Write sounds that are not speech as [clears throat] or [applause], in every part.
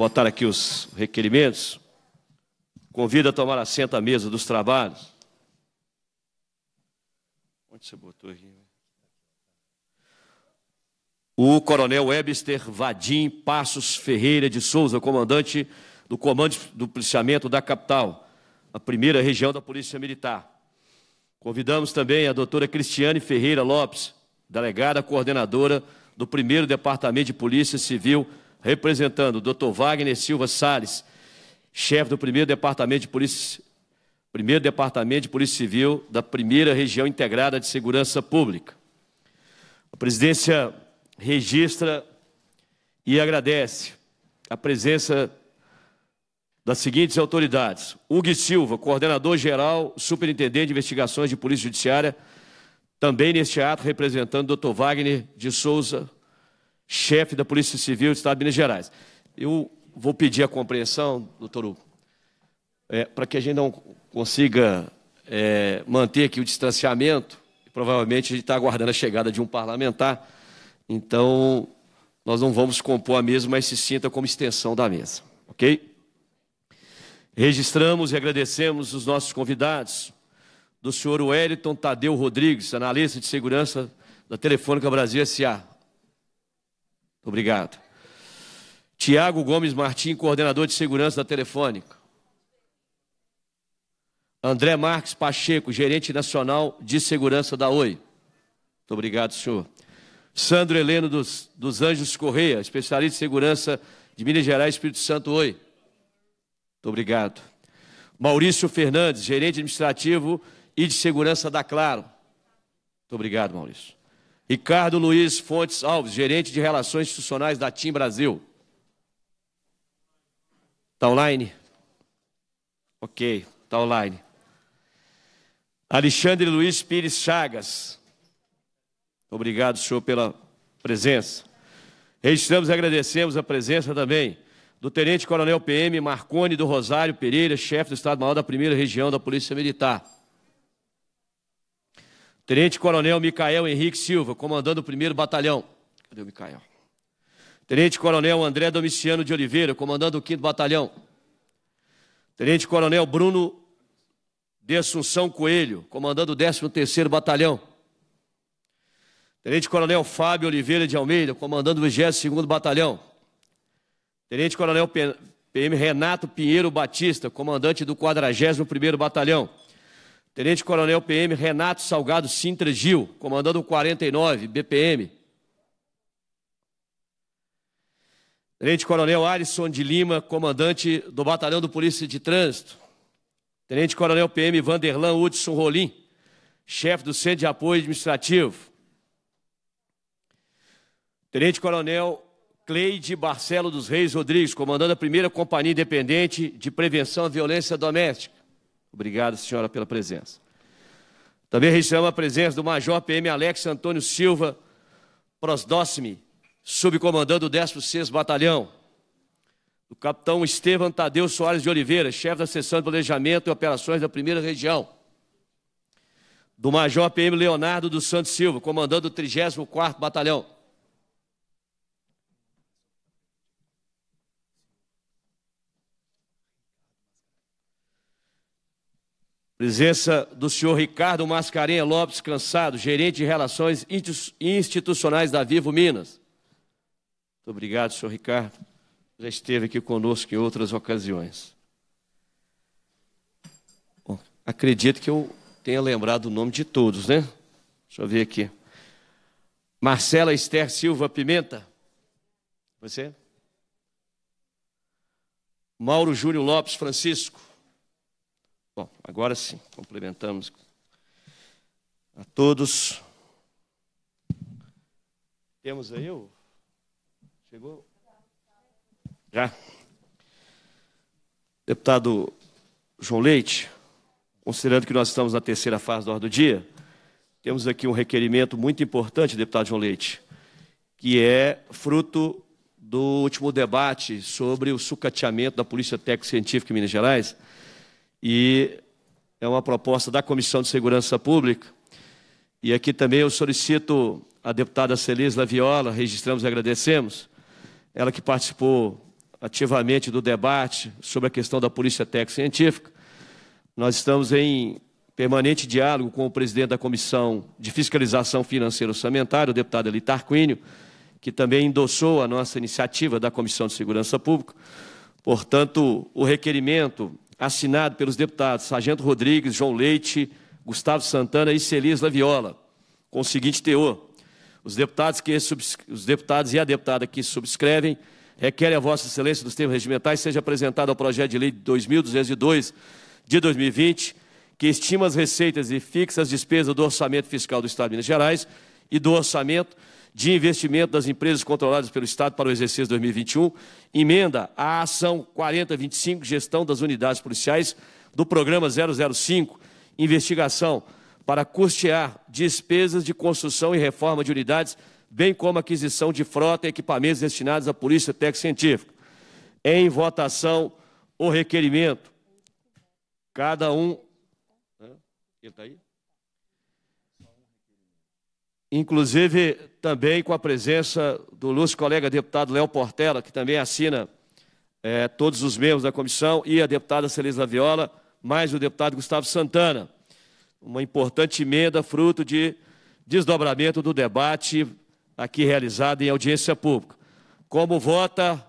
votar aqui os requerimentos. Convido a tomar assento à mesa dos trabalhos. Onde você botou aqui? O coronel Webster Vadim Passos Ferreira de Souza, comandante do Comando do Policiamento da Capital, a primeira região da Polícia Militar. Convidamos também a doutora Cristiane Ferreira Lopes, delegada coordenadora do Primeiro Departamento de Polícia Civil representando o Dr. Wagner Silva Sales, chefe do primeiro departamento de polícia, primeiro departamento de polícia civil da primeira região integrada de segurança pública. A presidência registra e agradece a presença das seguintes autoridades: Hugo Silva, coordenador geral, superintendente de investigações de polícia judiciária, também neste ato representando o Dr. Wagner de Souza chefe da Polícia Civil do Estado de Minas Gerais. Eu vou pedir a compreensão, doutor Hugo, é, para que a gente não consiga é, manter aqui o distanciamento, provavelmente a gente está aguardando a chegada de um parlamentar, então nós não vamos compor a mesa, mas se sinta como extensão da mesa, ok? Registramos e agradecemos os nossos convidados, do senhor Wellington Tadeu Rodrigues, analista de segurança da Telefônica Brasil S.A., Obrigado. Tiago Gomes Martins, coordenador de segurança da Telefônica. André Marques Pacheco, gerente nacional de segurança da Oi. Muito obrigado, senhor. Sandro Heleno dos, dos Anjos Correia, especialista em segurança de Minas Gerais, Espírito Santo, oi. Muito obrigado. Maurício Fernandes, gerente administrativo e de segurança da Claro. Muito obrigado, Maurício. Ricardo Luiz Fontes Alves, gerente de Relações Institucionais da TIM Brasil. Está online? Ok, está online. Alexandre Luiz Pires Chagas. Obrigado, senhor, pela presença. Registramos e agradecemos a presença também do Tenente Coronel PM Marcone do Rosário Pereira, chefe do Estado-Maior da Primeira Região da Polícia Militar. Tenente Coronel Micael Henrique Silva, comandando o 1 Batalhão. Cadê o Micael? Tenente Coronel André Domiciano de Oliveira, comandando o 5 Batalhão. Tenente Coronel Bruno de Assunção Coelho, comandando o 13º Batalhão. Tenente Coronel Fábio Oliveira de Almeida, comandando o 22º Batalhão. Tenente Coronel PM Renato Pinheiro Batista, comandante do 41º Batalhão. Tenente Coronel PM Renato Salgado Sintra Gil, comandando o 49 BPM. Tenente Coronel Alisson de Lima, comandante do Batalhão do Polícia de Trânsito. Tenente Coronel PM Vanderlan Hudson Rolim, chefe do Centro de Apoio Administrativo. Tenente Coronel Cleide Barcelo dos Reis Rodrigues, comandando a primeira Companhia Independente de Prevenção à Violência Doméstica. Obrigado, senhora, pela presença. Também registramos a presença do Major PM Alex Antônio Silva Prosdócime, subcomandante do 16 Batalhão. Do capitão Estevam Tadeu Soares de Oliveira, chefe da seção de planejamento e operações da 1 região. Do Major PM Leonardo dos Santos Silva, comandante do 34º Batalhão Presença do senhor Ricardo Mascarenha Lopes Cansado, gerente de Relações Institucionais da Vivo Minas. Muito obrigado, senhor Ricardo. Já esteve aqui conosco em outras ocasiões. Bom, acredito que eu tenha lembrado o nome de todos, né? Deixa eu ver aqui. Marcela Esther Silva Pimenta. Você? Mauro Júlio Lopes Francisco. Bom, agora sim, complementamos a todos. Temos aí o. Chegou? Já. Deputado João Leite, considerando que nós estamos na terceira fase da ordem do dia, temos aqui um requerimento muito importante, deputado João Leite, que é fruto do último debate sobre o sucateamento da Polícia Técnica Científica em Minas Gerais e é uma proposta da Comissão de Segurança Pública. E aqui também eu solicito a deputada Celis Laviola, registramos e agradecemos, ela que participou ativamente do debate sobre a questão da Polícia Técnica Científica. Nós estamos em permanente diálogo com o presidente da Comissão de Fiscalização Financeira Orçamentária, o deputado Eli Tarquínio, que também endossou a nossa iniciativa da Comissão de Segurança Pública. Portanto, o requerimento assinado pelos deputados Sargento Rodrigues, João Leite, Gustavo Santana e Celis Laviola, com o seguinte teor. Os deputados, que os deputados e a deputada que subscrevem requerem a Vossa Excelência dos termos regimentais seja apresentado ao projeto de lei 2202 de 2020, que estima as receitas e fixa as despesas do orçamento fiscal do Estado de Minas Gerais e do orçamento de investimento das empresas controladas pelo Estado para o exercício 2021, emenda à ação 4025, gestão das unidades policiais do programa 005, investigação para custear despesas de construção e reforma de unidades, bem como aquisição de frota e equipamentos destinados à Polícia técnica. Científica. Em votação, o requerimento. Cada um. Ele está aí? Inclusive, também com a presença do lúcio colega deputado Léo Portela, que também assina é, todos os membros da comissão, e a deputada Celisa Viola, mais o deputado Gustavo Santana. Uma importante emenda fruto de desdobramento do debate aqui realizado em audiência pública. Como vota,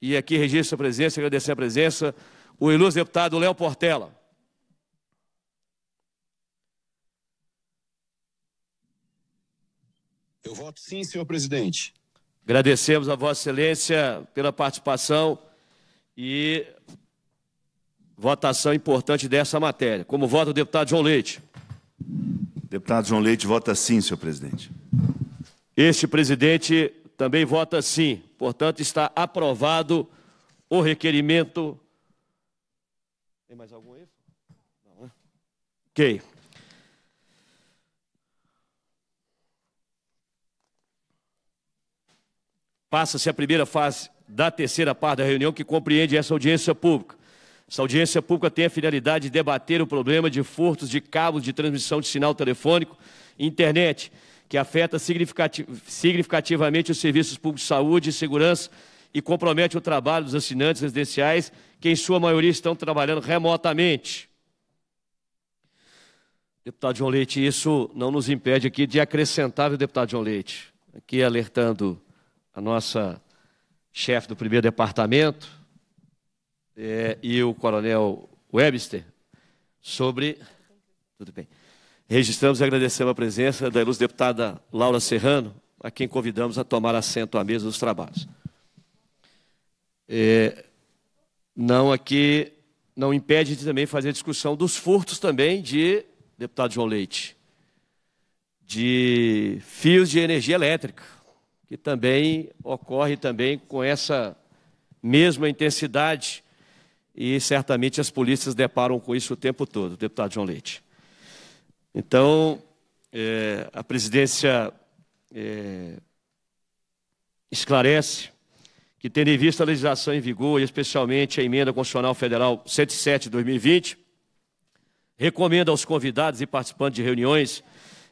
e aqui registro a presença, agradecer a presença, o ilustre deputado Léo Portela. Eu voto sim, senhor presidente. Agradecemos a Vossa Excelência pela participação e votação importante dessa matéria. Como vota o deputado João Leite? Deputado João Leite vota sim, senhor presidente. Este presidente também vota sim. Portanto, está aprovado o requerimento. Tem mais algum aí? Não, né? Ok. Passa-se a primeira fase da terceira parte da reunião, que compreende essa audiência pública. Essa audiência pública tem a finalidade de debater o problema de furtos de cabos de transmissão de sinal telefônico e internet, que afeta significativamente os serviços públicos de saúde e segurança e compromete o trabalho dos assinantes residenciais, que em sua maioria estão trabalhando remotamente. Deputado João Leite, isso não nos impede aqui de acrescentar, viu, deputado João Leite, aqui alertando a nossa chefe do primeiro departamento é, e o coronel Webster sobre. Tudo bem. Registramos e agradecemos a presença da ilustre deputada Laura Serrano, a quem convidamos a tomar assento à mesa dos trabalhos. É, não aqui não impede de também fazer discussão dos furtos também de deputado João Leite, de fios de energia elétrica que também ocorre também com essa mesma intensidade e certamente as polícias deparam com isso o tempo todo, deputado João Leite. Então, é, a presidência é, esclarece que, tendo em vista a legislação em vigor, e especialmente a Emenda Constitucional Federal 107 de 2020, recomenda aos convidados e participantes de reuniões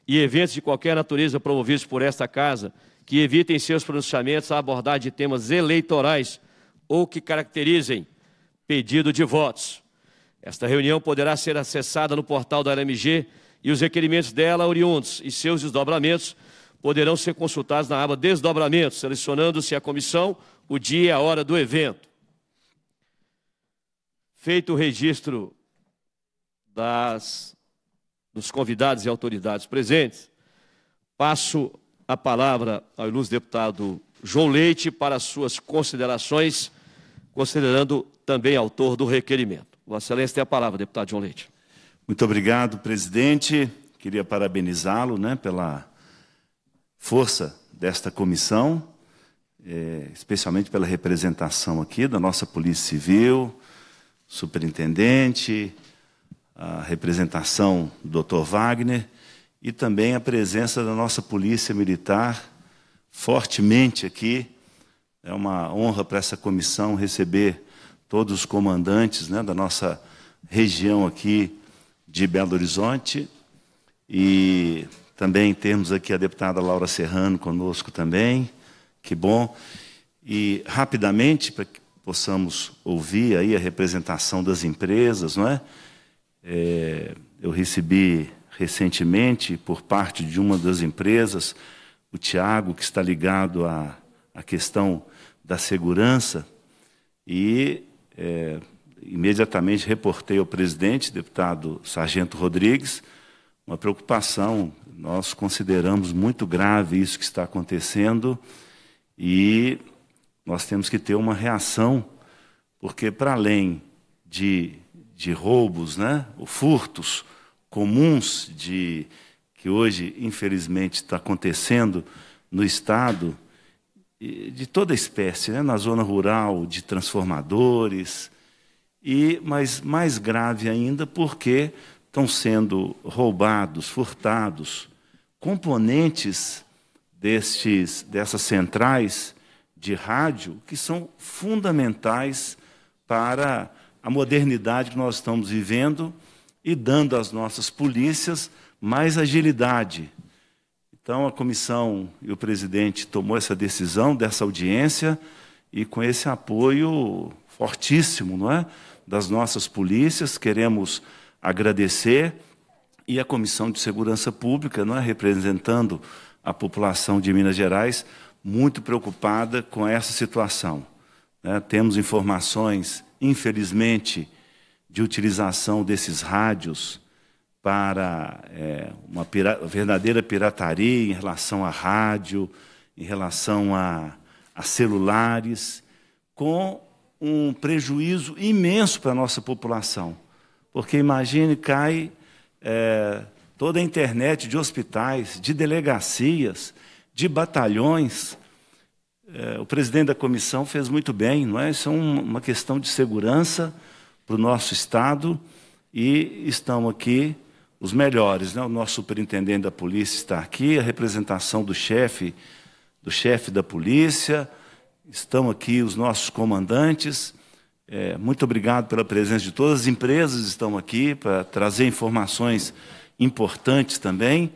e eventos de qualquer natureza promovidos por esta Casa que evitem seus pronunciamentos a abordar de temas eleitorais ou que caracterizem pedido de votos. Esta reunião poderá ser acessada no portal da LMG e os requerimentos dela oriundos e seus desdobramentos poderão ser consultados na aba Desdobramentos, selecionando-se a comissão, o dia e a hora do evento. Feito o registro das, dos convidados e autoridades presentes, passo a palavra ao ilustre deputado João Leite para suas considerações, considerando também autor do requerimento. Vossa Excelência tem a palavra, deputado João Leite. Muito obrigado, presidente. Queria parabenizá-lo né, pela força desta comissão, é, especialmente pela representação aqui da nossa Polícia Civil, superintendente, a representação do Dr. Wagner e também a presença da nossa Polícia Militar, fortemente aqui. É uma honra para essa comissão receber todos os comandantes né, da nossa região aqui de Belo Horizonte. E também temos aqui a deputada Laura Serrano conosco também. Que bom. E rapidamente, para que possamos ouvir aí a representação das empresas, não é? é eu recebi recentemente por parte de uma das empresas, o Tiago, que está ligado à, à questão da segurança, e é, imediatamente reportei ao presidente, deputado Sargento Rodrigues, uma preocupação. Nós consideramos muito grave isso que está acontecendo e nós temos que ter uma reação, porque para além de, de roubos né, ou furtos, comuns de que hoje, infelizmente, está acontecendo no Estado, de toda espécie, né? na zona rural, de transformadores, e mas mais grave ainda porque estão sendo roubados, furtados, componentes destes, dessas centrais de rádio que são fundamentais para a modernidade que nós estamos vivendo e dando às nossas polícias mais agilidade. Então, a comissão e o presidente tomou essa decisão dessa audiência e com esse apoio fortíssimo, não é, das nossas polícias, queremos agradecer e a comissão de segurança pública, não é, representando a população de Minas Gerais, muito preocupada com essa situação. Né. Temos informações, infelizmente, de utilização desses rádios para é, uma pira verdadeira pirataria em relação a rádio, em relação a, a celulares, com um prejuízo imenso para a nossa população. Porque imagine, cai é, toda a internet de hospitais, de delegacias, de batalhões. É, o presidente da comissão fez muito bem, não é? Isso é um, uma questão de segurança para o nosso Estado e estão aqui os melhores. Né? O nosso superintendente da polícia está aqui, a representação do chefe, do chefe da polícia, estão aqui os nossos comandantes. É, muito obrigado pela presença de todas as empresas estão aqui para trazer informações importantes também,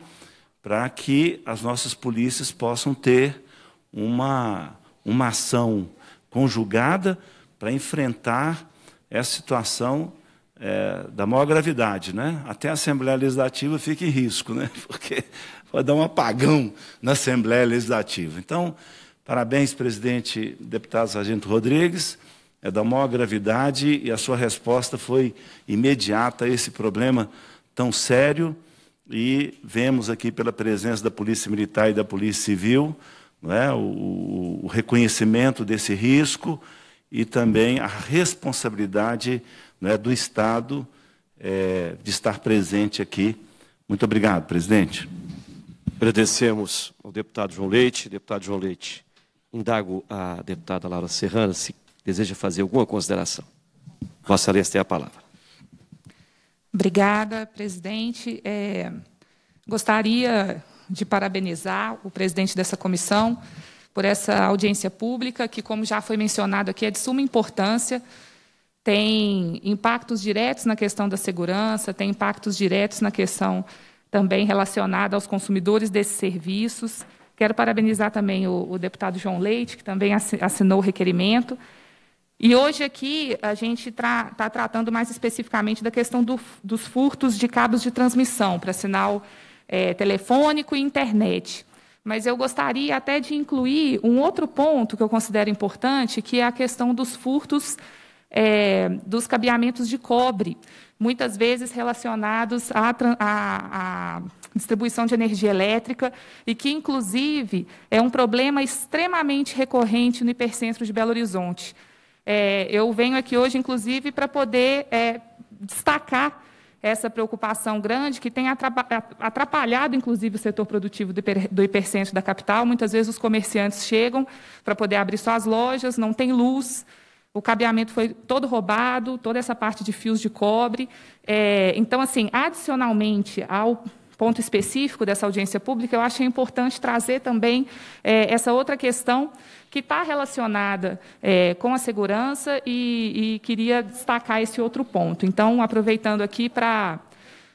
para que as nossas polícias possam ter uma, uma ação conjugada para enfrentar essa é situação é, da maior gravidade. Né? Até a Assembleia Legislativa fica em risco, né? [laughs] porque vai dar um apagão na Assembleia Legislativa. Então, parabéns, presidente, deputado Sargento Rodrigues. É da maior gravidade e a sua resposta foi imediata a esse problema tão sério. E vemos aqui pela presença da Polícia Militar e da Polícia Civil é? o, o reconhecimento desse risco, e também a responsabilidade né, do Estado é, de estar presente aqui. Muito obrigado, presidente. Agradecemos ao deputado João Leite. Deputado João Leite, indago a deputada Laura Serrana se deseja fazer alguma consideração. Vossa Excelência tem a palavra. Obrigada, presidente. É, gostaria de parabenizar o presidente dessa comissão por essa audiência pública, que, como já foi mencionado aqui, é de suma importância, tem impactos diretos na questão da segurança, tem impactos diretos na questão também relacionada aos consumidores desses serviços. Quero parabenizar também o, o deputado João Leite, que também assinou o requerimento. E hoje aqui a gente está tra tá tratando mais especificamente da questão do, dos furtos de cabos de transmissão para sinal é, telefônico e internet. Mas eu gostaria até de incluir um outro ponto que eu considero importante, que é a questão dos furtos é, dos cabeamentos de cobre, muitas vezes relacionados à, à, à, distribuição de energia elétrica, e que, inclusive, é um problema extremamente recorrente no hipercentro de Belo Horizonte. É, eu venho aqui hoje, inclusive, para poder é, destacar essa preocupação grande que tem atrapalhado, inclusive, o setor produtivo do, hiper, do hipercentro da capital. Muitas vezes os comerciantes chegam para poder abrir suas lojas, não tem luz, o cabeamento foi todo roubado, toda essa parte de fios de cobre. É, então, assim, adicionalmente ao ponto específico dessa audiência pública, eu acho importante trazer também é, essa outra questão que está relacionada é, com a segurança e, e queria destacar esse outro ponto. Então, aproveitando aqui para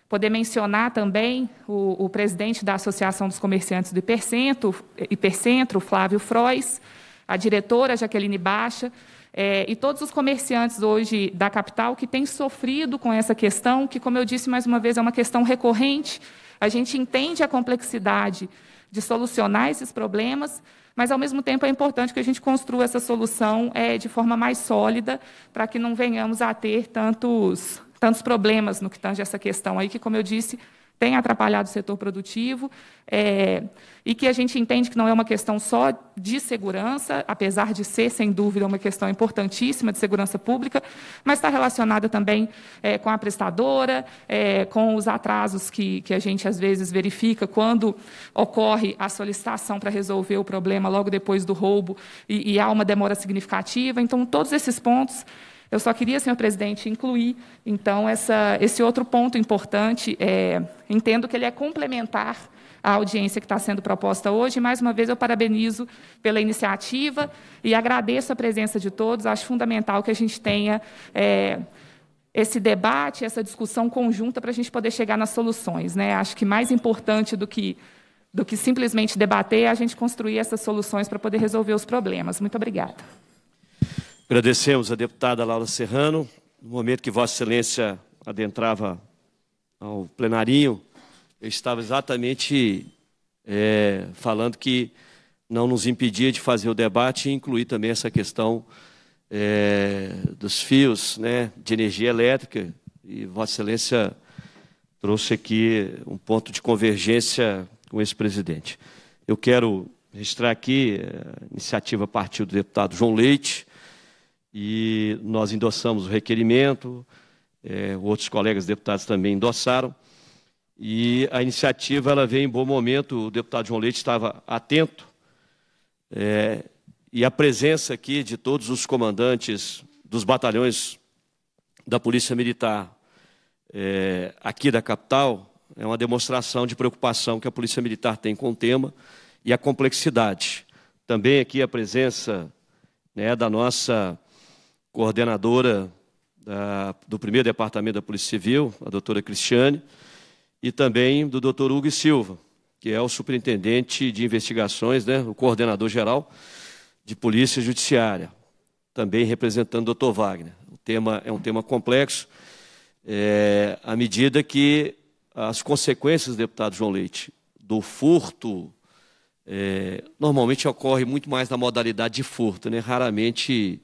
poder mencionar também o, o, presidente da Associação dos Comerciantes do Hipercentro, Ipercentro, Flávio Frois, a diretora Jaqueline Baixa, é, e todos os comerciantes hoje da capital que têm sofrido com essa questão, que, como eu disse mais uma vez, é uma questão recorrente a gente entende a complexidade de solucionar esses problemas, mas, ao mesmo tempo, é importante que a gente construa essa solução é, de forma mais sólida, para que não venhamos a ter tantos, tantos problemas no que tange essa questão aí, que, como eu disse, tem atrapalhado o setor produtivo é, e que a gente entende que não é uma questão só de segurança, apesar de ser, sem dúvida, uma questão importantíssima de segurança pública, mas está relacionada também é, com a prestadora, é, com os atrasos que, que a gente às vezes verifica quando ocorre a solicitação para resolver o problema logo depois do roubo e, e há uma demora significativa. Então, todos esses pontos eu só queria, senhor presidente, incluir, então, essa, esse outro ponto importante. É, entendo que ele é complementar à audiência que está sendo proposta hoje. Mais uma vez, eu parabenizo pela iniciativa e agradeço a presença de todos. Acho fundamental que a gente tenha. É, esse debate, essa discussão conjunta para a gente poder chegar nas soluções. Né? Acho que mais importante do que, do que simplesmente debater é a gente construir essas soluções para poder resolver os problemas. Muito obrigada. Agradecemos a deputada Laura Serrano, no momento que Vossa Excelência adentrava ao plenarinho, eu estava exatamente é, falando que não nos impedia de fazer o debate e incluir também essa questão é, dos fios né, de energia elétrica. E Vossa Excelência trouxe aqui um ponto de convergência com esse presidente. Eu quero registrar aqui, é, a iniciativa a partir do deputado João Leite, e nós endossamos o requerimento, é, outros colegas deputados também endossaram, e a iniciativa ela veio em bom momento, o deputado João Leite estava atento, é, e a presença aqui de todos os comandantes dos batalhões da Polícia Militar é, aqui da capital é uma demonstração de preocupação que a Polícia Militar tem com o tema e a complexidade. Também aqui a presença né, da nossa coordenadora da, do primeiro departamento da Polícia Civil, a doutora Cristiane, e também do doutor Hugo Silva, que é o superintendente de investigações, né, o coordenador geral de Polícia Judiciária, também representando o doutor Wagner. O tema é um tema complexo, é, à medida que as consequências, deputado João Leite, do furto, é, normalmente ocorre muito mais na modalidade de furto, né? raramente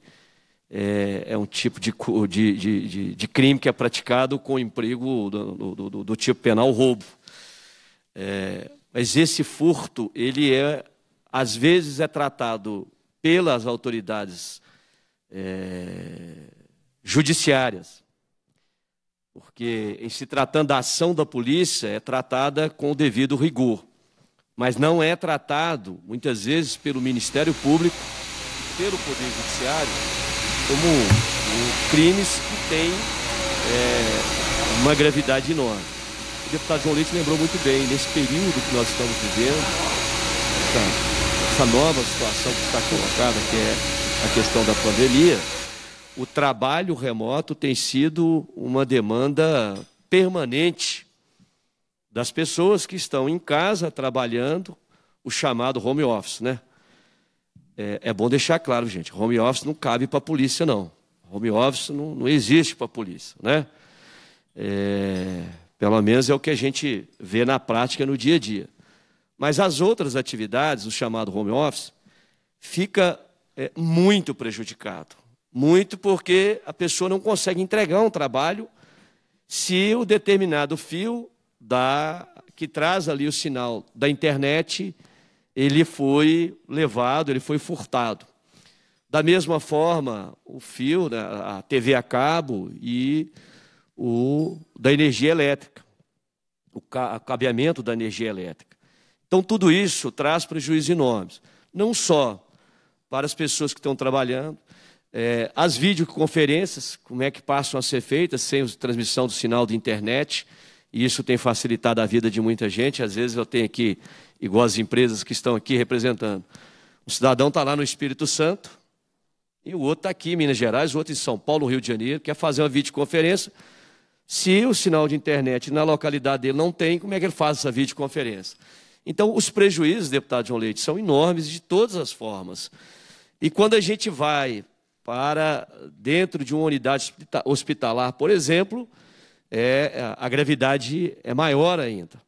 é, é um tipo de, de, de, de, crime que é praticado com o emprego do, do, do, do tipo penal roubo. É, mas esse furto, ele é, às vezes, é tratado pelas autoridades é, judiciárias, porque em se tratando da ação da polícia, é tratada com o devido rigor, mas não é tratado, muitas vezes, pelo Ministério Público, pelo Poder Judiciário, como crimes que têm é, uma gravidade enorme. O deputado João Leite lembrou muito bem, nesse período que nós estamos vivendo, essa, essa nova situação que está colocada, que é a questão da pandemia, o trabalho remoto tem sido uma demanda permanente das pessoas que estão em casa trabalhando, o chamado home office, né? É, é bom deixar claro, gente, home office não cabe para a polícia, não. Home office não, não existe para a polícia, né? É, pelo menos é o que a gente vê na prática no dia a dia. Mas as outras atividades, o chamado home office, fica é, muito prejudicado. Muito porque a pessoa não consegue entregar um trabalho se o determinado fio da que traz ali o sinal da internet ele foi levado, ele foi furtado. Da mesma forma, o fio, né, a TV a cabo e o da energia elétrica, o cabeamento da energia elétrica. Então, tudo isso traz prejuízos enormes, não só para as pessoas que estão trabalhando, é, as videoconferências, como é que passam a ser feitas sem transmissão do sinal de internet, e isso tem facilitado a vida de muita gente. Às vezes eu tenho que igual as empresas que estão aqui representando. Um cidadão está lá no Espírito Santo e o outro está aqui em Minas Gerais, o outro em São Paulo, Rio de Janeiro, quer fazer uma videoconferência. Se o sinal de internet na localidade dele não tem, como é que ele faz essa videoconferência? Então, os prejuízos, deputado João Leite, são enormes de todas as formas. E quando a gente vai para dentro de uma unidade hospitalar, por exemplo, é, a gravidade é maior ainda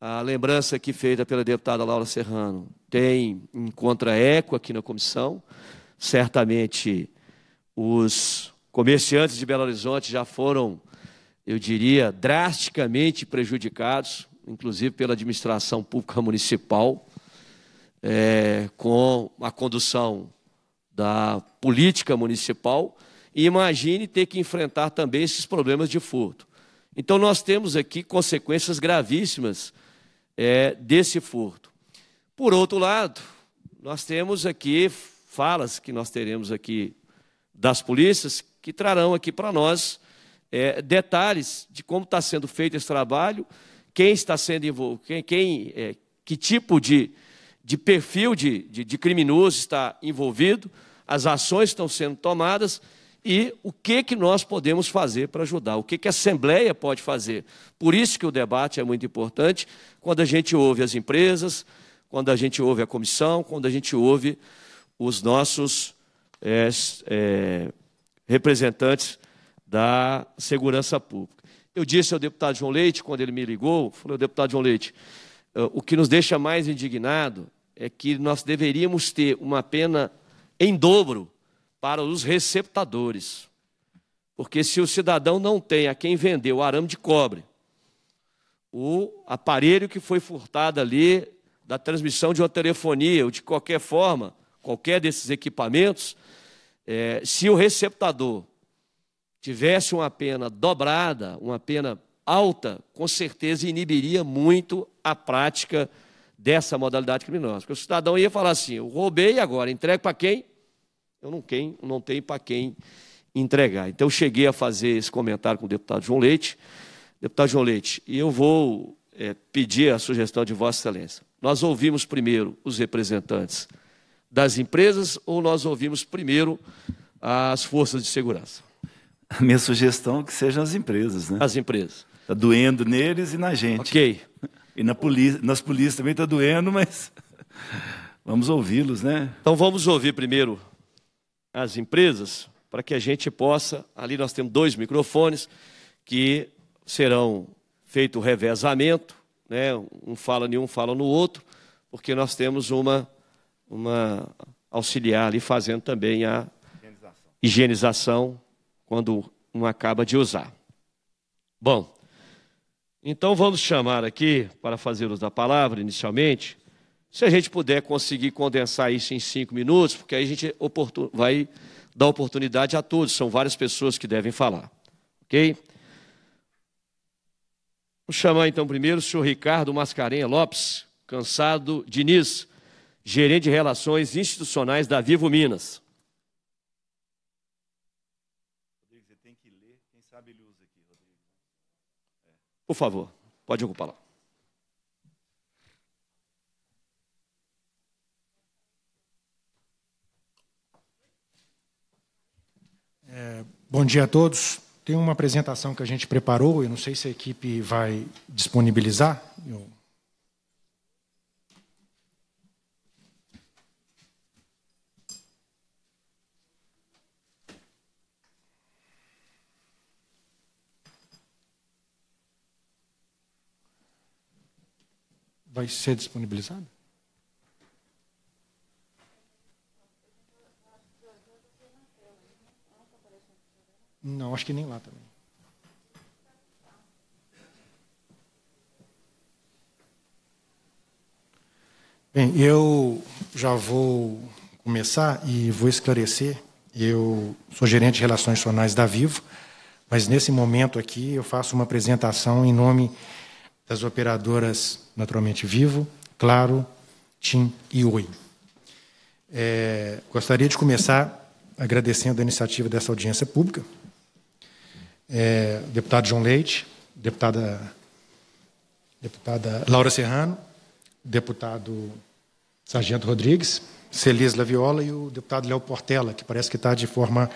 a lembrança aqui feita pela deputada Laura Serrano tem um contra-eco aqui na comissão. Certamente os comerciantes de Belo Horizonte já foram, eu diria, drasticamente prejudicados, inclusive pela administração pública municipal, é, com a condução da política municipal. E imagine ter que enfrentar também esses problemas de furto. Então, nós temos aqui consequências gravíssimas é, desse furto. Por outro lado, nós temos aqui falas que nós teremos aqui das polícias que trarão aqui para nós é, detalhes de como está sendo feito esse trabalho, quem está sendo envolvido, quem, quem é, que tipo de, de perfil de, de, de criminoso está envolvido, as ações estão sendo tomadas e o que, que nós podemos fazer para ajudar, o que, que a Assembleia pode fazer. Por isso que o debate é muito importante quando a gente ouve as empresas, quando a gente ouve a comissão, quando a gente ouve os nossos é, é, representantes da segurança pública. Eu disse ao deputado João Leite, quando ele me ligou, falei, deputado João Leite, eh, o que nos deixa mais indignado é que nós deveríamos ter uma pena em dobro para os receptadores. Porque se o cidadão não tem a quem vender o arame de cobre, o aparelho que foi furtado ali da transmissão de uma telefonia ou de qualquer forma, qualquer desses equipamentos, é, se o receptador tivesse uma pena dobrada, uma pena alta, com certeza inibiria muito a prática dessa modalidade criminosa. Porque o cidadão ia falar assim: eu roubei agora, entrego para quem? eu não tenho, não tenho para quem entregar. Então, eu cheguei a fazer esse comentário com o deputado João Leite. Deputado João Leite, eu vou é, pedir a sugestão de Vossa Excelência. Nós ouvimos primeiro os representantes das empresas ou nós ouvimos primeiro as forças de segurança? A minha sugestão é que sejam as empresas, né? As empresas. Está doendo neles e na gente. Ok. E na polícia, nas polícias também está doendo, mas [laughs] vamos ouvi-los, né? Então vamos ouvir primeiro as empresas para que a gente possa. Ali nós temos dois microfones que serão feito o revezamento, né? um fala em um, fala no outro, porque nós temos uma, uma auxiliar ali fazendo também a higienização. higienização quando um acaba de usar. Bom, então vamos chamar aqui, para fazer uso da palavra inicialmente, se a gente puder conseguir condensar isso em cinco minutos, porque aí a gente vai dar oportunidade a todos, são várias pessoas que devem falar. Ok? Vou chamar então primeiro o senhor Ricardo Mascarenha Lopes, cansado Diniz, gerente de relações institucionais da Vivo Minas. Rodrigo, você tem que ler, quem sabe ele usa aqui, Rodrigo. É. Por favor, pode ocupar lá. É, bom dia a todos. Tem uma apresentação que a gente preparou, eu não sei se a equipe vai disponibilizar. Eu... Vai ser disponibilizado? Não, acho que nem lá também. Bem, eu já vou começar e vou esclarecer. Eu sou gerente de relações institucionais da Vivo, mas nesse momento aqui eu faço uma apresentação em nome das operadoras, naturalmente, Vivo, Claro, TIM e Oi. É, gostaria de começar agradecendo a iniciativa dessa audiência pública, é, deputado João Leite, deputada, deputada Laura Serrano, deputado Sargento Rodrigues, Celis Laviola e o deputado Léo Portela, que parece que está de forma.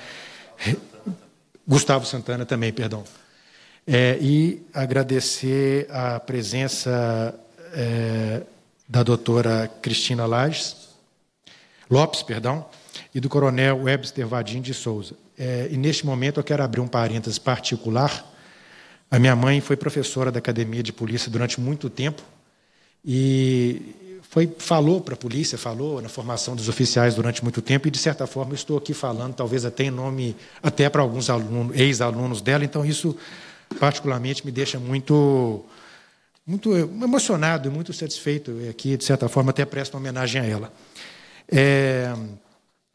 Gustavo Santana também, perdão. É, e agradecer a presença é, da doutora Cristina Lages, Lopes, perdão, e do coronel Webster Vadim de Souza. É, e neste momento eu quero abrir um parênteses particular. A minha mãe foi professora da academia de polícia durante muito tempo e foi falou para a polícia, falou na formação dos oficiais durante muito tempo e de certa forma estou aqui falando, talvez até em nome até para alguns alunos, ex-alunos dela. Então isso particularmente me deixa muito muito emocionado e muito satisfeito aqui, de certa forma até presto homenagem a ela. É,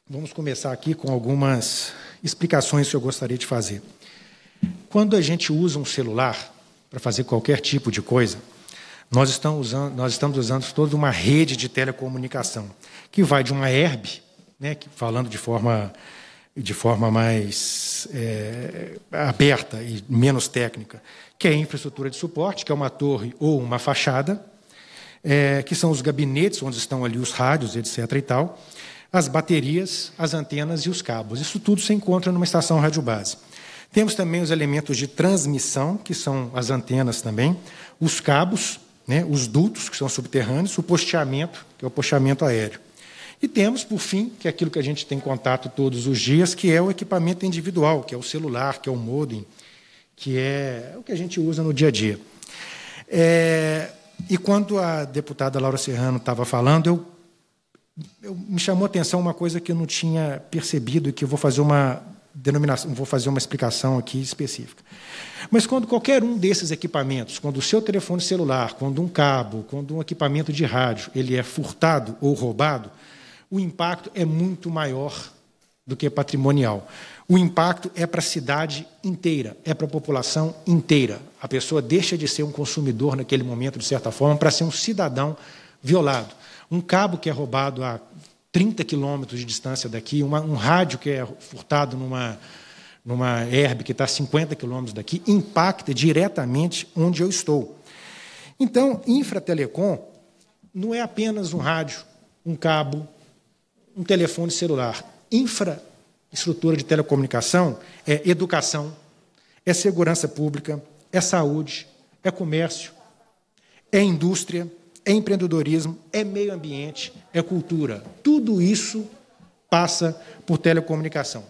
vamos começar aqui com algumas explicações que eu gostaria de fazer. Quando a gente usa um celular para fazer qualquer tipo de coisa, nós estamos usando, nós estamos usando toda uma rede de telecomunicação, que vai de uma herb, né, que, falando de forma, de forma mais é, aberta e menos técnica, que é a infraestrutura de suporte, que é uma torre ou uma fachada, é, que são os gabinetes onde estão ali os rádios, etc. e tal, as baterias, as antenas e os cabos. Isso tudo se encontra numa estação radiobase. Temos também os elementos de transmissão, que são as antenas também, os cabos, né, os dutos, que são subterrâneos, o posteamento, que é o posteamento aéreo. E temos, por fim, que é aquilo que a gente tem contato todos os dias, que é o equipamento individual, que é o celular, que é o modem, que é o que a gente usa no dia a dia. É, e quando a deputada Laura Serrano estava falando, eu eu, me chamou a atenção uma coisa que eu não tinha percebido e que eu vou fazer uma denominação, vou fazer uma explicação aqui específica. Mas quando qualquer um desses equipamentos, quando o seu telefone celular, quando um cabo, quando um equipamento de rádio, ele é furtado ou roubado, o impacto é muito maior do que patrimonial. O impacto é para a cidade inteira, é para a população inteira. A pessoa deixa de ser um consumidor naquele momento, de certa forma, para ser um cidadão violado um cabo que é roubado a 30 quilômetros de distância daqui, uma, um rádio que é furtado numa, numa herb que está a 50 quilômetros daqui, impacta diretamente onde eu estou. Então, infratelecom não é apenas um rádio, um cabo, um telefone celular. Infraestrutura de telecomunicação é educação, é segurança pública, é saúde, é comércio, é indústria, é empreendedorismo, é meio ambiente, é cultura. Tudo isso passa por telecomunicação.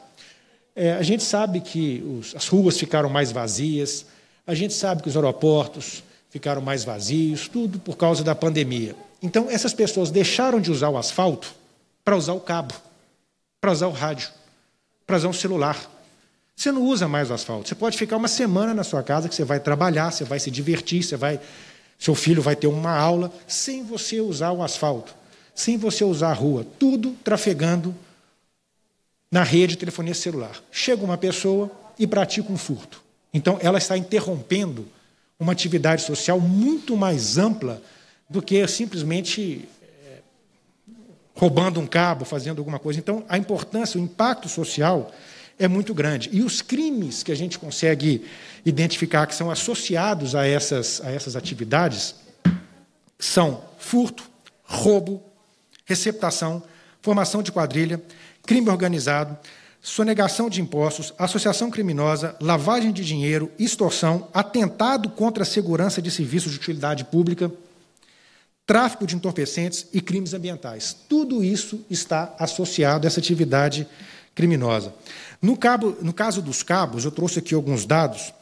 É, a gente sabe que os, as ruas ficaram mais vazias, a gente sabe que os aeroportos ficaram mais vazios, tudo por causa da pandemia. Então, essas pessoas deixaram de usar o asfalto para usar o cabo, para usar o rádio, para usar o celular. Você não usa mais o asfalto. Você pode ficar uma semana na sua casa que você vai trabalhar, você vai se divertir, você vai seu filho vai ter uma aula sem você usar o asfalto, sem você usar a rua, tudo trafegando na rede de telefonia celular. Chega uma pessoa e pratica um furto. Então, ela está interrompendo uma atividade social muito mais ampla do que simplesmente eh, roubando um cabo, fazendo alguma coisa. Então, a importância, o impacto social é muito grande. E os crimes que a gente consegue identificar que são associados a essas, a essas atividades são furto, roubo, receptação, formação de quadrilha, crime organizado, sonegação de impostos, associação criminosa, lavagem de dinheiro, extorsão, atentado contra a segurança de serviços de utilidade pública, tráfico de entorpecentes e crimes ambientais. Tudo isso está associado a essa atividade criminosa. No, cabo, no caso dos cabos, eu trouxe aqui alguns dados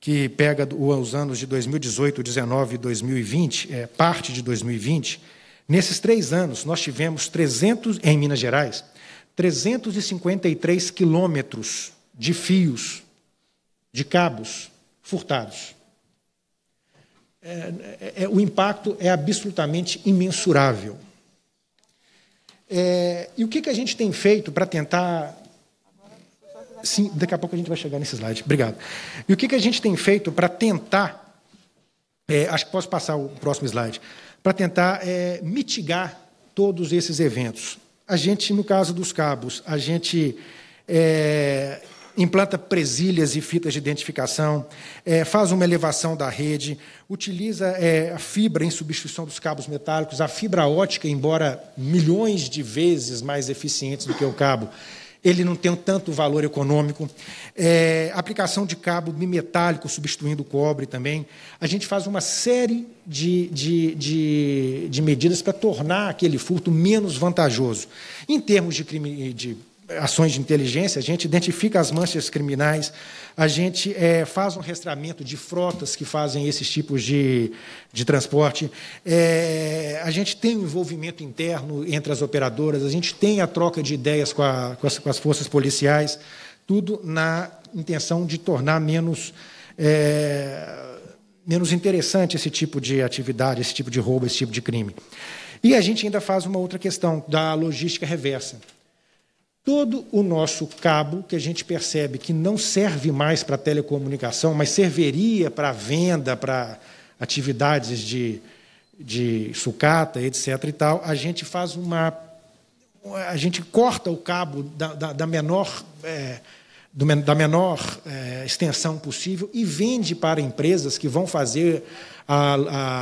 que pega os anos de 2018, 2019 e 2020, é, parte de 2020. Nesses três anos, nós tivemos 300, em Minas Gerais, 353 quilômetros de fios, de cabos furtados. É, é, é o impacto é absolutamente imensurável. É, e o que, que a gente tem feito para tentar. Sim, daqui a pouco a gente vai chegar nesse slide. Obrigado. E o que, que a gente tem feito para tentar. É, acho que posso passar o próximo slide. Para tentar é, mitigar todos esses eventos. A gente, no caso dos cabos, a gente é, implanta presilhas e fitas de identificação, é, faz uma elevação da rede, utiliza é, a fibra em substituição dos cabos metálicos, a fibra ótica, embora milhões de vezes mais eficiente do que o cabo, ele não tem tanto valor econômico. É, aplicação de cabo bimetálico substituindo o cobre também. A gente faz uma série de, de, de, de medidas para tornar aquele furto menos vantajoso. Em termos de crime de ações de inteligência, a gente identifica as manchas criminais, a gente é, faz um rastreamento de frotas que fazem esses tipos de, de transporte, é, a gente tem um envolvimento interno entre as operadoras, a gente tem a troca de ideias com, a, com, as, com as, forças policiais, tudo na intenção de tornar menos. É, menos interessante esse tipo de atividade, esse tipo de roubo, esse tipo de crime. E a gente ainda faz uma outra questão da logística reversa todo o nosso cabo, que a gente percebe que não serve mais para telecomunicação, mas serviria para venda, para atividades de, de sucata, etc. e tal, a gente faz uma. A gente corta o cabo da, da, da menor. É, da menor é, extensão possível e vende para empresas que vão fazer a,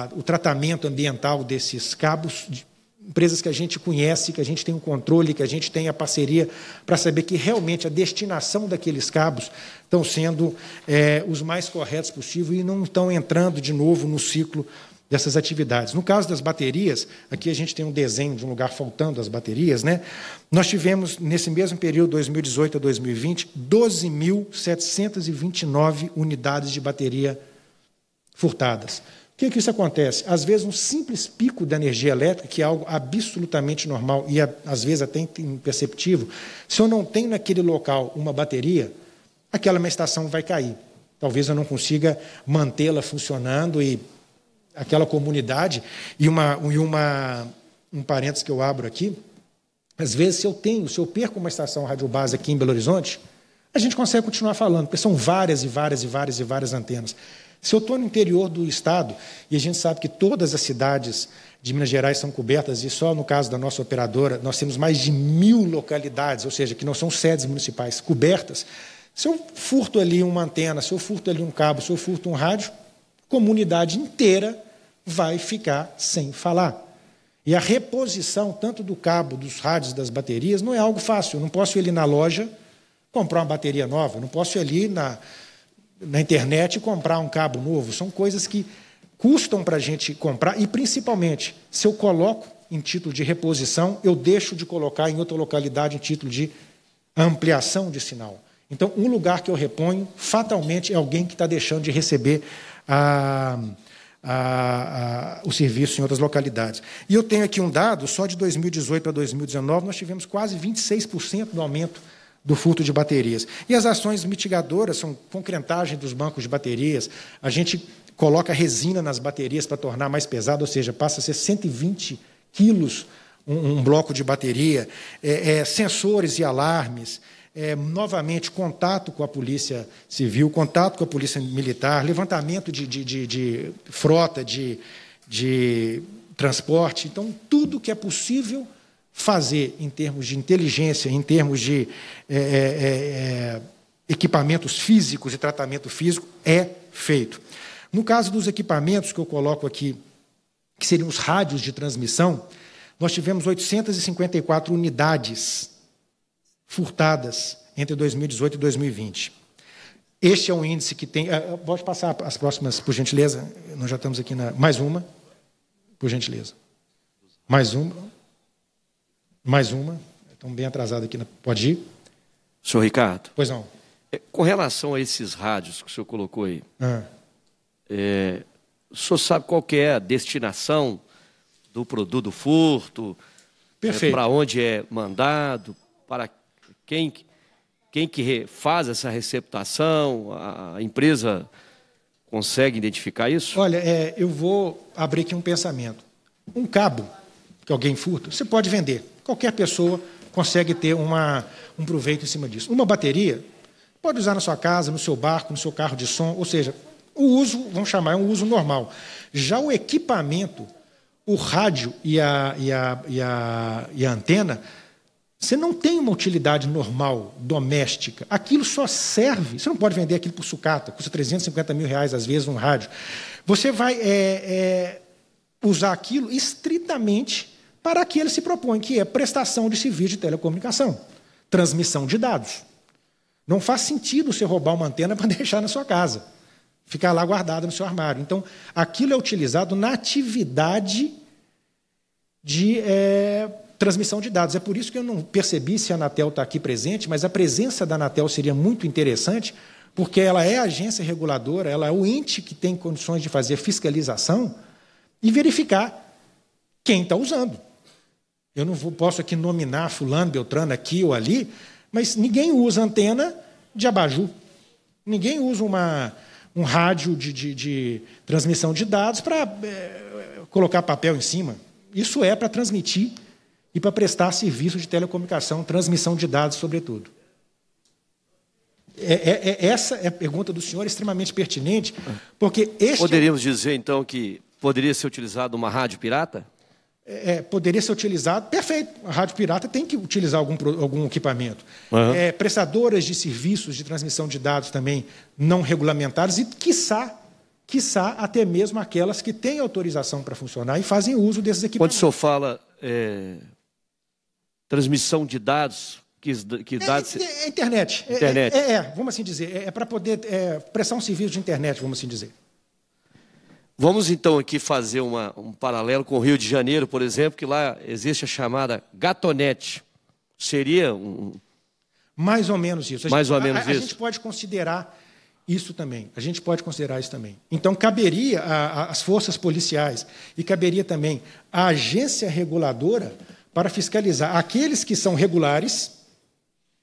a, o tratamento ambiental desses cabos de, empresas que a gente conhece, que a gente tem o um controle, que a gente tem a parceria, para saber que realmente a destinação daqueles cabos estão sendo é, os mais corretos possível e não estão entrando de novo no ciclo dessas atividades. No caso das baterias, aqui a gente tem um desenho de um lugar faltando as baterias, né? Nós tivemos, nesse mesmo período, 2018 a 2020, 12.729 unidades de bateria furtadas que, que isso acontece? Às vezes, um simples pico da energia elétrica, que é algo absolutamente normal e às vezes até imperceptível, se eu não tenho naquele local uma bateria, aquela minha estação vai cair. Talvez eu não consiga mantê-la funcionando e aquela comunidade. E, uma, e uma, um parênteses que eu abro aqui: às vezes, se eu tenho, se eu perco uma estação radiobase aqui em Belo Horizonte, a gente consegue continuar falando, porque são várias e várias e várias e várias antenas. Se eu estou no interior do estado, e a gente sabe que todas as cidades de Minas Gerais são cobertas, e só no caso da nossa operadora, nós temos mais de mil localidades, ou seja, que não são sedes municipais cobertas. Se eu furto ali uma antena, se eu furto ali um cabo, se eu furto um rádio, comunidade inteira vai ficar sem falar. E a reposição, tanto do cabo, dos rádios, das baterias, não é algo fácil. Eu não posso ir ali na loja comprar uma bateria nova, eu não posso ir ali na, na internet e comprar um cabo novo. São coisas que custam para a gente comprar e, principalmente, se eu coloco em título de reposição, eu deixo de colocar em outra localidade em título de ampliação de sinal. Então, um lugar que eu reponho, fatalmente, é alguém que está deixando de receber a, a, a, o serviço em outras localidades. E eu tenho aqui um dado, só de 2018 para 2019, nós tivemos quase 26% do aumento do furto de baterias. E as ações mitigadoras são concrentagem dos bancos de baterias, a gente coloca resina nas baterias para tornar mais pesado, ou seja, passa a ser 120 quilos um, um bloco de bateria, é, é, sensores e alarmes, é, novamente contato com a polícia civil, contato com a polícia militar, levantamento de, de, de, de frota, de, de transporte. Então, tudo que é possível fazer em termos de inteligência, em termos de é é, é, é, equipamentos físicos e tratamento físico, é feito. No caso dos equipamentos que eu coloco aqui, que seriam os rádios de transmissão, nós tivemos 854 unidades furtadas entre 2018 e 2020. Este é um índice que tem. É, pode passar as próximas, por gentileza. Nós já estamos aqui na. Mais uma, por gentileza. Mais uma. Mais uma. Estamos bem atrasados aqui. Na... Pode ir? Senhor Ricardo. Pois não. É, com relação a esses rádios que o senhor colocou aí, ah. é, o senhor sabe qual é a destinação do produto furto? É, Perfeito. É, para onde é mandado? Para quem, quem que faz essa receptação? A empresa consegue identificar isso? Olha, é, eu vou abrir aqui um pensamento. Um cabo que alguém furta, você pode vender. Qualquer pessoa consegue ter uma, um proveito em cima disso. Uma bateria pode usar na sua casa, no seu barco, no seu carro de som, ou seja, o uso, vamos chamar, é um uso normal. Já o equipamento, o rádio e a, e a, e a, e a antena, você não tem uma utilidade normal, doméstica. Aquilo só serve. Você não pode vender aquilo por sucata, custa 350 mil reais às vezes um rádio. Você vai é, é, usar aquilo estritamente para que ele se propõe, que é prestação de serviço de telecomunicação, transmissão de dados. Não faz sentido você roubar uma antena [laughs] para deixar na sua casa, ficar lá guardada no seu armário. Então, aquilo é utilizado na atividade de é, transmissão de dados. É por isso que eu não percebi se a Anatel está aqui presente, mas a presença da Anatel seria muito interessante, porque ela é a agência reguladora, ela é o ente que tem condições de fazer fiscalização e verificar quem está usando. Eu não vou, posso aqui nominar fulano, beltrano, aqui ou ali, mas ninguém usa antena de abajur. Ninguém usa uma, um rádio de, de, de transmissão de dados para é, eh, colocar papel em cima. Isso é para transmitir e para prestar serviço de telecomunicação, transmissão de dados, sobretudo. É, é, é, essa é a pergunta do senhor extremamente pertinente, porque este... É Poderíamos dizer, então, que poderia ser utilizado uma rádio pirata? É, é, poderia ser utilizado. Perfeito, a rádio pirata tem que utilizar algum, algum equipamento. Uhum. É, prestadoras de serviços de transmissão de dados também não regulamentados e, quiçá, quiçá, até mesmo aquelas que têm autorização para funcionar e fazem uso desses equipamentos. Quando o senhor fala é, transmissão de dados, que, que é, dados... É, é internet. Internet. É, vamos assim dizer, é, para poder prestar um serviço de internet, vamos assim dizer. Vamos então aqui fazer uma, um paralelo com o Rio de Janeiro, por exemplo, que lá existe a chamada gatonete. Seria um. Mais ou menos isso. Mais gente, ou menos a, isso. A gente pode considerar isso também. A gente pode considerar isso também. Então, caberia às forças policiais e caberia também à agência reguladora para fiscalizar aqueles que são regulares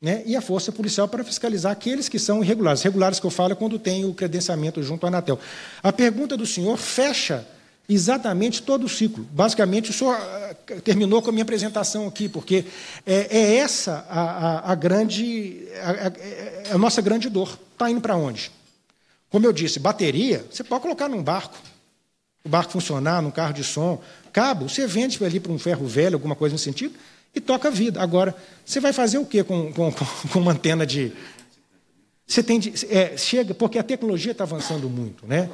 né, e a força policial para fiscalizar aqueles que são irregulares. Regulares que eu falo é quando tem o credenciamento junto à Anatel. A pergunta do senhor fecha exatamente todo o ciclo. Basicamente, o senhor ah, terminou com a minha apresentação aqui, porque é, é essa a, a, a grande, a, a, é nossa grande dor. Está indo para onde? Como eu disse, bateria, você pode colocar num barco. O barco funcionar, num carro de som. Cabo, você vende ali para um ferro velho, alguma coisa nesse sentido e toca a vida. Agora, você vai fazer o que com, com, [laughs] com, uma antena de. Você tem de, é, chega, porque a tecnologia está avançando muito, né?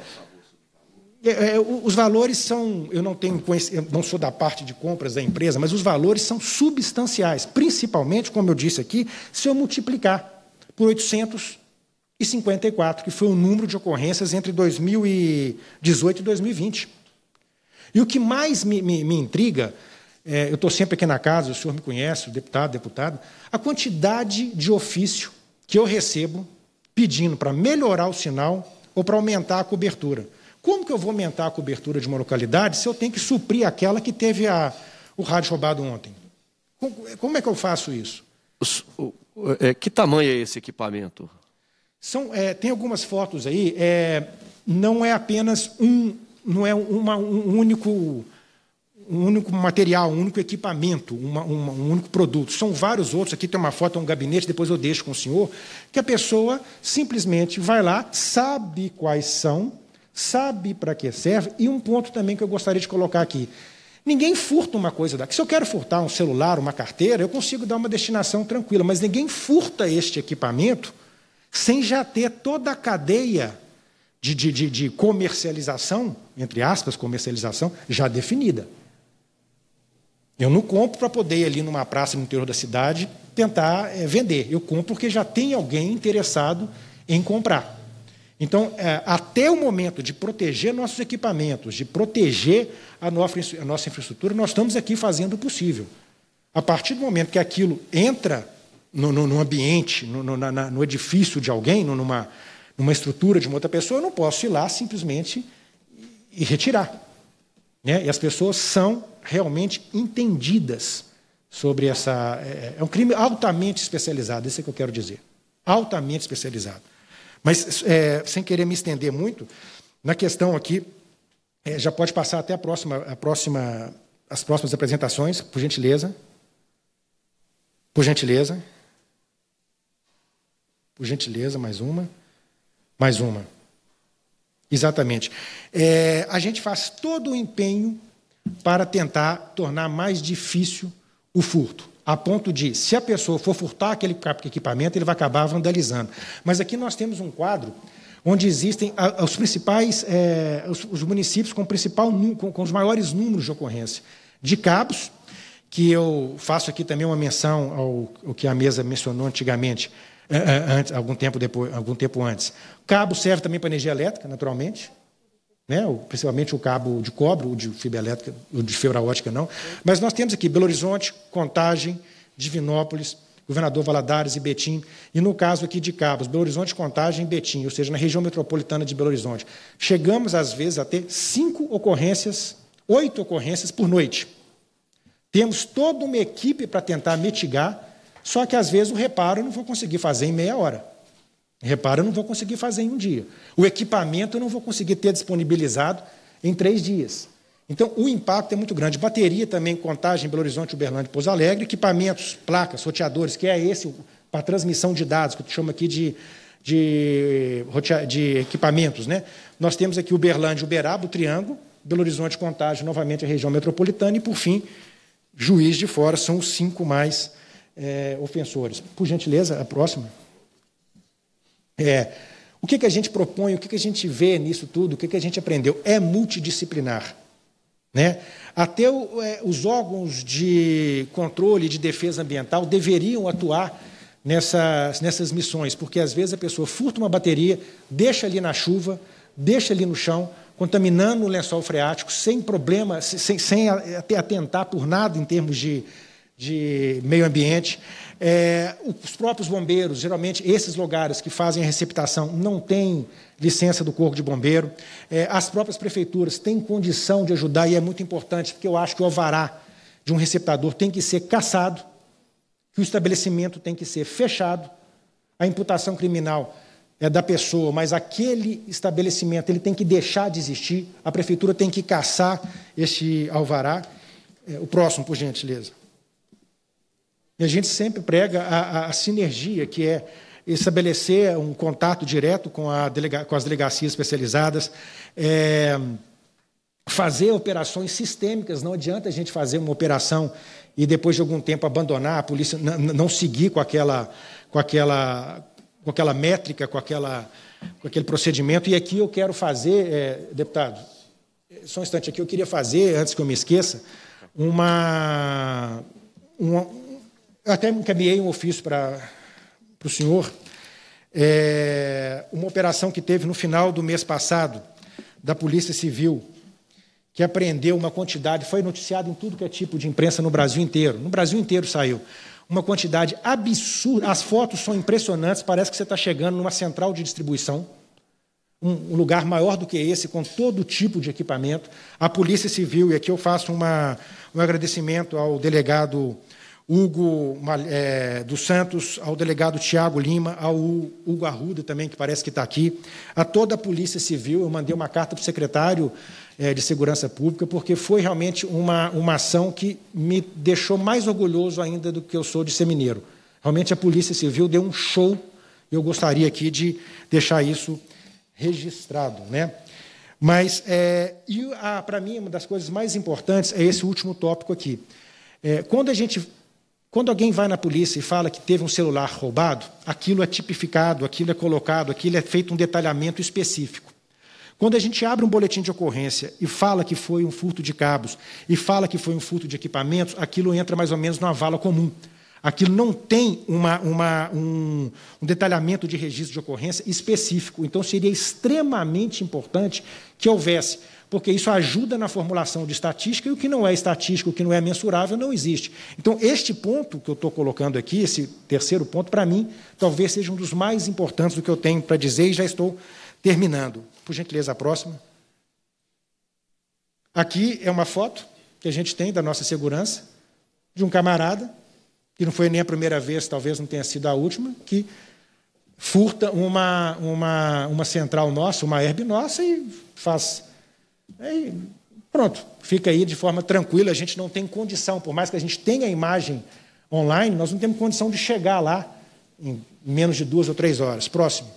É, é, os valores são, eu não tenho não sou da parte de compras da empresa, mas os valores são substanciais, principalmente, como eu disse aqui, se eu multiplicar por 854, que foi o número de ocorrências entre 2018 e 2020. E o que mais me, me, me intriga é, eu estou sempre aqui na casa, o senhor me conhece, o deputado, deputado, a quantidade de ofício que eu recebo pedindo para melhorar o sinal ou para aumentar a cobertura. Como que eu vou aumentar a cobertura de uma localidade se eu tenho que suprir aquela que teve a, o rádio roubado ontem? Como é que eu faço isso? É, que tamanho é esse equipamento? São, é, tem algumas fotos aí. É, não é apenas um, não é uma, um único um único material, um único equipamento, uma, uma, um único produto. São vários outros. Aqui tem uma foto, um gabinete, depois eu deixo com o senhor. Que a pessoa simplesmente vai lá, sabe quais são, sabe para que serve. E um ponto também que eu gostaria de colocar aqui. Ninguém furta uma coisa daqui. Se eu quero furtar um celular, uma carteira, eu consigo dar uma destinação tranquila, mas ninguém furta este equipamento sem já ter toda a cadeia de, de, de, de comercialização, entre aspas, comercialização, já definida. Eu não compro para poder ir ali numa praça no interior da cidade tentar é, vender. Eu compro porque já tem alguém interessado em comprar. Então, é, até o momento de proteger nossos equipamentos, de proteger a nossa, a nossa infraestrutura, nós estamos aqui fazendo o possível. A partir do momento que aquilo entra no, no, no ambiente, no, no, na, no, edifício de alguém, numa, numa estrutura de uma outra pessoa, eu não posso ir lá simplesmente e retirar. Né? E as pessoas são realmente entendidas sobre essa. É, é, é um crime altamente especializado, isso é que eu quero dizer. Altamente especializado. Mas, é, sem querer me estender muito, na questão aqui, é, já pode passar até a próxima, a próxima, as próximas apresentações, por gentileza. Por gentileza. Por gentileza, mais uma. Mais uma. Exatamente. É, a gente faz todo o empenho para tentar tornar mais difícil o furto. A ponto de, se a pessoa for furtar aquele equipamento, ele vai acabar vandalizando. Mas aqui nós temos um quadro onde existem os principais, é, os, os, municípios com, principal, com, com os maiores números de ocorrência de cabos, que eu faço aqui também uma menção ao, ao que a mesa mencionou antigamente, eh, eh, antes, algum, tempo depois, algum tempo antes. Cabo serve também para energia elétrica, naturalmente, né? principalmente o cabo de cobre, o de fibra elétrica, o de fibra ótica não. Mas nós temos aqui Belo Horizonte, Contagem, Divinópolis, Governador Valadares e Betim, e no caso aqui de Cabos, Belo Horizonte, Contagem e Betim, ou seja, na região metropolitana de Belo Horizonte. Chegamos, às vezes, a ter cinco ocorrências, oito ocorrências por noite. Temos toda uma equipe para tentar mitigar, só que, às vezes, o reparo eu não vou conseguir fazer em meia hora. Repara, eu não vou conseguir fazer em um dia. O equipamento eu não vou conseguir ter disponibilizado em três dias. Então, o impacto é muito grande. Bateria também, contagem, Belo Horizonte, Uberlândia e Pouso Alegre. Equipamentos, placas, roteadores, que é esse para transmissão de dados, que eu chamo aqui de, de, de equipamentos. Né? Nós temos aqui Uberlândia, Uberaba, o Triângulo, Belo Horizonte, Contagem, novamente a região metropolitana e, por fim, Juiz de Fora, são os cinco mais é, ofensores. Por gentileza, a próxima. É, o que, que a gente propõe, o que, que a gente vê nisso tudo, o que, que a gente aprendeu? É multidisciplinar. Né? Até o, é, os órgãos de controle de defesa ambiental deveriam atuar nessas, nessas missões, porque às vezes a pessoa furta uma bateria, deixa ali na chuva, deixa ali no chão, contaminando o lençol freático, sem problema, sem, sem até atentar por nada em termos de, de meio ambiente. É, os próprios bombeiros, geralmente esses lugares que fazem a receptação, não têm licença do corpo de bombeiro. É, as próprias prefeituras têm condição de ajudar, e é muito importante, porque eu acho que o alvará de um receptador tem que ser caçado, que o estabelecimento tem que ser fechado, a imputação criminal é da pessoa, mas aquele estabelecimento ele tem que deixar de existir, a prefeitura tem que caçar este alvará. É, o próximo, por gentileza. E a gente sempre prega a, a, a sinergia, que é estabelecer um contato direto com, delega, com as delegacias especializadas, é, fazer operações sistêmicas. Não adianta a gente fazer uma operação e depois de algum tempo abandonar a polícia, não, não seguir com aquela, com aquela, com aquela métrica, com, aquela, com aquele procedimento. E aqui eu quero fazer, é, deputado, só um instante aqui, eu queria fazer, antes que eu me esqueça, uma, uma eu até encaminhei um ofício para, para o senhor, é, uma operação que teve no final do mês passado, da Polícia Civil, que apreendeu uma quantidade, foi noticiado em tudo que é tipo de imprensa no Brasil inteiro, no Brasil inteiro saiu, uma quantidade absurda, as fotos são impressionantes, parece que você está chegando numa central de distribuição, um, lugar maior do que esse, com todo tipo de equipamento. A Polícia Civil, e aqui eu faço uma, um agradecimento ao delegado Hugo é, dos Santos, ao delegado Tiago Lima, ao Hugo Arruda também, que parece que está aqui, a toda a Polícia Civil. Eu mandei uma carta para o secretário é, de Segurança Pública, porque foi realmente uma, uma ação que me deixou mais orgulhoso ainda do que eu sou de ser mineiro. Realmente a Polícia Civil deu um show, eu gostaria aqui de deixar isso registrado. Né? Mas, é, para mim, uma das coisas mais importantes é esse último tópico aqui. É, quando a gente quando alguém vai na polícia e fala que teve um celular roubado, aquilo é tipificado, aquilo é colocado, aquilo é feito um detalhamento específico. Quando a gente abre um boletim de ocorrência e fala que foi um furto de cabos e fala que foi um furto de equipamentos, aquilo entra mais ou menos numa vala comum. Aquilo não tem uma, uma, um, um detalhamento de registro de ocorrência específico. Então, seria extremamente importante que houvesse porque isso ajuda na formulação de estatística e o que não é estatístico, o que não é mensurável, não existe. Então, este ponto que eu estou colocando aqui, esse terceiro ponto, para mim, talvez seja um dos mais importantes do que eu tenho para dizer e já estou terminando. Por gentileza, a próxima. Aqui é uma foto que a gente tem da nossa segurança, de um camarada, que não foi nem a primeira vez, talvez não tenha sido a última, que furta uma, uma, uma central nossa, uma herb nossa, e faz Aí, é, pronto, fica aí de forma tranquila. A gente não tem condição, por mais que a gente tenha a imagem online, nós não temos condição de chegar lá em menos de duas ou três horas. Próximo.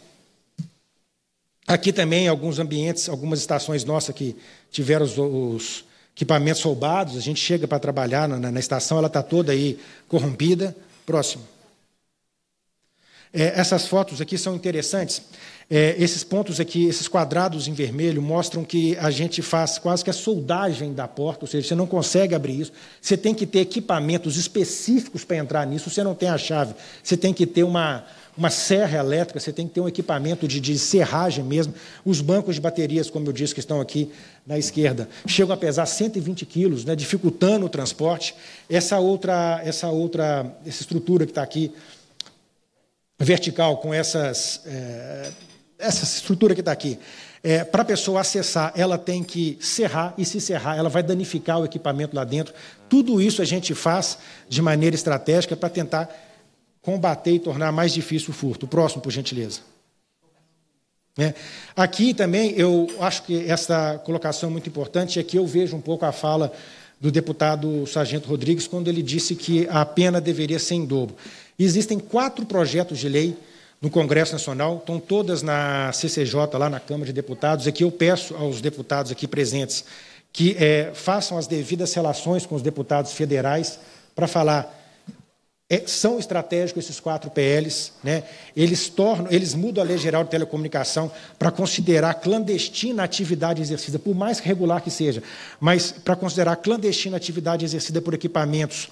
Aqui também alguns ambientes, algumas estações nossas que tiveram os, os equipamentos roubados. A gente chega para trabalhar na, na estação, ela está toda aí corrompida. Próximo. É, essas fotos aqui são interessantes. É, esses pontos aqui, esses quadrados em vermelho, mostram que a gente faz quase que a soldagem da porta, ou seja, você não consegue abrir isso. Você tem que ter equipamentos específicos para entrar nisso, você não tem a chave. Você tem que ter uma, uma serra elétrica, você tem que ter um equipamento de, de serragem mesmo. Os bancos de baterias, como eu disse, que estão aqui na esquerda, chegam a pesar 120 quilos, né, dificultando o transporte. Essa outra, essa outra essa estrutura que está aqui, vertical, com essas. É, essa estrutura que está aqui, é, para a pessoa acessar, ela tem que serrar, e se serrar, ela vai danificar o equipamento lá dentro. Tudo isso a gente faz de maneira estratégica para tentar combater e tornar mais difícil o furto. próximo, por gentileza. É. Aqui também, eu acho que essa colocação é muito importante, é que eu vejo um pouco a fala do deputado Sargento Rodrigues, quando ele disse que a pena deveria ser em dobro. Existem quatro projetos de lei no Congresso Nacional, estão todas na CCJ, lá na Câmara de Deputados, e que eu peço aos deputados aqui presentes que é, façam as devidas relações com os deputados federais para falar. É, são estratégicos esses quatro PLs, né? eles tornam, eles mudam a Lei Geral de Telecomunicação para considerar clandestina a atividade exercida, por mais regular que seja, mas para considerar clandestina a atividade exercida por equipamentos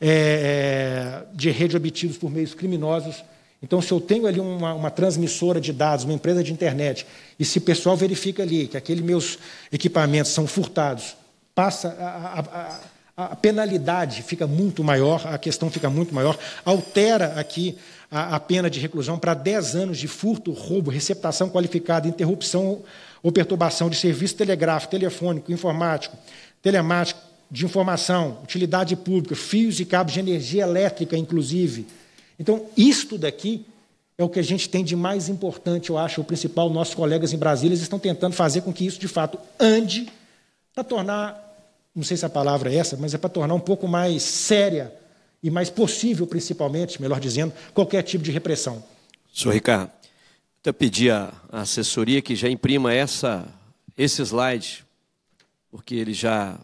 é, é de rede obtidos por meios criminosos então, se eu tenho ali uma, uma, transmissora de dados, uma empresa de internet, e se o pessoal verifica ali que aqueles meus equipamentos são furtados, passa a, a, a, a penalidade fica muito maior, a questão fica muito maior, altera aqui a, pena de reclusão para 10 anos de furto, roubo, receptação qualificada, interrupção ou perturbação de serviço telegráfico, telefônico, informático, telemático, de informação, utilidade pública, fios e cabos de energia elétrica, inclusive então, isto daqui é o que a gente tem de mais importante, eu acho, o principal. Nossos colegas em Brasília estão tentando fazer com que isso, de fato, ande para tornar, não sei se a palavra é essa, mas é para tornar um pouco mais séria e mais possível, principalmente, melhor dizendo, qualquer tipo de repressão. Sr. Ricardo, eu pedi à assessoria que já imprima essa, esse slide, porque ele já,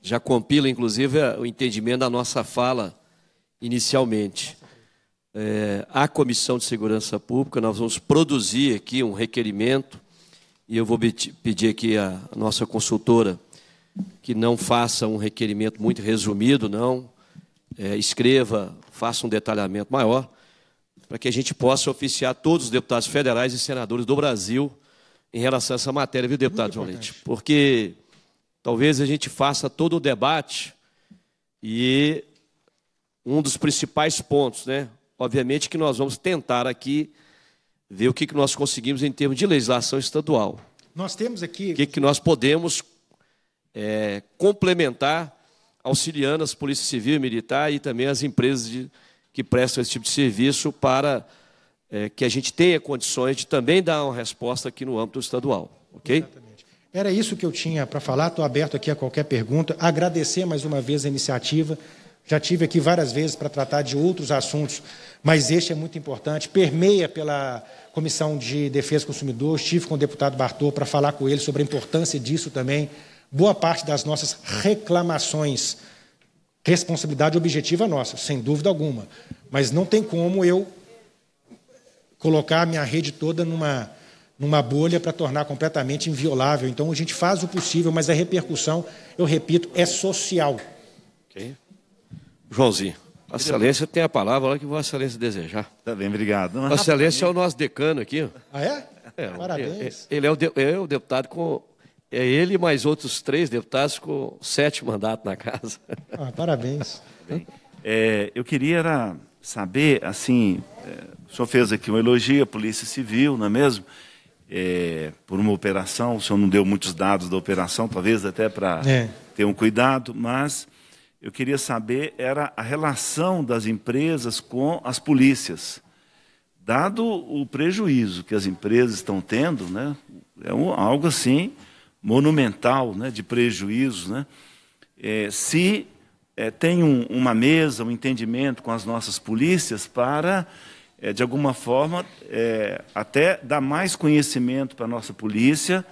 já compila, inclusive, o entendimento da nossa fala inicialmente é, à Comissão de Segurança Pública, nós vamos produzir aqui um requerimento, e eu vou pedir aqui à nossa consultora que não faça um requerimento muito resumido, não, é, escreva, faça um detalhamento maior, para que a gente possa oficiar todos os deputados federais e senadores do Brasil em relação a essa matéria, viu, deputado João Leite? Porque talvez a gente faça todo o debate e um dos principais pontos, né? Obviamente que nós vamos tentar aqui ver o que, que nós conseguimos em termos de legislação estadual. Nós temos aqui. O que, que nós podemos é, complementar, auxiliando as polícias civil e militar e também as empresas de, que prestam esse tipo de serviço para é, que a gente tenha condições de também dar uma resposta aqui no âmbito estadual. Ok? Exatamente. Era isso que eu tinha para falar. Estou aberto aqui a qualquer pergunta. Agradecer mais uma vez a iniciativa já tive aqui várias vezes para tratar de outros assuntos, mas este é muito importante. Permeia pela Comissão de Defesa do Consumidor. Estive com o deputado Bartô para falar com ele sobre a importância disso também. Boa parte das nossas reclamações, responsabilidade objetiva nossa, sem dúvida alguma. Mas não tem como eu colocar a minha rede toda numa, numa bolha para tornar completamente inviolável. Então a gente faz o possível, mas a repercussão, eu repito, é social. Okay. Joãozinho. Vossa Excelência tem a palavra lá que Vossa Excelência desejar. Tá bem, obrigado. Vossa Excelência é o nosso decano aqui. Ah, é? é Parabéns. É, é, ele é o, de, é, é o deputado com. É ele e mais outros três deputados com sete mandatos na casa. Ah, parabéns. Bem, é, eu queria saber, assim, é, o senhor fez aqui um elogio à Polícia Civil, não é mesmo? É, por uma operação, o senhor não deu muitos dados da operação, talvez até para ter um cuidado, mas eu queria saber era a relação das empresas com as polícias. Dado o prejuízo que as empresas estão tendo, né, é um, algo assim monumental né, de prejuízo. Né? É, se é, tem um, uma mesa, um entendimento com as nossas polícias para, é, de alguma forma, é, até dar mais conhecimento para a nossa polícia,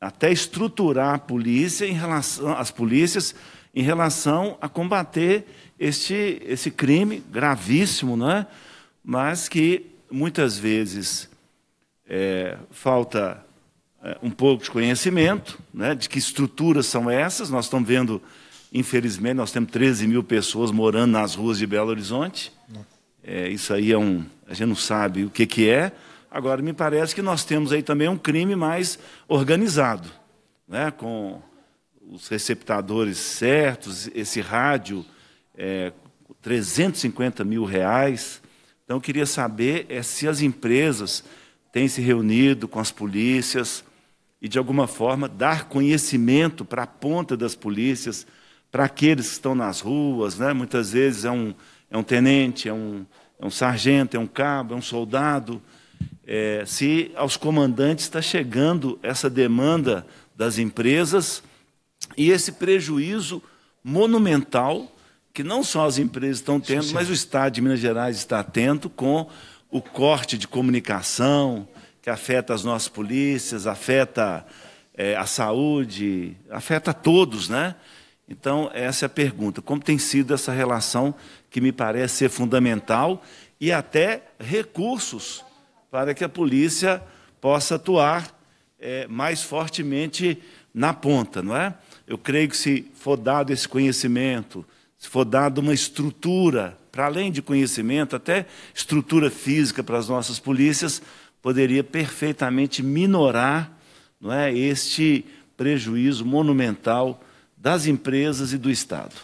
até estruturar a polícia em relação às polícias em relação a combater este, esse crime gravíssimo, é, mas que muitas vezes é, falta é, um pouco de conhecimento né? de que estruturas são essas. Nós estamos vendo, infelizmente, nós temos 13 mil pessoas morando nas ruas de Belo Horizonte. É, isso aí é um. A gente não sabe o que, que é. Agora, me parece que nós temos aí também um crime mais organizado, né? com os receptadores certos, esse rádio, é, 350 mil reais. Então, eu queria saber é, se as empresas têm se reunido com as polícias e, de alguma forma, dar conhecimento para a ponta das polícias, para aqueles que estão nas ruas. Né? Muitas vezes é um, é um tenente, é um, é um sargento, é um cabo, é um soldado. É, se aos comandantes está chegando essa demanda das empresas e esse prejuízo monumental que não só as empresas estão tendo, mas o Estado de Minas Gerais está atento com o corte de comunicação que afeta as nossas polícias, afeta é, a saúde, afeta todos, né? Então, essa é a pergunta. Como tem sido essa relação que me parece ser fundamental e até recursos para que a polícia possa atuar é, mais fortemente na ponta, não é? Eu creio que se for dado esse conhecimento, se for dado uma estrutura, para além de conhecimento, até estrutura física para as nossas polícias, poderia perfeitamente minorar não é, este prejuízo monumental das empresas e do Estado.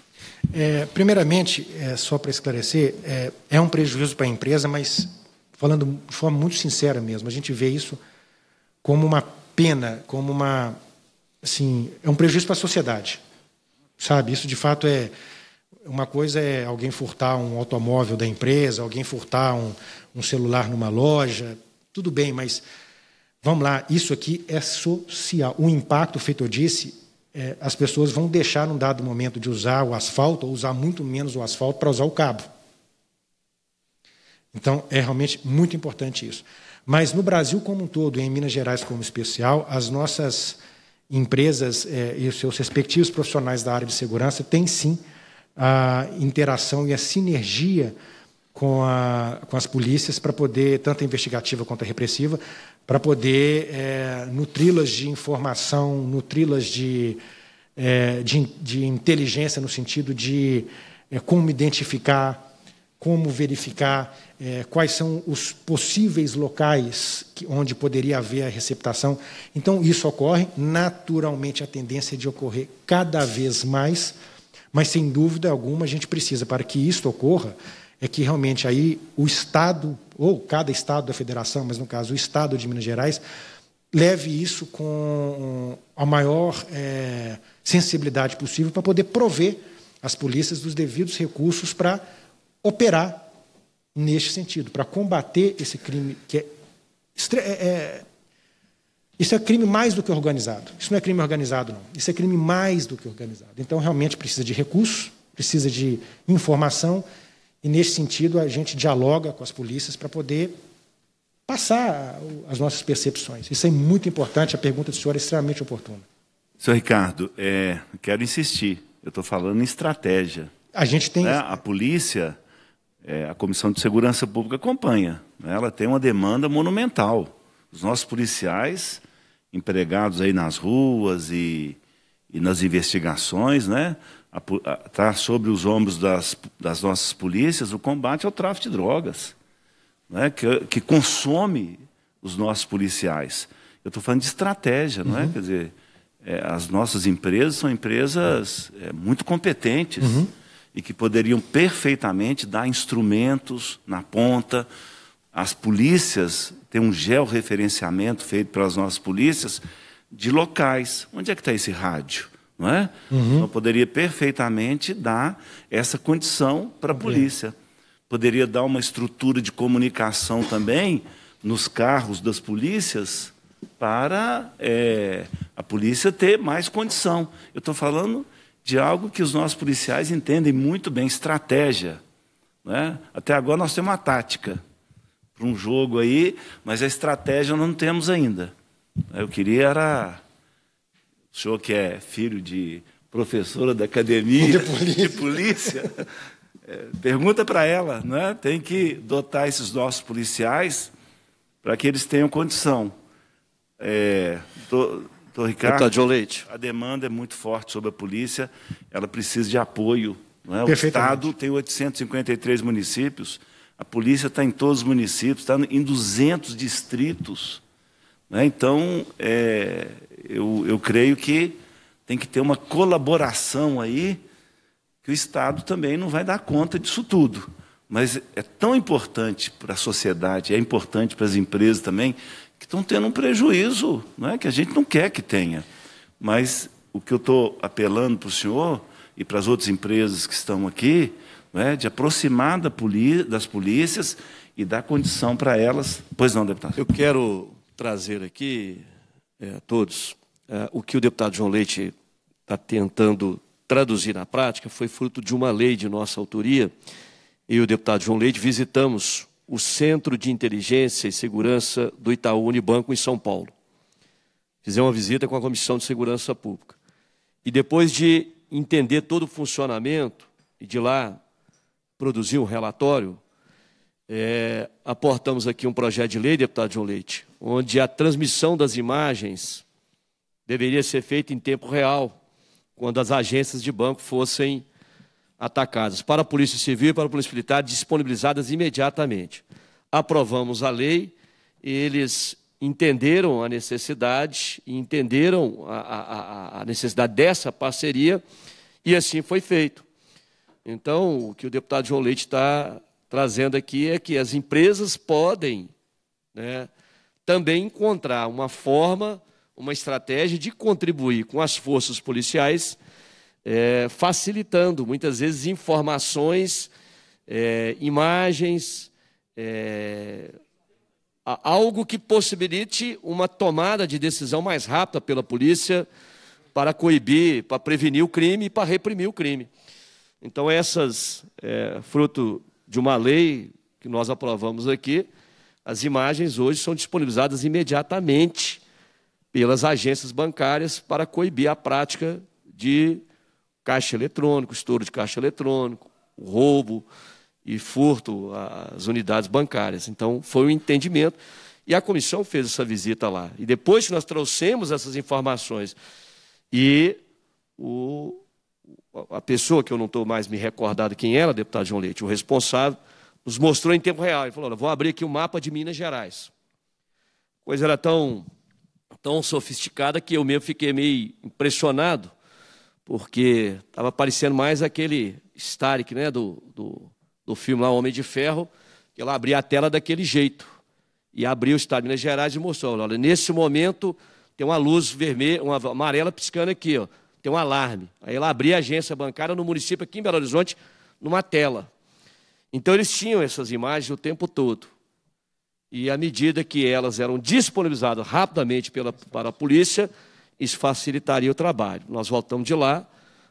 É, primeiramente, é, só para esclarecer, é, é um prejuízo para a empresa, mas falando de forma muito sincera mesmo, a gente vê isso como uma pena, como uma assim, é um prejuízo para a sociedade. Sabe? Isso de fato é uma coisa é alguém furtar um automóvel da empresa, alguém furtar um, um celular numa loja, tudo bem, mas vamos lá, isso aqui é social. O impacto, feito eu disse, é, as pessoas vão deixar num dado momento de usar o asfalto, ou usar muito menos o asfalto para usar o cabo. Então, é realmente muito importante isso. Mas no Brasil como um todo, e em Minas Gerais como especial, as nossas empresas é, e os seus respectivos profissionais da área de segurança têm sim a interação e a sinergia com, a, com as polícias para poder, tanto investigativa quanto repressiva, para poder eh, nutri-las de informação, nutri-las de, é, de, de, inteligência no sentido de como identificar, como verificar é, quais são os possíveis locais que, onde poderia haver a receptação. Então, isso ocorre. Naturalmente, a tendência é de ocorrer cada vez mais, mas, sem dúvida alguma, a gente precisa, para que isso ocorra, é que realmente aí o Estado, ou cada Estado da Federação, mas no caso o Estado de Minas Gerais, leve isso com a maior é, sensibilidade possível para poder prover as polícias dos devidos recursos para operar neste sentido, para combater esse crime que é, é, é, isso é crime mais do que organizado. Isso não é crime organizado, não. Isso é crime mais do que organizado. Então, realmente precisa de recursos, precisa de informação, e nesse sentido a gente dialoga com as polícias para poder passar as nossas percepções. Isso é muito importante, a pergunta do senhor é extremamente oportuna. Senhor Ricardo, é, quero insistir, eu estou falando em estratégia. A gente tem. Né? A polícia é, a Comissão de Segurança Pública acompanha. Né? Ela tem uma demanda monumental. Os nossos policiais empregados aí nas ruas e, e nas investigações, né? Está sobre os ombros das, das nossas polícias o combate ao tráfico de drogas, né? que, que consome os nossos policiais. Eu estou falando de estratégia, não é? uhum. é? Quer dizer, é, as nossas empresas são empresas é, muito competentes. Uhum e que poderiam perfeitamente dar instrumentos na ponta. As polícias têm um georreferenciamento feito pelas nossas polícias de locais. Onde é que está esse rádio? Não é? Uhum. Então, poderia perfeitamente dar essa condição para a polícia. Poderia dar uma estrutura de comunicação também nos carros das polícias para é, a polícia ter mais condição. Eu estou falando de algo que os nossos policiais entendem muito bem, estratégia. Né? Até agora nós temos uma tática para um jogo aí, mas a estratégia nós não temos ainda. Eu queria era... O senhor que é filho de professora da academia de [laughs] polícia, de polícia é, pergunta para ela, né? tem que dotar esses nossos policiais para que eles tenham condição. É, Doutor Ricardo, Deputado Leite. a demanda é muito forte sobre a polícia, ela precisa de apoio. É? O Estado tem 853 municípios, a polícia está em todos os municípios, está em 200 distritos. É? Então, é, eu, eu creio que tem que ter uma colaboração aí, que o Estado também não vai dar conta disso tudo. Mas é tão importante para a sociedade, é importante para as empresas também, que estão tendo um prejuízo, é? que a gente não quer que tenha. Mas o que eu estou apelando para o senhor e para as outras empresas que estão aqui, é de aproximar da das polícias e dar condição para elas. Pois não, deputado. Eu quero trazer aqui é, a todos é, o que o deputado João Leite está tentando traduzir na prática foi fruto de uma lei de nossa autoria. Eu e o deputado João Leite visitamos o Centro de Inteligência e Segurança do Itaú Unibanco em São Paulo. Fizemos uma visita com a Comissão de Segurança Pública. E depois de entender todo o funcionamento e de lá produzir um relatório, é, aportamos aqui um projeto de lei, deputado João Leite, onde a transmissão das imagens deveria ser feita em tempo real, quando as agências de banco fossem atacadas para a Polícia Civil e para a Polícia Militar disponibilizadas imediatamente. Aprovamos a lei, eles entenderam a necessidade, entenderam a, a, a necessidade dessa parceria e assim foi feito. Então, o que o deputado João Leite está trazendo aqui é que as empresas podem né, também encontrar uma forma, uma estratégia de contribuir com as forças policiais é, facilitando muitas vezes informações, é, imagens, é, algo que possibilite uma tomada de decisão mais rápida pela polícia para coibir, para prevenir o crime e para reprimir o crime. Então, essas, é, fruto de uma lei que nós aprovamos aqui, as imagens hoje são disponibilizadas imediatamente pelas agências bancárias para coibir a prática de caixa eletrônico, estouro de caixa eletrônico, roubo e furto às unidades bancárias. Então, foi o um entendimento. E a comissão fez essa visita lá. E depois que nós trouxemos essas informações e o, a pessoa, que eu não estou mais me recordado quem era, deputado João Leite, o responsável, nos mostrou em tempo real. Ele falou: vou abrir aqui o um mapa de Minas Gerais. A coisa era tão, tão sofisticada que eu mesmo fiquei meio impressionado porque estava parecendo mais aquele Stark né, do, do, do filme lá, Homem de Ferro, que ela abria a tela daquele jeito. E abriu o estado de Minas Gerais e mostrou: olha, nesse momento tem uma luz vermelha, uma amarela piscando aqui, ó, tem um alarme. Aí ela abria a agência bancária no município aqui em Belo Horizonte, numa tela. Então eles tinham essas imagens o tempo todo. E à medida que elas eram disponibilizadas rapidamente pela, para a polícia, isso facilitaria o trabalho. Nós voltamos de lá,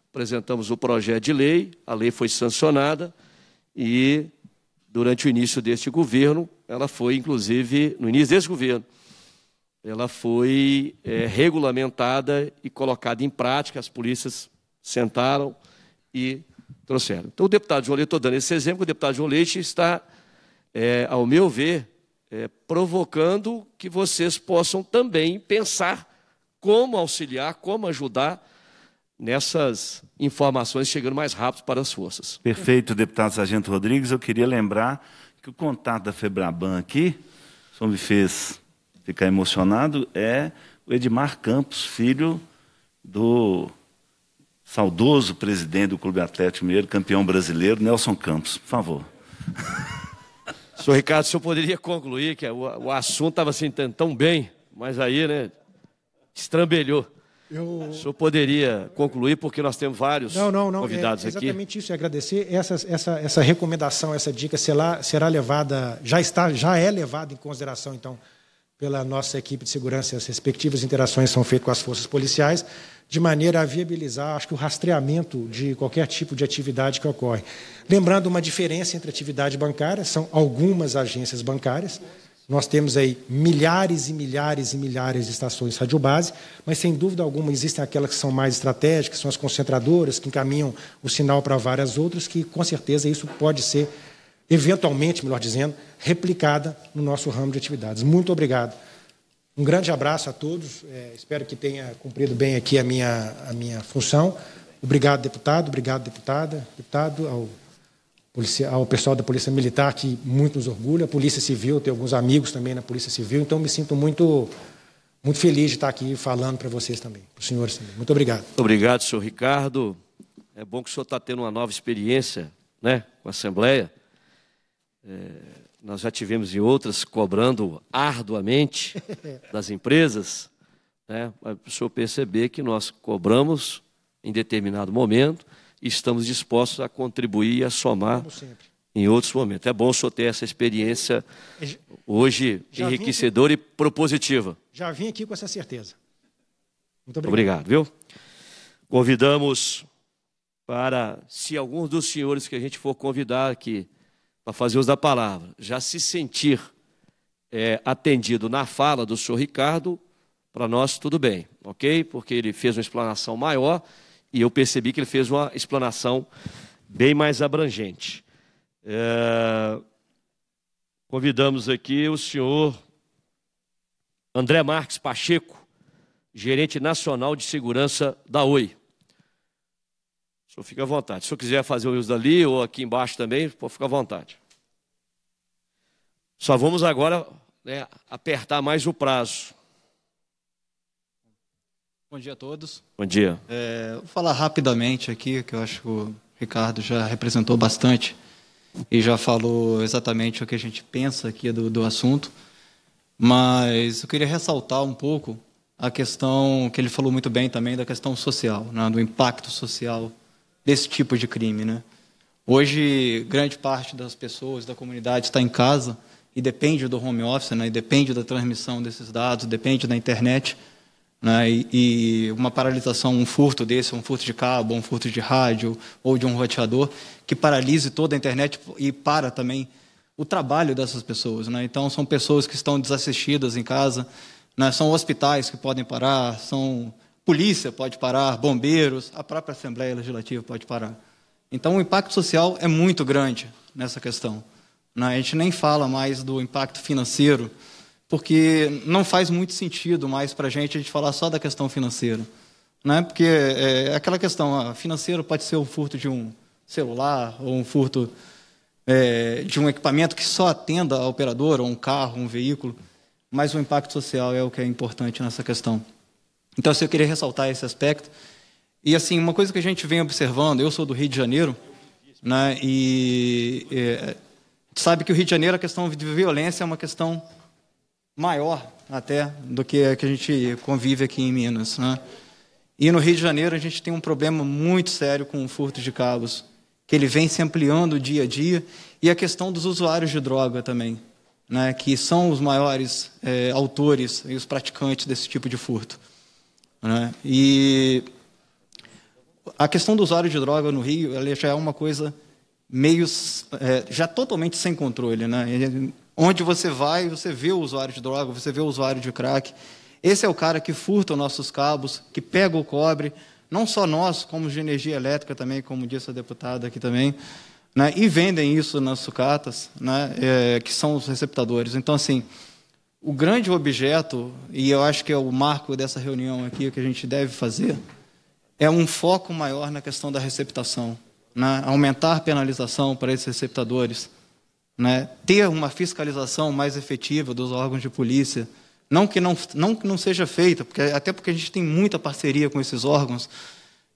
apresentamos o projeto de lei, a lei foi sancionada e, durante o início deste governo, ela foi, inclusive, no início desse governo, ela foi é, regulamentada e colocada em prática, as polícias sentaram e trouxeram. Então, o deputado João Leite, estou dando esse exemplo, o deputado João Leite está, é, ao meu ver, é, provocando que vocês possam também pensar como auxiliar, como ajudar nessas informações chegando mais rápido para as forças. Perfeito, deputado Sargento Rodrigues. Eu queria lembrar que o contato da Febraban aqui, só me fez ficar emocionado, é o Edmar Campos, filho do saudoso presidente do Clube Atlético Mineiro, campeão brasileiro, Nelson Campos. Por favor. Senhor Ricardo, o senhor poderia concluir que o, assunto estava se assim, tão bem, mas aí, né, Estrambelhou. Eu... O senhor poderia concluir, porque nós temos vários não, não, não. convidados é exatamente aqui. Exatamente isso, é agradecer. Essa, essa, essa recomendação, essa dica será, será levada, já está, já é levada em consideração, então, pela nossa equipe de segurança. As respectivas interações são feitas com as forças policiais, de maneira a viabilizar, acho que, o rastreamento de qualquer tipo de atividade que ocorre. Lembrando uma diferença entre atividade bancária, são algumas agências bancárias nós temos aí milhares e milhares e milhares de estações radiobase, mas sem dúvida alguma existem aquelas que são mais estratégicas, que são as concentradoras, que encaminham o sinal para várias outras, que com certeza isso pode ser, eventualmente, melhor dizendo, replicada no nosso ramo de atividades. Muito obrigado. Um grande abraço a todos. É, espero que tenha cumprido bem aqui a minha, a minha função. Obrigado, deputado. Obrigado, deputada. Deputado, ao ao pessoal da Polícia Militar, que muito nos orgulha, a Polícia Civil, tenho alguns amigos também na Polícia Civil, então me sinto muito, muito feliz de estar aqui falando para vocês também, para os senhores também. Muito obrigado. Muito obrigado, senhor Ricardo. É bom que o senhor está tendo uma nova experiência né, com a Assembleia. É, nós já tivemos em outras cobrando arduamente [laughs] das empresas, né, para o senhor perceber que nós cobramos em determinado momento estamos dispostos a contribuir e a somar em outros momentos. É bom o senhor ter essa experiência hoje já enriquecedora aqui, e propositiva. Já vim aqui com essa certeza. Muito obrigado. Obrigado, viu? Convidamos para, se alguns dos senhores que a gente for convidar aqui para fazer uso da palavra, já se sentir é, atendido na fala do senhor Ricardo, para nós tudo bem, ok? Porque ele fez uma explanação maior e eu percebi que ele fez uma explanação bem mais abrangente. É... Convidamos aqui o senhor André Marques Pacheco, gerente nacional de segurança da Oi. O senhor fica à vontade. Se o senhor quiser fazer o uso dali ou aqui embaixo também, pode ficar à vontade. Só vamos agora né, apertar mais o prazo. Bom dia a todos. Bom dia. É, vou falar rapidamente aqui, que eu acho que o Ricardo já representou bastante e já falou exatamente o que a gente pensa aqui do, do assunto, mas eu queria ressaltar um pouco a questão que ele falou muito bem também da questão social, né, do impacto social desse tipo de crime. Né? Hoje, grande parte das pessoas da comunidade está em casa e depende do home office, né, e depende da transmissão desses dados, depende da internet. Né? E, e, uma paralisação, um furto desse, um furto de cabo, um furto de rádio ou de um roteador, que paralise toda a internet e para também o trabalho dessas pessoas. Né? Então, são pessoas que estão desassistidas em casa, né? são hospitais que podem parar, são polícia pode parar, bombeiros, a própria Assembleia Legislativa pode parar. Então, o impacto social é muito grande nessa questão. Né? A gente nem fala mais do impacto financeiro, porque não faz muito sentido mais para a gente a gente falar só da questão financeira. Né? Porque é, é aquela questão, ah, financeiro pode ser o um furto de um celular ou um furto é, de um equipamento que só atenda a operadora, um carro, um veículo, mas o impacto social é o que é importante nessa questão. Então, assim, eu queria ressaltar esse aspecto. E, assim, uma coisa que a gente vem observando, eu sou do Rio de Janeiro, né, e é, sabe que o Rio de Janeiro, a questão de violência é uma questão maior até do que a que a gente convive aqui em Minas. Né? E no Rio de Janeiro a gente tem um problema muito sério com o furto de cabos, que ele vem se ampliando dia a dia, e a questão dos usuários de droga também, né? que são os maiores é, autores e os praticantes desse tipo de furto. Né? E a questão do usuário de droga no Rio ela já é uma coisa meio é, já totalmente sem controle, né? Onde você vai, você vê o usuário de droga, você vê o usuário de crack. Esse é o cara que furta os nossos cabos, que pega o cobre, não só nós, como de energia elétrica também, como disse a deputada aqui também, né? e vendem isso nas sucatas, né? É, que são os receptadores. Então, assim, o grande objeto, e eu acho que é o marco dessa reunião aqui, que a gente deve fazer, é um foco maior na questão da receptação, né? aumentar a penalização para esses receptadores, né, ter uma fiscalização mais efetiva dos órgãos de polícia. Não que não, não, que não seja feita, porque, até porque a gente tem muita parceria com esses órgãos.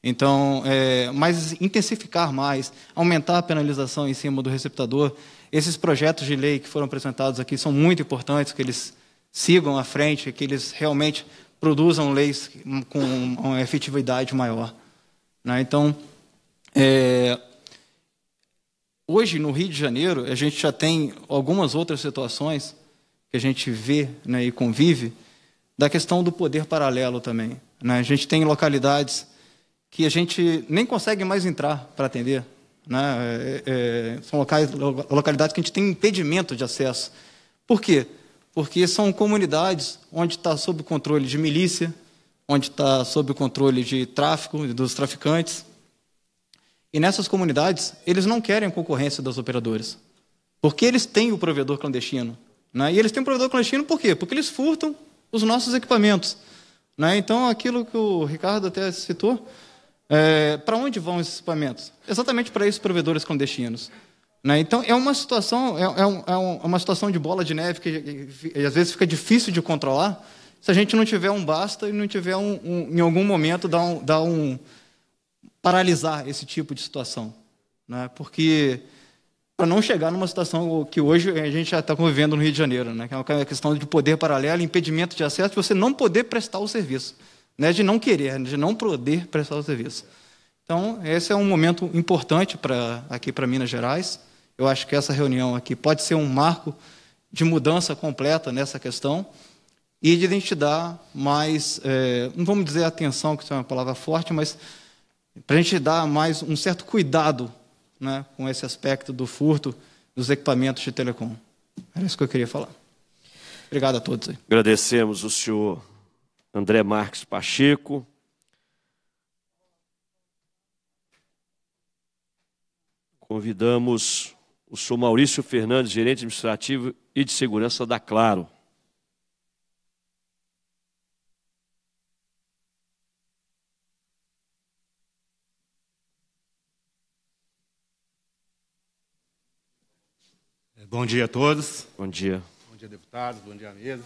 Então, é, mas intensificar mais, aumentar a penalização em cima do receptador. Esses projetos de lei que foram apresentados aqui são muito importantes, que eles sigam à frente, que eles realmente produzam leis com uma efetividade maior. Né? Então, é, Hoje, no Rio de Janeiro, a gente já tem algumas outras situações que a gente vê né, e convive, da questão do poder paralelo também. Né? A gente tem localidades que a gente nem consegue mais entrar para atender. Né? É, é, são locais, localidades que a gente tem impedimento de acesso. Por quê? Porque são comunidades onde está sob controle de milícia, onde está sob controle de tráfico, dos traficantes, e nessas comunidades, eles não querem a concorrência das operadoras. Porque eles têm o provedor clandestino. Né? E eles têm o provedor clandestino por quê? Porque eles furtam os nossos equipamentos. Né? Então, aquilo que o Ricardo até citou, é, para onde vão esses equipamentos? Exatamente para esses provedores clandestinos. Né? Então, é uma situação é, é, um, é, é uma situação de bola de neve que, que, que, às vezes fica difícil de controlar se a gente não tiver um basta e não tiver, um, um em algum momento, dar um, dar um paralisar esse tipo de situação. Né? Porque para não chegar numa situação que hoje a gente já está convivendo no Rio de Janeiro, né? que é uma questão de poder paralelo, impedimento de acesso, de você não poder prestar o serviço, né? de não querer, de não poder prestar o serviço. Então, esse é um momento importante para aqui para Minas Gerais. Eu acho que essa reunião aqui pode ser um marco de mudança completa nessa questão e de identidade. mais, é, não vamos dizer atenção, que isso é uma palavra forte, mas para a gente dar mais um certo cuidado né, com esse aspecto do furto dos equipamentos de telecom. Era isso que eu queria falar. Obrigado a todos. Aí. Agradecemos o senhor André Marques Pacheco. Convidamos o senhor Maurício Fernandes, gerente administrativo e de segurança da Claro. Bom dia a todos. Bom dia. Bom dia, deputados. Bom dia, mesa.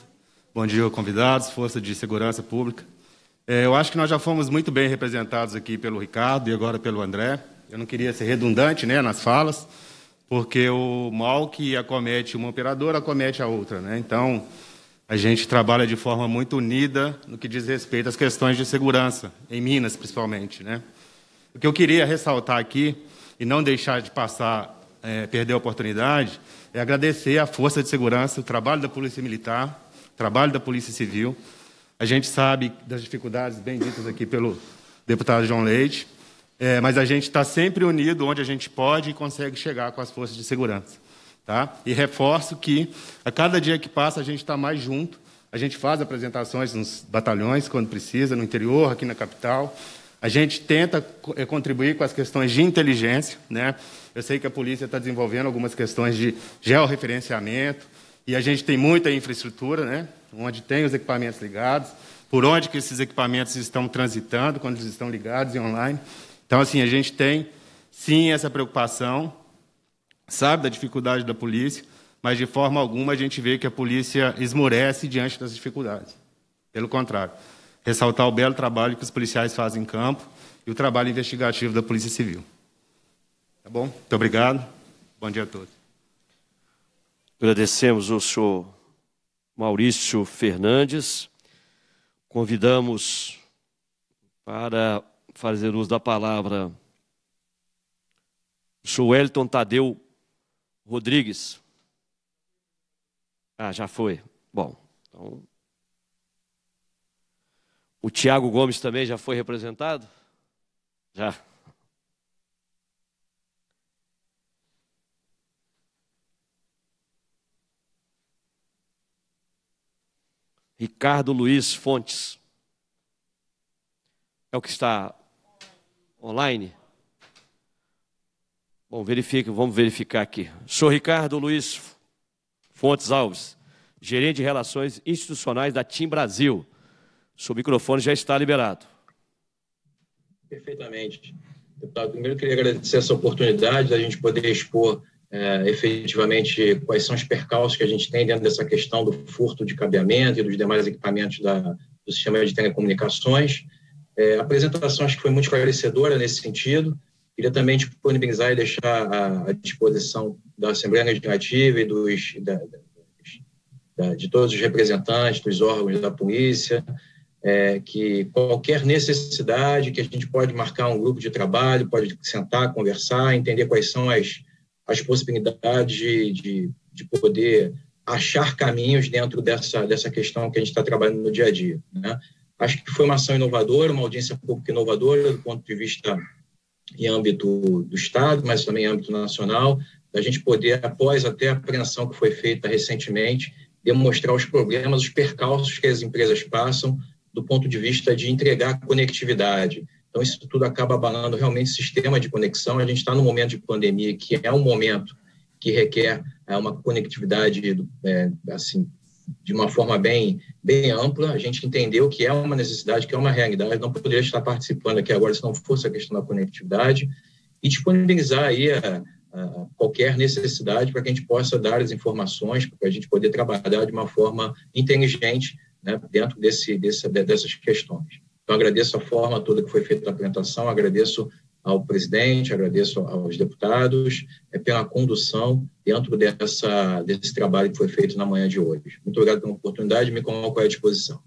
Bom dia, convidados, Força de Segurança Pública. É, eu acho que nós já fomos muito bem representados aqui pelo Ricardo e agora pelo André. Eu não queria ser redundante né, nas falas, porque o mal que acomete uma operadora acomete a outra. Né? Então, a gente trabalha de forma muito unida no que diz respeito às questões de segurança, em Minas principalmente. Né? O que eu queria ressaltar aqui, e não deixar de passar, é, perder a oportunidade, é agradecer à Força de Segurança, o trabalho da Polícia Militar, o trabalho da Polícia Civil. A gente sabe das dificuldades bem ditas aqui pelo deputado João Leite, é, mas a gente está sempre unido onde a gente pode e consegue chegar com as forças de segurança. Tá? E reforço que, a cada dia que passa, a gente está mais junto. A gente faz apresentações nos batalhões, quando precisa, no interior, aqui na capital. A gente tenta eh, contribuir com as questões de inteligência. Né? Eu sei que a polícia está desenvolvendo algumas questões de georreferenciamento, e a gente tem muita infraestrutura, né? onde tem os equipamentos ligados, por onde que esses equipamentos estão transitando, quando eles estão ligados e online. Então, assim, a gente tem, sim, essa preocupação, sabe da dificuldade da polícia, mas de forma alguma a gente vê que a polícia esmorece diante das dificuldades. Pelo contrário, ressaltar o belo trabalho que os policiais fazem em campo e o trabalho investigativo da Polícia Civil. Tá bom? Muito obrigado. Bom dia a todos. Agradecemos o senhor Maurício Fernandes. Convidamos para fazer uso da palavra o senhor Wellington Tadeu Rodrigues. Ah, já foi. Bom, então o Tiago Gomes também já foi representado? Já. Ricardo Luiz Fontes. É o que está online? Bom, verifique, vamos verificar aqui. Sou Ricardo Luiz Fontes Alves, gerente de relações institucionais da TIM Brasil seu microfone já está liberado. Perfeitamente. Deputado, primeiro eu queria agradecer essa oportunidade da gente poder expor é, efetivamente quais são os percalços que a gente tem dentro dessa questão do furto de cabeamento e dos demais equipamentos da, do sistema de telecomunicações. É, a apresentação acho que foi muito esclarecedora nesse sentido. Queria também disponibilizar e deixar à, à disposição da Assembleia Legislativa e dos, da, da, de todos os representantes, dos órgãos da polícia, é, que qualquer necessidade que a gente pode marcar um grupo de trabalho, pode sentar, conversar, entender quais são as, as possibilidades de, de, de poder achar caminhos dentro dessa, dessa questão que a gente está trabalhando no dia a dia. Né? Acho que foi uma ação inovadora, uma audiência pública inovadora do ponto de vista em âmbito do Estado, mas também em âmbito nacional, da gente poder, após até a apreensão que foi feita recentemente, demonstrar os problemas, os percalços que as empresas passam do ponto de vista de entregar conectividade. Então, isso tudo acaba abalando realmente o sistema de conexão. A gente está num momento de pandemia que é um momento que requer é, uma conectividade, é, assim, de uma forma bem, bem ampla. A gente entendeu que é uma necessidade, que é uma realidade. Não poderia estar participando aqui agora se não fosse a questão da conectividade e disponibilizar aí a, a qualquer necessidade para que a gente possa dar as informações, para a gente poder trabalhar de uma forma inteligente né, dentro desse, desse, dessas questões. Então, agradeço a forma toda que foi feita a apresentação, agradeço ao presidente, agradeço aos deputados é, pela condução dentro dessa, desse trabalho que foi feito na manhã de hoje. Muito obrigado pela oportunidade, me coloco à disposição.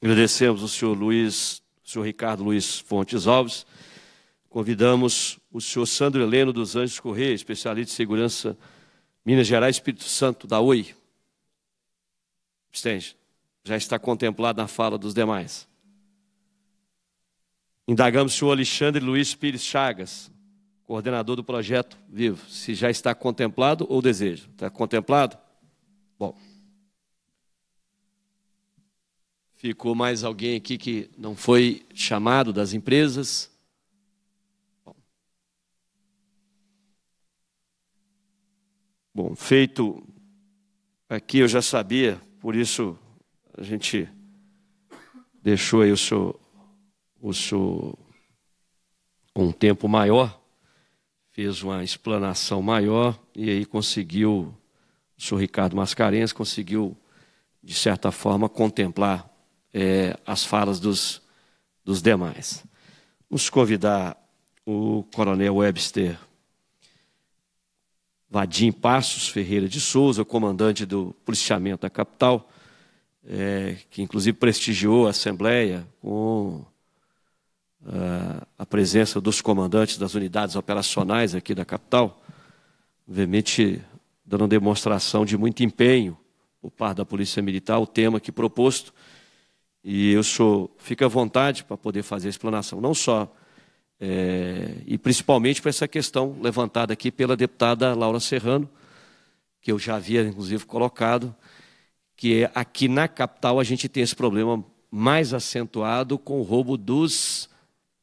Agradecemos o senhor Luiz, o senhor Ricardo Luiz Fontes Alves. Convidamos o senhor Sandro Heleno dos Anjos Correia, especialista em segurança Minas Gerais, Espírito Santo, da OI. Estende já está contemplado na fala dos demais. Indagamos se o Alexandre Luiz Pires Chagas, coordenador do projeto Vivo, se já está contemplado ou deseja. Está contemplado? Bom. Ficou mais alguém aqui que não foi chamado das empresas? Bom, Bom feito aqui, eu já sabia, por isso a gente deixou aí o seu, o seu um tempo maior, fez uma explanação maior e aí conseguiu, o senhor Ricardo Mascarenhas conseguiu, de certa forma, contemplar é, as falas dos, dos demais. Vamos convidar o coronel Webster Vadim Passos Ferreira de Souza, comandante do policiamento da capital, é, que inclusive prestigiou a Assembleia com a, ah, a presença dos comandantes das unidades operacionais aqui da capital, obviamente dando demonstração de muito empenho por parte da Polícia Militar, o tema aqui proposto. E eu sou, fico à vontade para poder fazer a explanação, não só é, e principalmente para essa questão levantada aqui pela deputada Laura Serrano, que eu já havia, inclusive, colocado, que é aqui na capital a gente tem esse problema mais acentuado com o roubo dos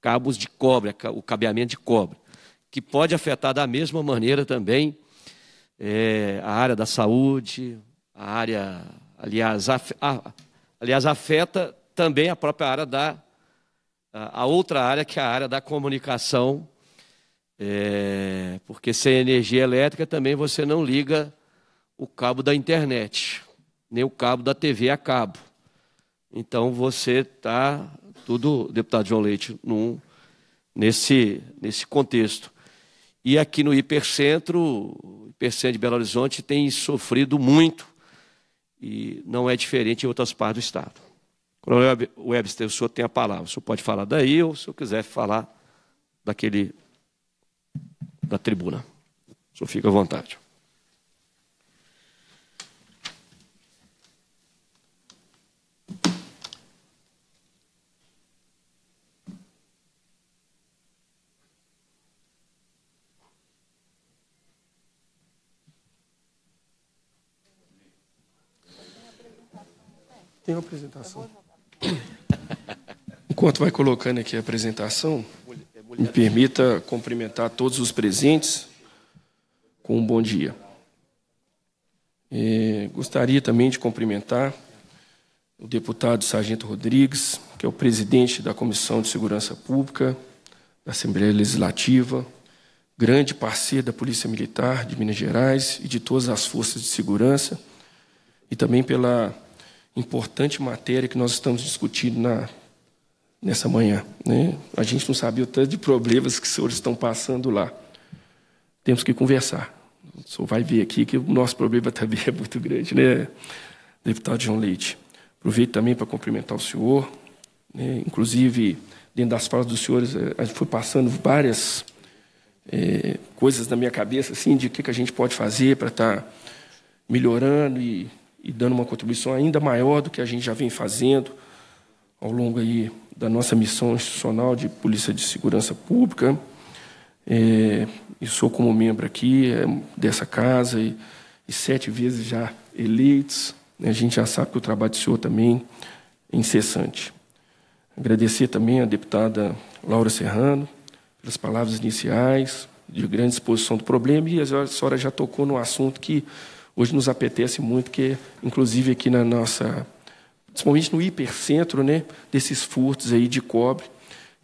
cabos de cobre, o cabeamento de cobre, que pode afetar da mesma maneira também é, a área da saúde, a área, aliás, af, a, aliás, afeta também a própria área da a, a outra área que é a área da comunicação, é, porque sem energia elétrica também você não liga o cabo da internet nem o cabo da TV a cabo. Então você está tudo, deputado João Leite, num, nesse, nesse contexto. E aqui no hipercentro, o hipercentro de Belo Horizonte tem sofrido muito e não é diferente em outras partes do Estado. Coronel Webster, o senhor tem a palavra. O senhor pode falar daí ou, se o quiser falar daquele da tribuna. O senhor fica à vontade. Tem uma apresentação. Enquanto vai colocando aqui a apresentação, me permita cumprimentar todos os presentes com um bom dia. É, gostaria também de cumprimentar o deputado Sargento Rodrigues, que é o presidente da Comissão de Segurança Pública da Assembleia Legislativa, grande parceiro da Polícia Militar de Minas Gerais e de todas as forças de segurança, e também pela importante matéria que nós estamos discutindo na, nessa manhã. Né? A gente não sabia o tanto de problemas que os senhores estão passando lá. Temos que conversar. O senhor vai ver aqui que o nosso problema também é muito grande, né, deputado João Leite? Aproveito também para cumprimentar o senhor. Né? Inclusive, dentro das falas dos senhores, eh, a gente foi passando várias é, coisas na minha cabeça, assim, de o que, que a gente pode fazer para estar tá melhorando e e dando uma contribuição ainda maior do que a gente já vem fazendo ao longo aí da nossa missão institucional de Polícia de Segurança Pública. É, e sou como membro aqui é, dessa casa e, e, sete vezes já eleitos. Né? a gente já sabe que o trabalho do senhor também é incessante. Agradecer também à deputada Laura Serrano pelas palavras iniciais, de grande exposição do problema, e a senhora já tocou no assunto que Hoje nos apetece muito que, inclusive aqui na nossa, principalmente no hipercentro, né, desses furtos aí de cobre,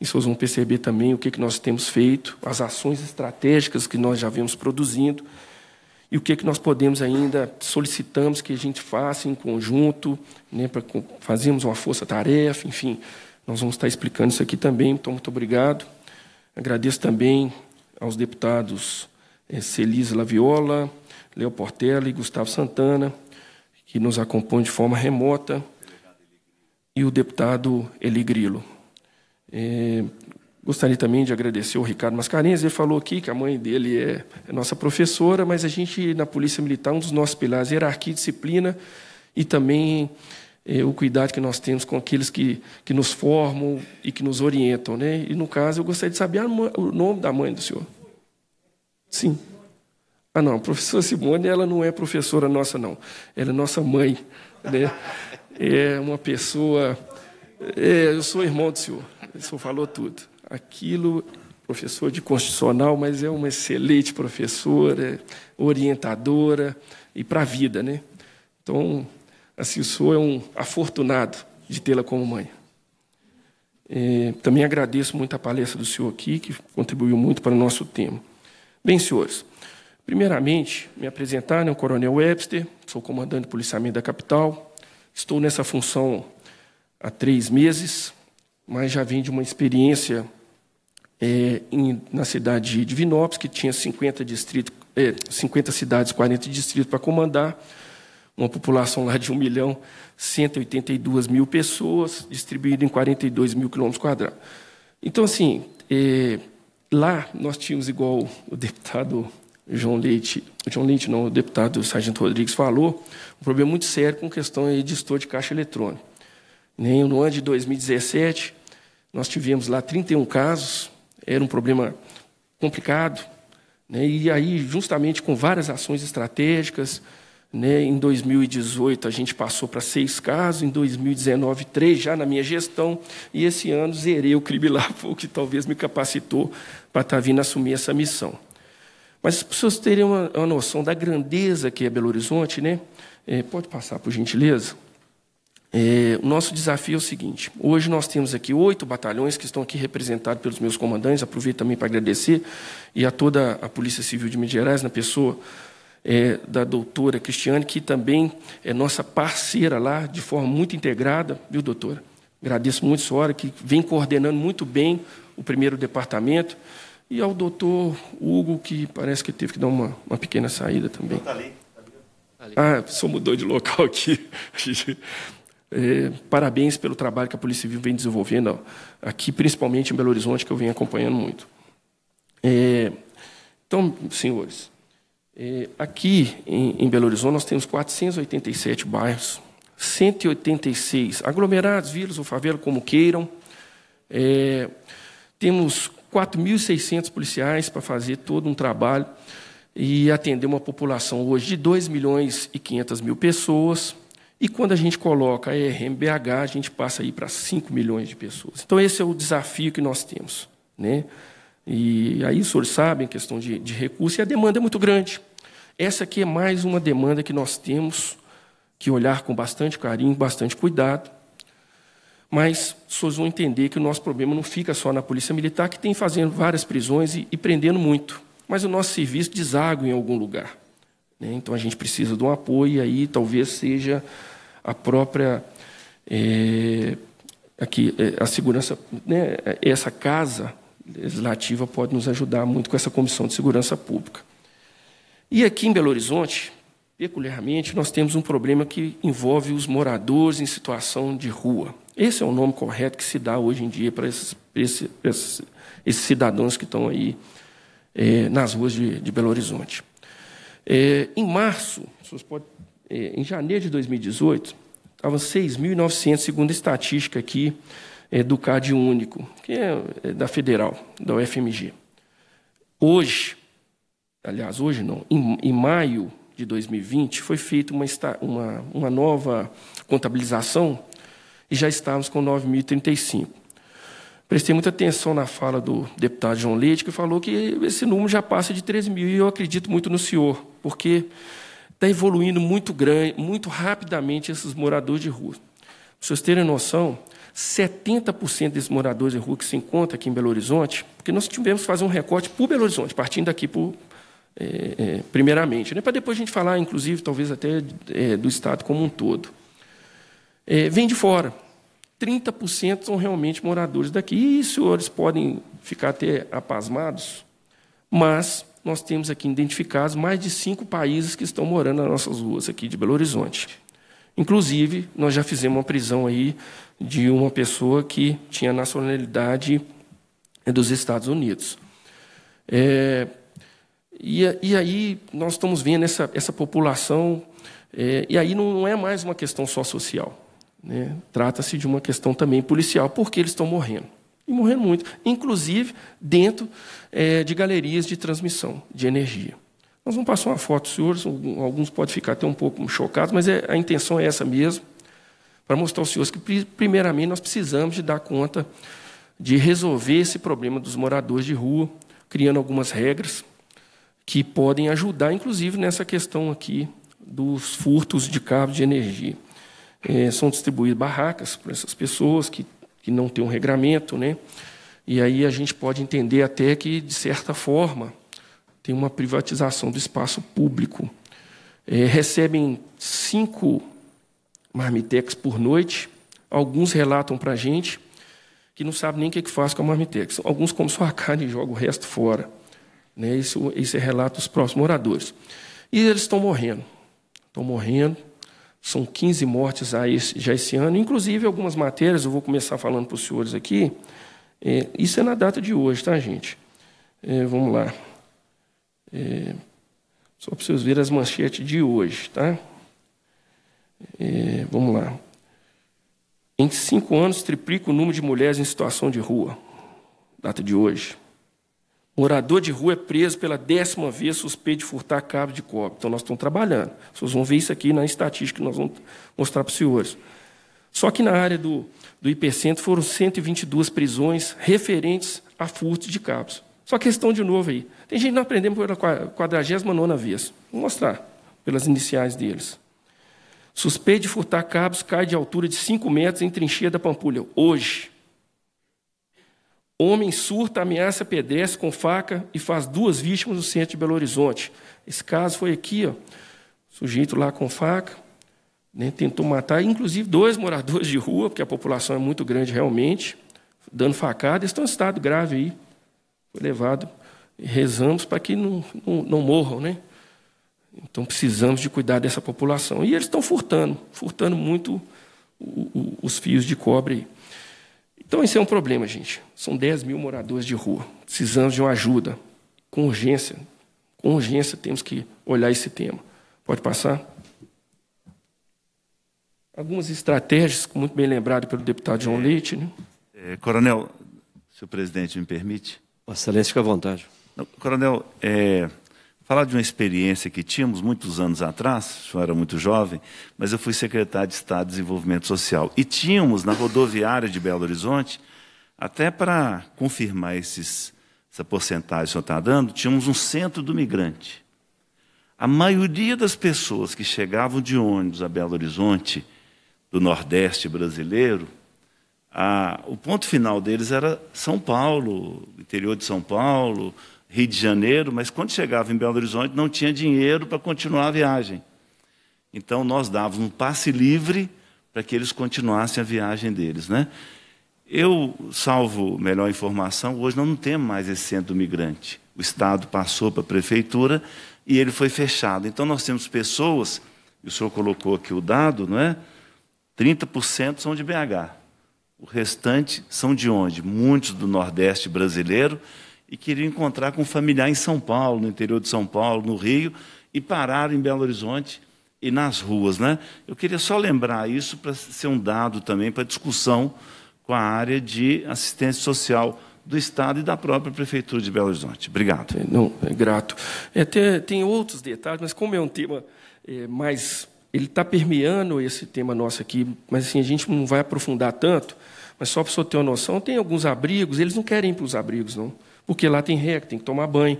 e vocês vão perceber também o que, que nós temos feito, as ações estratégicas que nós já vimos produzindo, e o que, que nós podemos ainda, solicitamos que a gente faça em conjunto, né, para fazermos uma força-tarefa, enfim, nós vamos estar explicando isso aqui também, então muito obrigado. Agradeço também aos deputados é, eh, Celis Laviola, Leo Portela e Gustavo Santana, que nos acompanham de forma remota, e o deputado Eli Grilo. É, gostaria também de agradecer ao Ricardo Mascarenhas, ele falou aqui que a mãe dele é, é nossa professora, mas a gente, na Polícia Militar, um dos nossos pilares é hierarquia e disciplina, e também é, o cuidado que nós temos com aqueles que, que nos formam e que nos orientam. Né? E, no caso, eu gostaria de saber o nome da mãe do senhor. Sim. Ah, não, a professora Simone, ela não é professora nossa, não. Ela é nossa mãe, né? É uma pessoa... É, eu sou irmão do senhor. O senhor falou tudo. Aquilo, professor de constitucional, mas é uma excelente professora, orientadora e para a vida, né? Então, assim, o senhor é um afortunado de tê-la como mãe. É, também agradeço muito a palestra do senhor aqui, que contribuiu muito para o nosso tema. Bem, senhores... Primeiramente, me apresentar, né, o Coronel Webster, sou comandante de policiamento da capital, estou nessa função há três meses, mas já vim de uma experiência é, em, na cidade de Vinópolis, que tinha 50, distrito, é, 50 cidades, 40 distritos para comandar, uma população lá de 1 milhão 182 mil pessoas, distribuída em 42 mil quilômetros quadrados. Então, assim, é, lá nós tínhamos, igual o [laughs] deputado João Leite, João Leite não, o deputado Sargento Rodrigues falou, um problema muito sério com questão aí de estouro de caixa eletrônico. No ano de 2017, nós tivemos lá 31 casos, era um problema complicado, né? e aí, justamente com várias ações estratégicas, né? em 2018 a gente passou para seis casos, em 2019 três já na minha gestão, e esse ano zerei o crime lá, o que talvez me capacitou para estar tá vindo assumir essa missão. Mas as pessoas terem uma, uma noção da grandeza que é Belo Horizonte, né? É, pode passar, por gentileza. É, o nosso desafio é o seguinte: hoje nós temos aqui oito batalhões que estão aqui representados pelos meus comandantes. Aproveito também para agradecer e a toda a Polícia Civil de Minas Gerais, na pessoa é, da doutora Cristiane, que também é nossa parceira lá de forma muito integrada, viu, doutora? Agradeço muito a senhora, que vem coordenando muito bem o primeiro departamento e ao doutor Hugo, que parece que teve que dar uma, uma pequena saída também. Está tá ali, Ah, só mudou de local aqui. [laughs] é, parabéns pelo trabalho que a Polícia Civil vem desenvolvendo aqui, principalmente em Belo Horizonte, que eu venho acompanhando muito. É, então, senhores, é, aqui em, em Belo Horizonte nós temos 487 bairros, 186 aglomerados, vilas ou favelas, como queiram. É, temos 4.600 policiais para fazer todo um trabalho e atender uma população hoje de 2 milhões e 500 mil pessoas. E quando a gente coloca a ERMBH, a gente passa aí para 5 milhões de pessoas. Então, esse é o desafio que nós temos. Né? E aí, os senhores sabem, questão de, de recurso, e a demanda é muito grande. Essa aqui é mais uma demanda que nós temos que olhar com bastante carinho, bastante cuidado, mas vocês vão entender que o nosso problema não fica só na Polícia Militar, que tem fazendo várias prisões e, e prendendo muito. Mas o nosso serviço deságua em algum lugar. Né? Então a gente precisa de um apoio, e aí talvez seja a própria. É, aqui, eh, a segurança. Né? Essa casa legislativa pode nos ajudar muito com essa Comissão de Segurança Pública. E aqui em Belo Horizonte, peculiarmente, nós temos um problema que envolve os moradores em situação de rua. Esse é o nome correto que se dá hoje em dia para esses, esses, esses, cidadãos que estão aí é, nas ruas de, de Belo Horizonte. É, em março, é, em janeiro de 2018, estavam 6.900, segundo a estatística aqui é, do CAD Único, que é, é da Federal, da UFMG. Hoje, aliás, hoje não, em, em maio de 2020, foi feita uma, uma, uma nova contabilização e já estávamos com 9.035. Prestei muita atenção na fala do deputado João Leite, que falou que esse número já passa de 3.000 mil, e eu acredito muito no senhor, porque está evoluindo muito, grande, muito rapidamente esses moradores de rua. Para vocês terem noção, 70% desses moradores de rua que se encontram aqui em Belo Horizonte, porque nós tivemos que fazer um recorte por Belo Horizonte, partindo daqui é, é, primeiramente, né? para depois a gente falar, inclusive, talvez até é, do Estado como um todo é, de fora. 30% são realmente moradores daqui. E os senhores podem ficar até apasmados, mas nós temos aqui identificados mais de cinco países que estão morando nas nossas ruas aqui de Belo Horizonte. Inclusive, nós já fizemos uma prisão aí de uma pessoa que tinha nacionalidade é, dos Estados Unidos. É, e, e, aí nós estamos vendo essa, essa população, é, e aí não, não é mais uma questão só social. Né? Trata-se de uma questão também policial, porque eles estão morrendo. E morrendo muito, inclusive dentro é, de galerias de transmissão de energia. Nós vamos passar uma foto, senhores, alguns podem ficar até um pouco chocados, mas é, a intenção é essa mesmo, para mostrar aos senhores que, primeiramente, nós precisamos de dar conta de resolver esse problema dos moradores de rua, criando algumas regras que podem ajudar, inclusive, nessa questão aqui dos furtos de cabos de energia é, são distribuídas barracas para essas pessoas que, que não têm um regramento, né? E aí a gente pode entender até que, de certa forma, tem uma privatização do espaço público. É, recebem cinco marmitex por noite. Alguns relatam para a gente que não sabe nem o que, é que faz com a marmitex. Alguns comem só carne e jogam o resto fora. Né? Isso, isso é relato dos próximos moradores. E eles estão morrendo. Estão morrendo são 15 mortes já esse ano, inclusive algumas matérias, eu vou começar falando para os senhores aqui. É, isso é na data de hoje, tá, gente? É, vamos lá. É, só para vocês verem as manchetes de hoje, tá? É, vamos lá. Em cinco anos, triplica o número de mulheres em situação de rua. Data de hoje. Morador de rua é preso pela décima vez suspeito de furtar cabo de cobre. Então, nós estamos trabalhando. Vocês vão ver isso aqui na estatística que nós vamos mostrar para os senhores. Só que na área do, do hipercentro foram 122 prisões referentes a furto de cabos. Só questão de novo aí. Tem gente que não aprendemos pela 49 vez. Vou mostrar pelas iniciais deles. Suspeito de furtar cabos cai de altura de 5 metros em trincheira da Pampulha. Hoje. Homem surta, ameaça pedestre com faca e faz duas vítimas no centro de Belo Horizonte. Esse caso foi aqui, ó. Sujeito lá com faca, né, tentou matar, inclusive, dois [laughs] moradores de rua, porque a população é muito grande realmente, dando facada, estão em estado grave aí. Foi levado. Rezamos para que não, não, não morram, né? Então precisamos de cuidar dessa população. E eles estão furtando, furtando muito os fios de cobre aí. Então, esse é um problema, gente. São 10 mil moradores de rua. Precisamos de uma ajuda. Com urgência. Com urgência, temos que olhar esse tema. Pode passar? Algumas estratégias, muito bem lembrado pelo deputado João é. Leite. Né? É, coronel, se o presidente me permite. Excelência, fica à vontade. Coronel, é, falar de uma experiência que tínhamos muitos anos atrás, eu era muito jovem, mas eu fui secretário de Estado de Desenvolvimento Social. E tínhamos na rodoviária de Belo Horizonte, até para confirmar esses, essa porcentagem que o senhor está dando, tínhamos um centro do migrante. A maioria das pessoas que chegavam de ônibus a Belo Horizonte, do Nordeste brasileiro, a, o ponto final deles era São Paulo, interior de São Paulo, Rio de Janeiro, mas quando chegava em Belo Horizonte não tinha dinheiro para continuar a viagem. Então nós dávamos um passe livre para que eles continuassem a viagem deles, né? Eu, salvo melhor informação, hoje não temos mais esse centro do migrante. O Estado passou para a prefeitura e ele foi fechado. Então nós temos pessoas, e o senhor colocou aqui o dado, não é? 30% são de BH. O restante são de onde? Muitos do Nordeste brasileiro e queriam encontrar com um familiar em São Paulo, no interior de São Paulo, no Rio, e pararam em Belo Horizonte e nas ruas. Né? Eu queria só lembrar isso para ser um dado também para discussão com a área de assistência social do Estado e da própria Prefeitura de Belo Horizonte. Obrigado. É, não, é grato. É, tem, tem outros detalhes, mas como é um tema é, mais... Ele está permeando esse tema nosso aqui, mas assim, a gente não vai aprofundar tanto, mas só para o senhor ter uma noção, tem alguns abrigos, eles não querem ir para os abrigos, não. Porque lá tem regra, tem que tomar banho,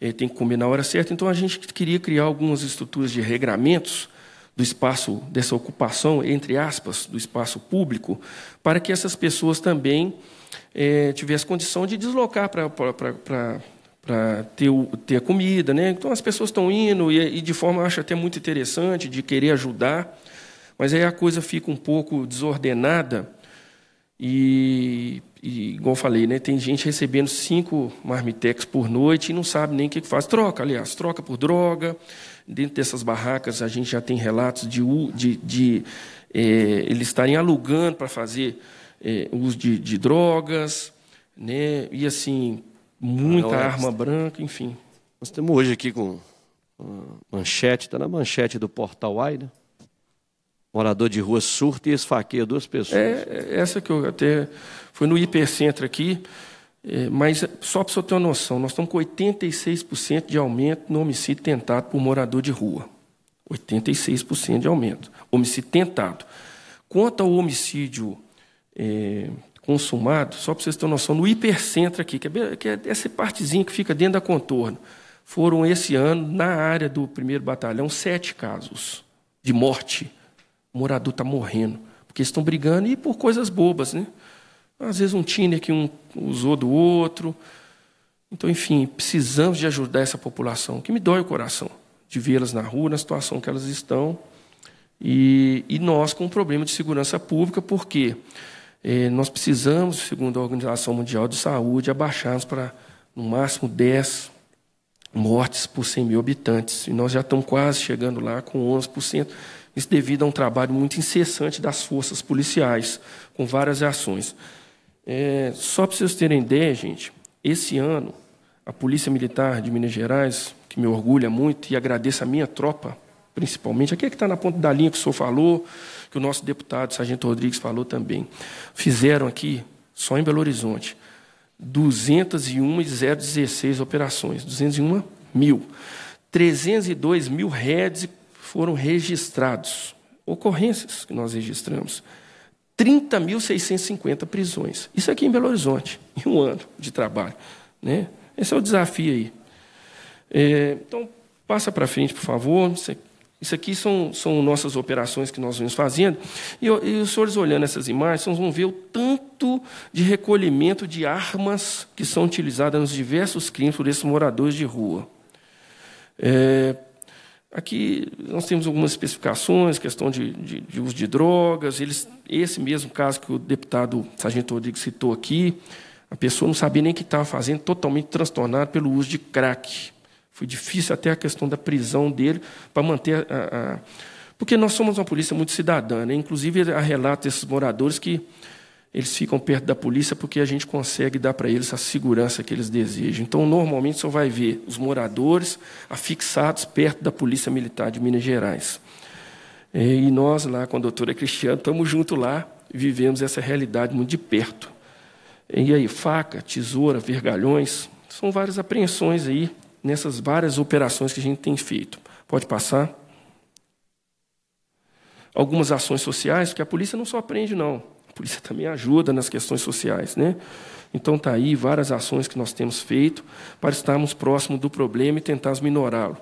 eh, tem que comer na hora certa. Então a gente queria criar algumas estruturas de regramentos do espaço, dessa ocupação, entre aspas, do espaço público, para que essas pessoas também é, tivessem condição de deslocar para para ter, ter a comida. Né? Então, as pessoas estão indo e, e, de forma, acho até muito interessante, de querer ajudar, mas aí a coisa fica um pouco desordenada e, e igual falei, né, tem gente recebendo cinco marmitex por noite e não sabe nem o que, faz. Troca, aliás, troca por droga. Dentro dessas barracas, a gente já tem relatos de, de, de é, eles estarem alugando para fazer é, uso de, de, drogas, né? e assim, muita arma branca, enfim. Nós temos hoje aqui com manchete, está na manchete do Portal AI, né? morador de rua surta e esfaqueia duas pessoas. É, é essa que eu até. Foi no hipercentro aqui, é, mas só para você ter uma noção, nós estamos com 86% de aumento no homicídio tentado por morador de rua. 86% de aumento. Homicídio tentado. Quanto ao homicídio é, consumado, só para vocês terem noção, no hipercentro aqui, que é, que é essa partezinha que fica dentro da contorno, foram esse ano, na área do primeiro batalhão, sete casos de morte o morador está morrendo. Porque eles estão brigando e por coisas bobas, né? Às vezes um tiner que um usou do outro. Então, enfim, precisamos de ajudar essa população, que me dói o coração de vê-las na rua, na situação que elas estão. E, e nós com um problema de segurança pública, porque é, nós precisamos, segundo a Organização Mundial de Saúde, abaixarmos para no máximo 10 mortes por 100 mil habitantes. E nós já estamos quase chegando lá com 11%. Isso devido a um trabalho muito incessante das forças policiais, com várias ações. É, só para vocês terem ideia, gente, esse ano, a Polícia Militar de Minas Gerais, que me orgulha muito e agradeço a minha tropa, principalmente, aqui é que está na ponta da linha que o senhor falou, que o nosso deputado, Sargento Rodrigues, falou também. Fizeram aqui, só em Belo Horizonte, 201,016 operações, 201 mil. 302 mil redes foram registrados, ocorrências que nós registramos, 30.650 prisões. Isso aqui em Belo Horizonte, em um ano de trabalho. Né? Esse é o desafio aí. É, então, passa para frente, por favor. Isso aqui são, são nossas operações que nós vamos fazendo. E, e os senhores olhando essas imagens, vocês vão ver o tanto de recolhimento de armas que são utilizadas nos diversos crimes por esses moradores de rua. É, Aqui nós temos algumas especificações, questão de, de, de uso de drogas. Eles, esse mesmo caso que o deputado Sargento Rodrigues citou aqui, a pessoa não sabia nem o que estava fazendo, totalmente transtornada pelo uso de crack. Foi difícil até a questão da prisão dele para manter a, a, Porque nós somos uma polícia muito cidadã, né? inclusive há relatos desses moradores que eles ficam perto da polícia porque a gente consegue dar para eles a segurança que eles desejam. Então, normalmente, só vai ver os moradores afixados perto da Polícia Militar de Minas Gerais. É, e nós, lá com a doutora Cristiano, estamos juntos lá, vivemos essa realidade muito de perto. E aí, faca, tesoura, vergalhões, são várias apreensões aí nessas várias operações que a gente tem feito. Pode passar? Algumas ações sociais, porque a polícia não só aprende, não polícia também ajuda nas questões sociais, né? Então tá aí várias ações que nós temos feito para estarmos próximo do problema e tentarmos minorá-lo.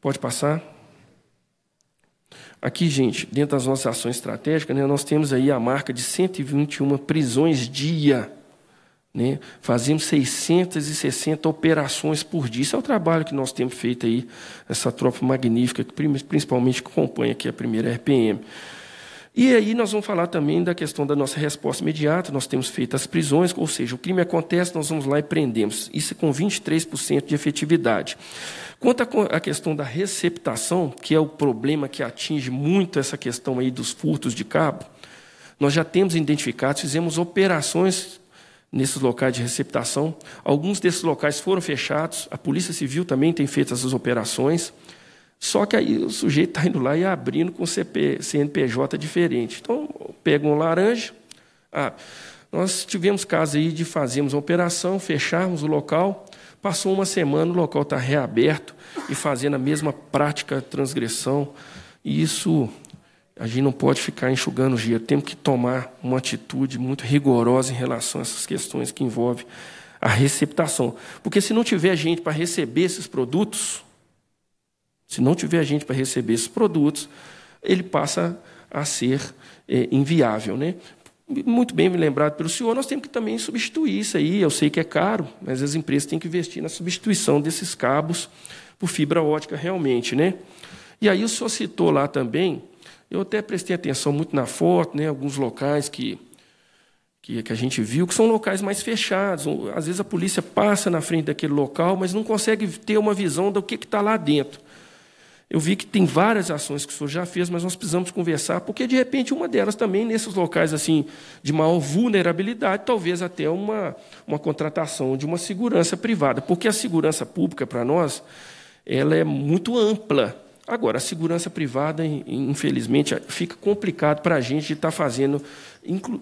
Pode passar? Aqui, gente, dentro das nossas ações estratégicas, né, nós temos aí a marca de 121 prisões dia. Né? Fazemos 660 operações por dia. Isso é o trabalho que nós temos feito aí, essa tropa magnífica, que principalmente acompanha aqui a primeira RPM. E aí nós vamos falar também da questão da nossa resposta imediata, nós temos feito as prisões, ou seja, o crime acontece, nós vamos lá e prendemos. Isso é com 23% de efetividade. Quanto à questão da receptação, que é o problema que atinge muito essa questão aí dos furtos de cabo, nós já temos identificado, fizemos operações nesses locais de receptação. Alguns desses locais foram fechados, a Polícia Civil também tem feito essas operações. Só que aí o sujeito está indo lá e abrindo com CP, CNPJ diferente. Então, pega um laranja. Ah, nós tivemos caso aí de fazermos uma operação, fecharmos o local, passou uma semana, o local está reaberto e fazendo a mesma prática, transgressão. E isso a gente não pode ficar enxugando o dia. Temos que tomar uma atitude muito rigorosa em relação a essas questões que envolvem a receptação. Porque se não tiver gente para receber esses produtos, se não tiver gente para receber esses produtos, ele passa a ser é, inviável. Né? Muito bem lembrado pelo senhor, nós temos que também substituir isso aí. Eu sei que é caro, mas as empresas têm que investir na substituição desses cabos por fibra ótica realmente. Né? E aí o senhor citou lá também, eu até prestei atenção muito na foto, né, alguns locais que que, a gente viu, que são locais mais fechados. Às vezes a polícia passa na frente daquele local, mas não consegue ter uma visão do que está lá dentro. Eu vi que tem várias ações que o senhor já fez, mas nós precisamos conversar, porque de repente uma delas também, nesses locais assim de maior vulnerabilidade, talvez até uma, uma contratação de uma segurança privada, porque a segurança pública, para nós, ela é muito ampla. Agora, a segurança privada, infelizmente, fica complicado para a gente estar tá fazendo,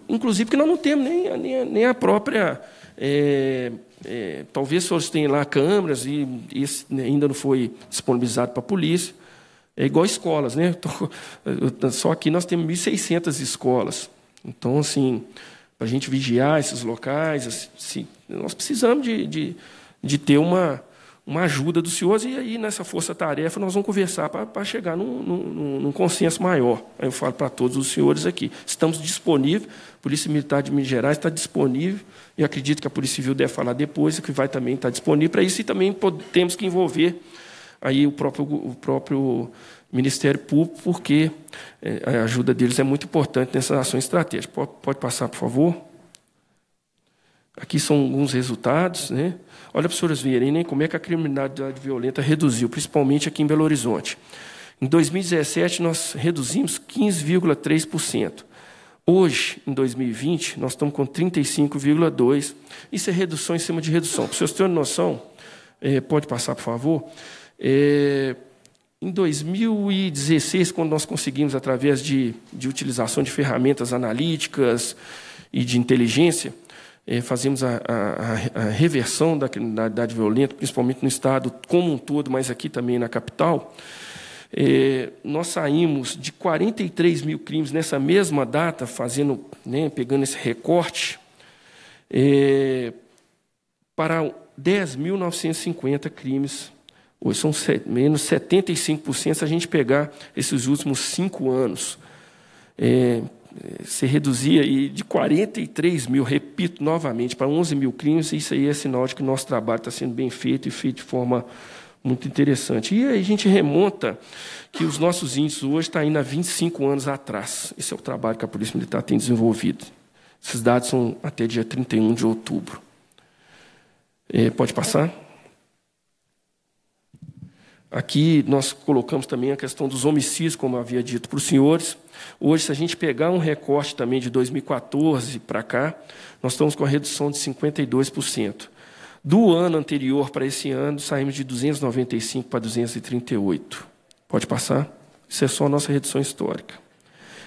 inclusive porque nós não temos nem, nem, nem a própria é, é, talvez fosse tem lá câmeras e isso né, ainda não foi disponibilizado para a polícia. É igual escolas, né? [laughs] Só aqui nós temos 1.600 escolas. Então, assim, para a gente vigiar esses locais, assim, nós precisamos de, de, de ter uma, uma ajuda dos senhores, e aí nessa força-tarefa nós vamos conversar para chegar num, num, num, consenso maior. Aí eu falo para todos os senhores aqui: estamos disponíveis, a Polícia Militar de Minas Gerais está disponível, e acredito que a Polícia Civil deve falar depois, que vai também estar disponível para isso, e também temos que envolver aí o próprio, o próprio Ministério Público, porque eh, a ajuda deles é muito importante nessas ações estratégicas. Pode, pode passar, por favor? Aqui são alguns resultados. Né? Olha para os senhores verem né, como é que a criminalidade violenta reduziu, principalmente aqui em Belo Horizonte. Em 2017, nós reduzimos 15,3%. Hoje, em 2020, nós estamos com 35,2%. Isso é redução em cima de redução. Para vocês terem noção, é, pode passar, por favor. É, em 2016, quando nós conseguimos, através de, de utilização de ferramentas analíticas e de inteligência, é, fazemos a, a, a reversão da criminalidade violenta, principalmente no Estado como um todo, mas aqui também na capital, é, nós saímos de 43 mil crimes nessa mesma data, fazendo, né, pegando esse recorte, é, para 10.950 crimes. Hoje são menos 75% se a gente pegar esses últimos cinco anos. É, eh, se reduzia e de 43 mil, repito novamente, para 11 mil crimes, isso aí é sinal de que o nosso trabalho está sendo bem feito e feito de forma muito interessante. E aí a gente remonta que os nossos índices hoje estão indo há 25 anos atrás. Esse é o trabalho que a Polícia Militar tem desenvolvido. Esses dados são até dia 31 de outubro. É, pode passar? Aqui nós colocamos também a questão dos homicídios, como havia dito para os senhores. Hoje, se a gente pegar um recorte também de 2014 para cá, nós estamos com a redução de 52%. Do ano anterior para esse ano, saímos de 295 para 238. Pode passar? Isso é só a nossa redução histórica.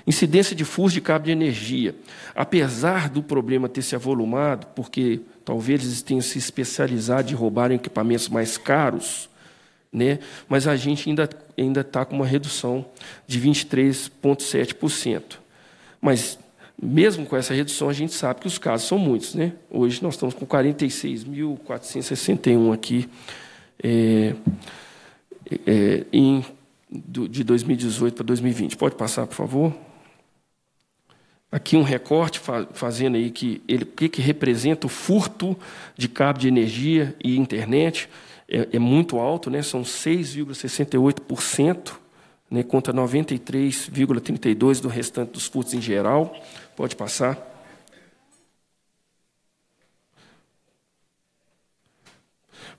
Incidência de furos de cabo de energia. Apesar do problema ter se avolumado, porque talvez eles tenham se especializado em roubar equipamentos mais caros, né? mas a gente ainda ainda está com uma redução de 23,7%. Mas mesmo com essa redução, a gente sabe que os casos são muitos. Né? Hoje nós estamos com 46.461 aqui é, é, em, do, de 2018 para 2020. Pode passar, por favor? Aqui um recorte fazendo aí que ele, o que, que representa o furto de cabo de energia e internet é, é muito alto, né? são 6,68%, né? contra 93,32% do restante dos furtos em geral. Pode passar.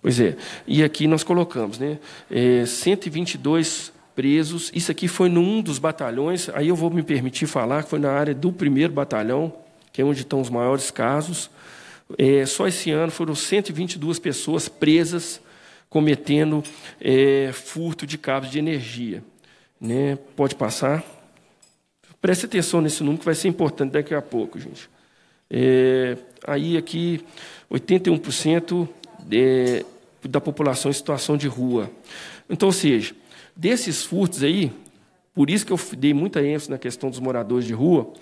Pois é, e aqui nós colocamos, né? É, 122 presos. Isso aqui foi num dos batalhões, aí eu vou me permitir falar que foi na área do primeiro batalhão, que é onde estão os maiores casos. É, só esse ano foram 122 pessoas presas cometendo é, furto de cabos de energia. Né? Pode passar. Preste atenção nesse número que vai ser importante daqui a pouco, gente. É, aí aqui 81% de, é, da população em situação de rua. Então, ou seja, desses furtos aí, por isso que eu dei muita ênfase na questão dos moradores de rua,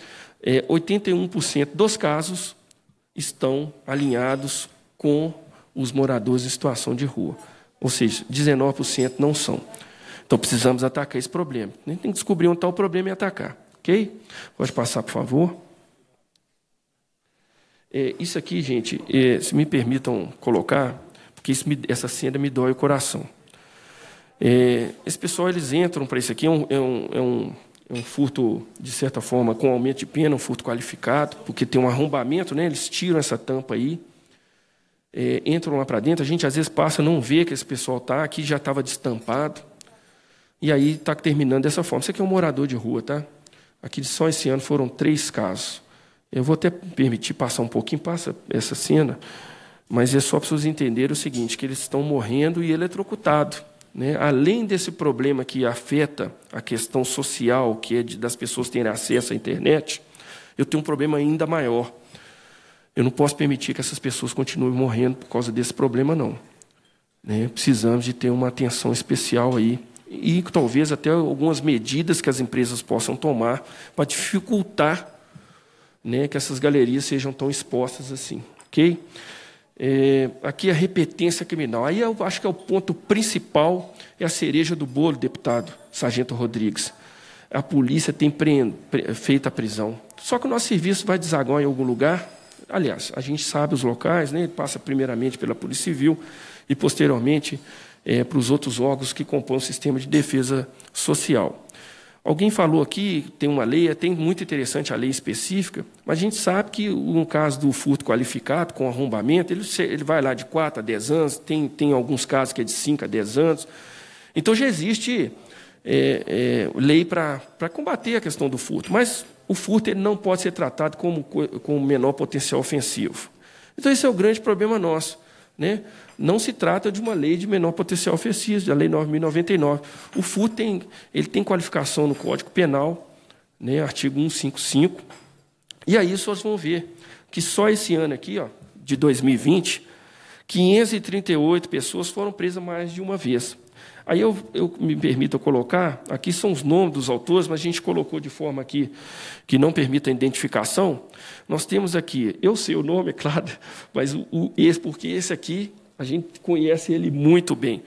é, 81% dos casos estão alinhados com os moradores em situação de rua. Ou seja, 19% não são. Então precisamos atacar esse problema. A gente tem que descobrir onde está o problema e atacar. Ok? Pode passar, por favor. É, isso aqui, gente, é, se me permitam colocar, porque me, essa cena me dói o coração. É, esse pessoal, eles entram para isso aqui, é um, é, um, é, um, é um furto, de certa forma, com aumento de pena, um furto qualificado, porque tem um arrombamento, né? eles tiram essa tampa aí, é, entram lá para dentro, a gente às vezes passa, não vê que esse pessoal está aqui, já estava destampado. E aí está terminando dessa forma. você que é um morador de rua, tá? Aqui só esse ano foram três casos. Eu vou até permitir passar um pouquinho, passa essa cena, mas é só para vocês entenderem o seguinte, que eles estão morrendo e eletrocutado. Né? Além desse problema que afeta a questão social, que é de, das pessoas terem acesso à internet, eu tenho um problema ainda maior, eu não posso permitir que essas pessoas continuem morrendo por causa desse problema, não. Né? Precisamos de ter uma atenção especial aí e talvez até algumas medidas que as empresas possam tomar para dificultar né, que essas galerias sejam tão expostas assim, ok? É, aqui a repetência criminal. Aí eu acho que é o ponto principal, é a cereja do bolo, deputado Sargento Rodrigues. A polícia tem feito a prisão. Só que o nosso serviço vai desaguar em algum lugar, Aliás, a gente sabe os locais, né? passa primeiramente pela Polícia Civil e posteriormente é, para os outros órgãos que compõem o sistema de defesa social. Alguém falou aqui, tem uma lei, é, tem muito interessante a lei específica, mas a gente sabe que no caso do furto qualificado, com arrombamento, ele, ele vai lá de 4 a 10 anos, tem, tem alguns casos que é de 5 a 10 anos. Então já existe é, é, lei para combater a questão do furto. Mas o furto ele não pode ser tratado como com menor potencial ofensivo. Então, esse é o grande problema nosso. Né? Não se trata de uma lei de menor potencial ofensivo, da Lei 9.099. O furto tem, ele tem qualificação no Código Penal, né? artigo 155. E aí vocês vão ver que só esse ano aqui, ó, de 2020, 538 pessoas foram presas mais de uma vez. Aí eu, eu me permito colocar, aqui são os nomes dos autores, mas a gente colocou de forma aqui que não permita a identificação. Nós temos aqui, eu sei o nome, é claro, [laughs] mas o, o, esse, porque esse aqui a gente conhece ele muito bem.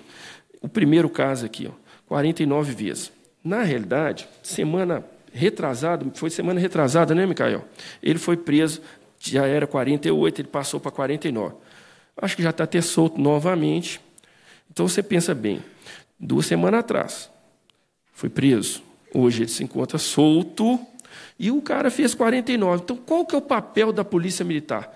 O primeiro caso aqui, ó, 49 vezes. Na realidade, semana retrasada, foi semana retrasada, né, Micael? Ele foi preso, já era 48, ele passou para 49. Acho que já está até solto novamente. Então você pensa bem, duas semanas atrás. Foi preso. Hoje ele se encontra solto e o cara fez 49. Então, qual que é o papel da polícia militar?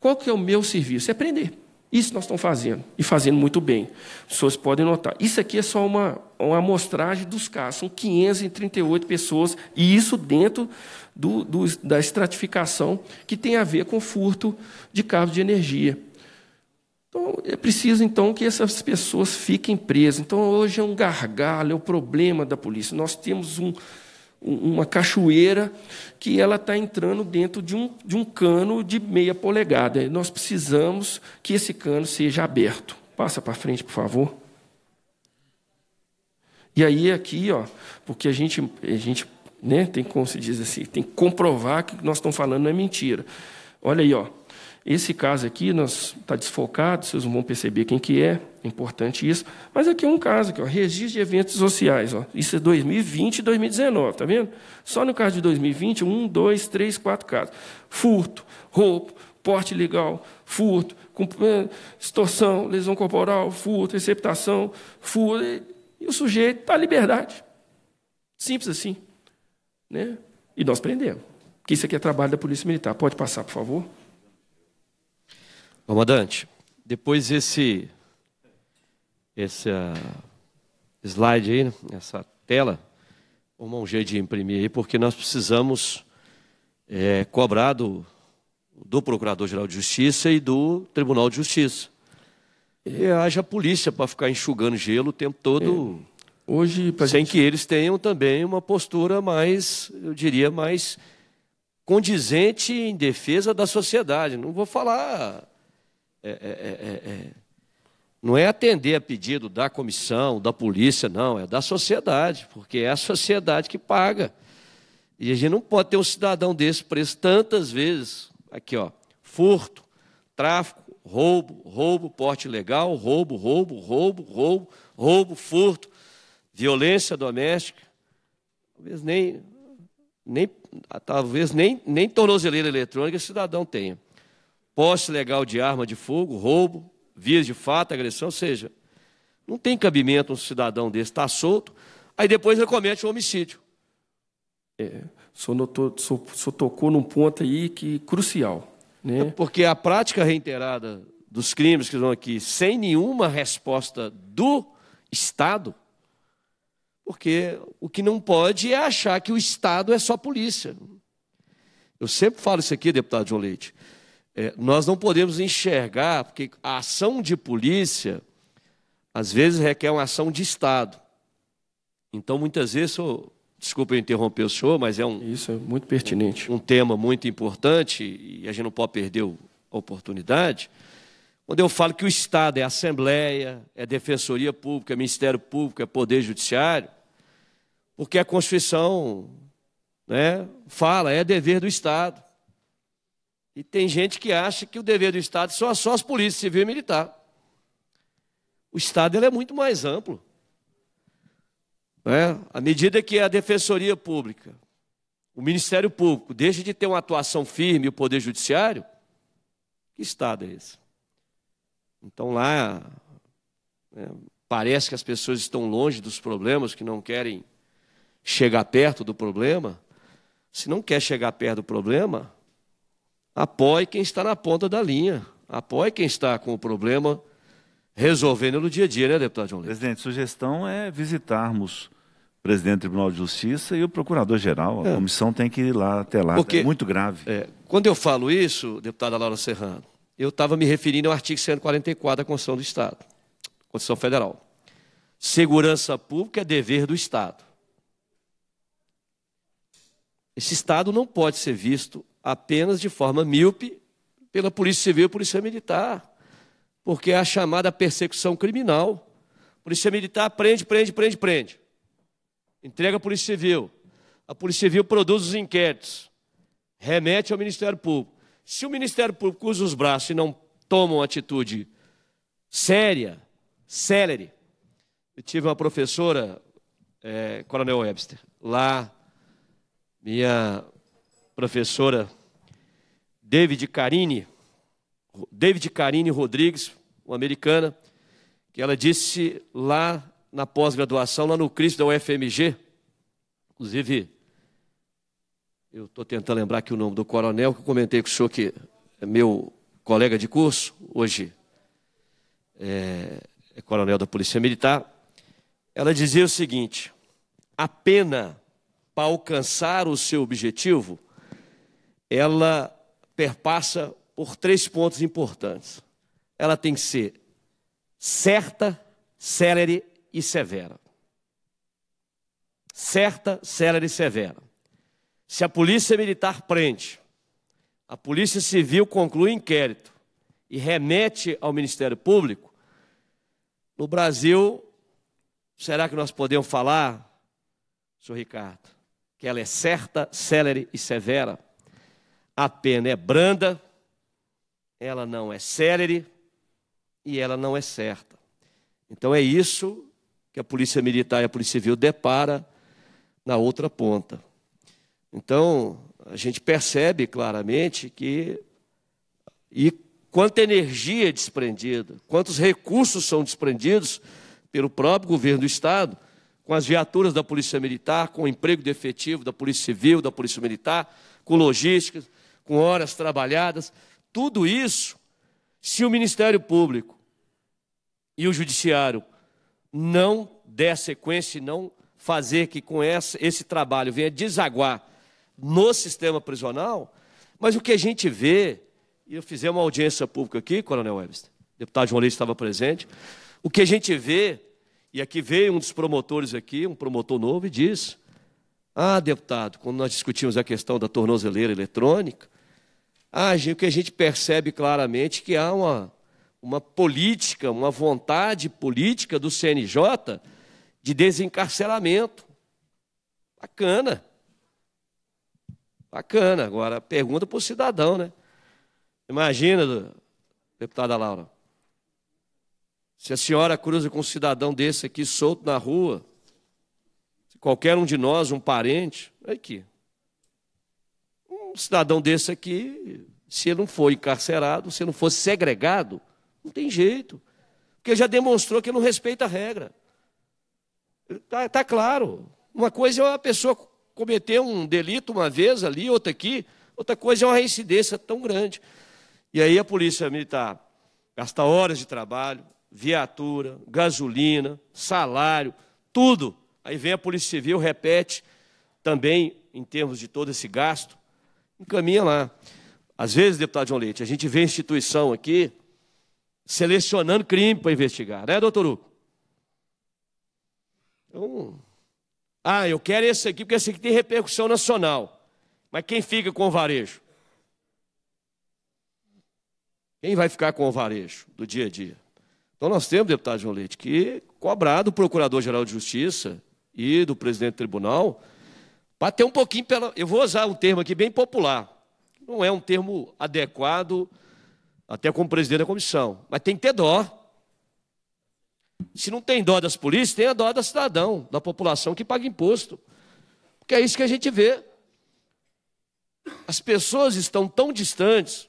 Qual que é o meu serviço? É prender. Isso nós estamos fazendo, e fazendo muito bem. As pessoas podem notar. Isso aqui é só uma, uma amostragem dos casos. São 538 pessoas, e isso dentro do, do, da estratificação que tem a ver com furto de carros de energia. Então, é preciso, então, que essas pessoas fiquem presas. Então, hoje é um gargalo, é o problema da polícia. Nós temos um, uma cachoeira que ela está entrando dentro de um, de um cano de meia polegada. Nós precisamos que esse cano seja aberto. Passa para frente, por favor. E aí, aqui, ó, porque a gente, a gente né, tem como se diz assim, tem que comprovar que o que nós estamos falando não é mentira. Olha aí, ó. Esse caso aqui está desfocado, vocês não vão perceber quem que é, é importante isso. Mas aqui é um caso, aqui, ó, registro de eventos sociais. Ó, isso é 2020 e 2019, tá vendo? Só no caso de 2020, um, dois, três, quatro casos. Furto, roubo, porte ilegal, furto, eh, extorsão, lesão corporal, furto, receptação, furto. E o sujeito está à liberdade. Simples assim. Né? E nós prendemos. Que isso aqui é trabalho da Polícia Militar. Pode passar, por favor. Comandante, depois esse, esse uh, slide aí, né, essa tela, vamos um jeito de imprimir aí, porque nós precisamos é, cobrar do, do Procurador-Geral de Justiça e do Tribunal de Justiça. E haja polícia para ficar enxugando gelo o tempo todo. É. Hoje, sem gente... que eles tenham também uma postura mais, eu diria, mais condizente em defesa da sociedade. Não vou falar é é, é, é, é, não é atender a pedido da comissão, da polícia, não, é da sociedade, porque é a sociedade que paga. E a gente não pode ter um cidadão desse preso tantas vezes. Aqui, ó, furto, tráfico, roubo, roubo, porte ilegal, roubo, roubo, roubo, roubo, roubo, furto, violência doméstica. Talvez nem, nem, talvez nem, nem tornozeleira eletrônica o cidadão tenha posse legal de arma de fogo, roubo, vias de fato, agressão, ou seja, não tem cabimento um cidadão desse estar tá solto, aí depois ele comete um homicídio. É, só, notou, tocou num ponto aí que crucial. Né? É porque a prática reiterada dos crimes que estão aqui, sem nenhuma resposta do Estado, porque o que não pode é achar que o Estado é só polícia. Eu sempre falo isso aqui, deputado João Leite. É, nós não podemos enxergar, porque a ação de polícia, às vezes, requer uma ação de Estado. Então, muitas vezes, eu, desculpa eu interromper o senhor, mas é um. Isso é muito pertinente. Um, um tema muito importante, e a gente não pode perder a oportunidade. Quando eu falo que o Estado é Assembleia, é Defensoria Pública, é Ministério Público, é Poder Judiciário, porque a Constituição né, fala, é dever do Estado. E tem gente que acha que o dever do Estado são só as polícias civil e militar. O Estado ele é muito mais amplo. Né? À medida que a Defensoria Pública, o Ministério Público, deixa de ter uma atuação firme, o Poder Judiciário, que Estado é esse? Então lá né, parece que as pessoas estão longe dos problemas, que não querem chegar perto do problema. Se não quer chegar perto do problema, Apoie quem está na ponta da linha. Apoie quem está com o problema, resolvendo no dia a dia, né, deputado João Leite? Presidente, sugestão é visitarmos o presidente do Tribunal de Justiça e o procurador-geral. É. A comissão tem que ir lá até lá. Porque, é muito grave. É, quando eu falo isso, deputada Laura Serrano, eu estava me referindo ao artigo 144 da Constituição do Estado, Constituição Federal. Segurança pública é dever do Estado. Esse Estado não pode ser visto apenas de forma míope pela Polícia Civil e Polícia Militar, porque é a chamada persecução criminal. Polícia Militar prende, prende, prende, prende. Entrega à Polícia Civil. A Polícia Civil produz os inquéritos, remete ao Ministério Público. Se o Ministério Público usa os braços e não toma uma atitude séria, célere. Eu tive uma professora, é, Coronel Webster, lá, minha professora David Carini, David Carini Rodrigues, uma americana, que ela disse lá na pós-graduação, lá no Cristo da UFMG, inclusive, eu estou tentando lembrar aqui o nome do coronel, que eu comentei com o senhor que é meu colega de curso, hoje é, é coronel da Polícia Militar, ela dizia o seguinte: a pena para alcançar o seu objetivo ela perpassa por três pontos importantes. Ela tem que ser certa, célere e severa. Certa, célere e severa. Se a polícia militar prende, a polícia civil conclui inquérito e remete ao Ministério Público, no Brasil, será que nós podemos falar, senhor Ricardo, que ela é certa, célere e severa? a pena é branda, ela não é célere e ela não é certa. Então é isso que a polícia militar e a polícia civil depara na outra ponta. Então, a gente percebe claramente que e quanta energia é desprendida, quantos recursos são desprendidos pelo próprio governo do estado com as viaturas da Polícia Militar, com o emprego de efetivo da Polícia Civil, da Polícia Militar, com logística, com horas trabalhadas, tudo isso, se o Ministério Público e o Judiciário não der sequência e não fazer que com essa, esse trabalho venha desaguar no sistema prisional, mas o que a gente vê, e eu fiz uma audiência pública aqui, Coronel Webster, deputado João Leite estava presente, o que a gente vê, e aqui veio um dos promotores aqui, um promotor novo, e diz, ah, deputado, quando nós discutimos a questão da tornozeleira eletrônica, ah, o que a gente percebe claramente que há uma, uma política, uma vontade política do CNJ de desencarceramento. Bacana. Bacana. Agora, pergunta para o cidadão, né? Imagina, deputada Laura, se a senhora cruza com um cidadão desse aqui solto na rua, qualquer um de nós, um parente, aqui, um cidadão desse aqui, se ele não for encarcerado, se ele não for segregado, não tem jeito. Porque já demonstrou que não respeita a regra. Está tá claro. Uma coisa é a pessoa cometer um delito uma vez ali, outra aqui, outra coisa é uma reincidência tão grande. E aí a polícia militar gasta horas de trabalho, viatura, gasolina, salário, tudo. Aí vem a Polícia Civil, repete também em termos de todo esse gasto, encaminha lá. Às vezes, deputado João Leite, a gente vê instituição aqui selecionando crime para investigar, né, doutor Hugo? Então, ah, eu quero esse aqui porque esse aqui tem repercussão nacional. Mas quem fica com o varejo? Quem vai ficar com o varejo do dia a dia? Então nós temos, deputado João Leite, que cobrar do Procurador-Geral de Justiça e do presidente do tribunal Bater um pouquinho pela. Eu vou usar um termo aqui bem popular. Não é um termo adequado, até como presidente da comissão, mas tem que ter dó. Se não tem dó das polícias, tem a dó do cidadão, da população que paga imposto. Porque é isso que a gente vê. As pessoas estão tão distantes.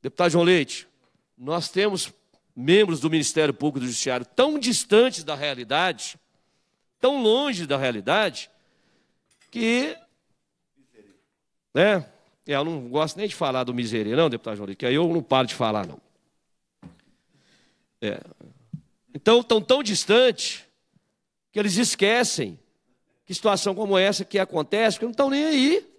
Deputado João Leite, nós temos membros do Ministério Público e do Judiciário tão distantes da realidade, tão longe da realidade, que. Né? Eu não gosto nem de falar do miserê, não, deputado João que aí eu não paro de falar, não. É. Então, estão tão distante que eles esquecem que situação como essa que acontece, que não estão nem aí.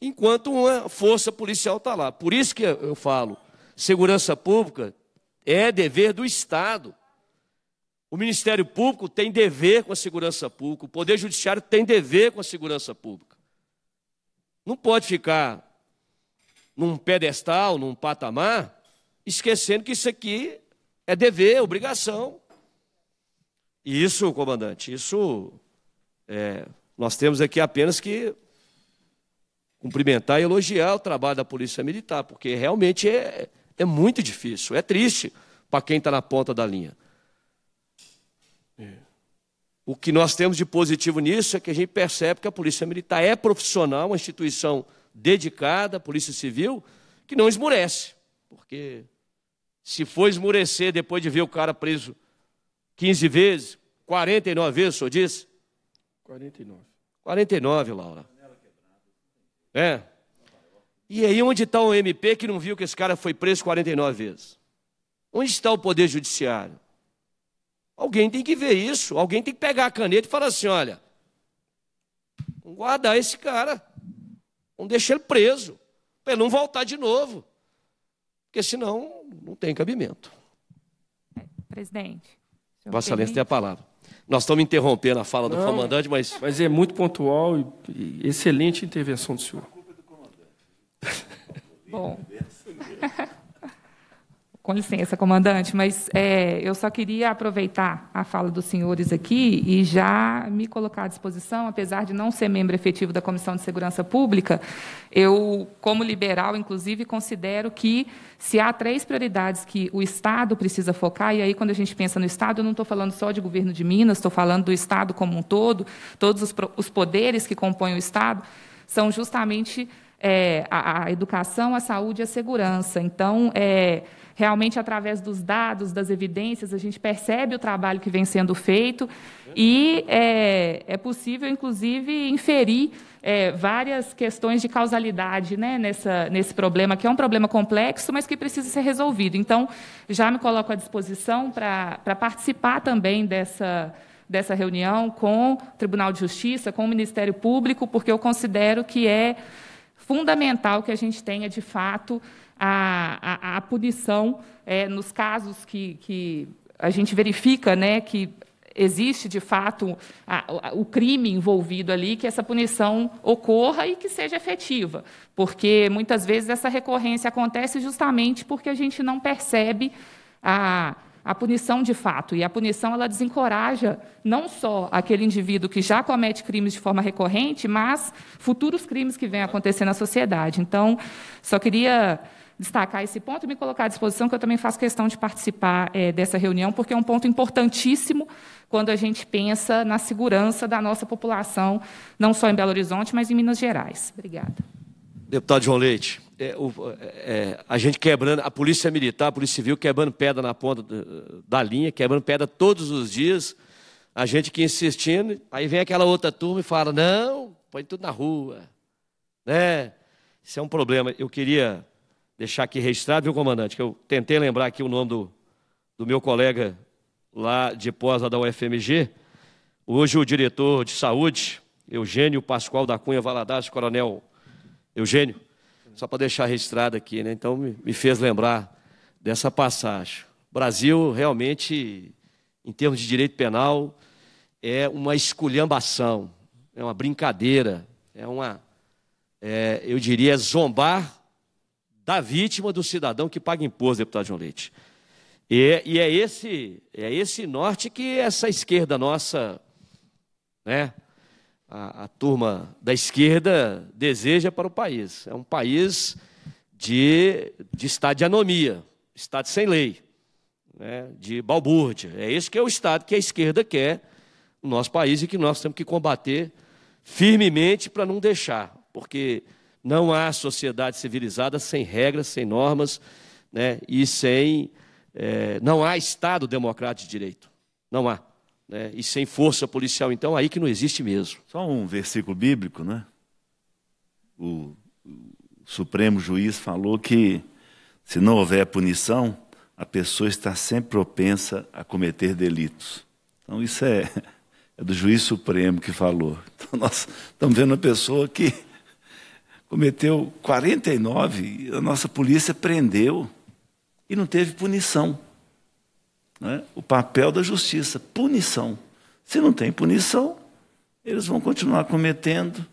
Enquanto uma força policial está lá. Por isso que eu falo, segurança pública é dever do Estado. O Ministério Público tem dever com a segurança pública, o Poder Judiciário tem dever com a segurança pública. Não pode ficar num pedestal, num patamar, esquecendo que isso aqui é dever, obrigação. E isso, comandante, isso é, nós temos aqui apenas que cumprimentar e elogiar o trabalho da Polícia Militar, porque realmente é, é muito difícil, é triste para quem está na ponta da linha. É. O que nós temos de positivo nisso é que a gente percebe que a Polícia Militar é profissional, uma instituição dedicada, a Polícia Civil, que não esmurece. Porque se for esmurecer depois de ver o cara preso 15 vezes, 49 vezes, o senhor disse? 49. 49, Laura. É. E aí onde está o MP que não viu que esse cara foi preso 49 vezes? Onde está o Poder Judiciário? Alguém tem que ver isso, alguém tem que pegar a caneta e falar assim: olha, vamos guardar esse cara, vamos deixar ele preso, para ele não voltar de novo, porque senão não tem cabimento. Presidente. Vossa Excelência tem a palavra. Nós estamos interrompendo a fala do comandante, mas. Mas é muito pontual e, e excelente intervenção do senhor. Bom. [laughs] Com licença, comandante, mas é, eu só queria aproveitar a fala dos senhores aqui e já me colocar à disposição, apesar de não ser membro efetivo da Comissão de Segurança Pública, eu, como liberal, inclusive, considero que se há três prioridades que o Estado precisa focar, e aí quando a gente pensa no Estado, eu não estou falando só de governo de Minas, estou falando do Estado como um todo, todos os, os poderes que compõem o Estado são justamente é, a, a, educação, a saúde e a segurança. Então, é, Realmente, através dos dados, das evidências, a gente percebe o trabalho que vem sendo feito e é, é possível, inclusive, inferir é, várias questões de causalidade né, nessa, nesse problema, que é um problema complexo, mas que precisa ser resolvido. Então, já me coloco à disposição para participar também dessa dessa reunião com o Tribunal de Justiça, com o Ministério Público, porque eu considero que é fundamental que a gente tenha, de fato, a, a, a punição é, nos casos que, que a gente verifica né, que existe de fato a, a, o crime envolvido ali, que essa punição ocorra e que seja efetiva, porque muitas vezes essa recorrência acontece justamente porque a gente não percebe a, a punição de fato. E a punição ela desencoraja não só aquele indivíduo que já comete crimes de forma recorrente, mas futuros crimes que vêm acontecer na sociedade. Então, só queria destacar esse ponto e me colocar à disposição, que eu também faço questão de participar é, dessa reunião, porque é um ponto importantíssimo quando a gente pensa na segurança da nossa população, não só em Belo Horizonte, mas em Minas Gerais. Obrigada. Deputado João Leite, é, o, é, é a gente quebrando, a Polícia Militar, a Polícia Civil quebrando pedra na ponta da linha, quebrando pedra todos os dias, a gente que insistindo, aí vem aquela outra turma e fala: não, põe tudo na rua. Né? Isso é um problema. Eu queria deixar aqui registrado, viu, comandante, que eu tentei lembrar aqui o nome do, do meu colega lá de pós da UFMG. Hoje o diretor de saúde, Eugênio Pascoal da Cunha Valadares, coronel Eugênio, só para deixar registrado aqui, né? Então me, me fez lembrar dessa passagem. Brasil realmente, em termos de direito penal, é uma esculhambação, é uma brincadeira, é uma, é, eu diria, é zombar da vítima do cidadão que paga imposto, deputado João Leite. E, e é, esse, é esse norte que essa esquerda nossa, né, a, a turma da esquerda, deseja para o país. É um país de, de estado de anomia, estado sem lei, né, de balbúrdia. É esse que é o estado que a esquerda quer no nosso país e que nós temos que combater firmemente para não deixar, porque não há sociedade civilizada sem regras, sem normas, né? e sem. É, não há Estado democrático de direito. Não há. Né? E sem força policial, então, aí que não existe mesmo. Só um versículo bíblico, né? O, o Supremo Juiz falou que se não houver punição, a pessoa está sempre propensa a cometer delitos. Então, isso é, [laughs] é do juiz supremo que falou. Então, nós estamos vendo uma pessoa que cometeu 49, a nossa polícia prendeu e não teve punição. Né? O papel da justiça, punição. Se não tem punição, eles vão continuar cometendo.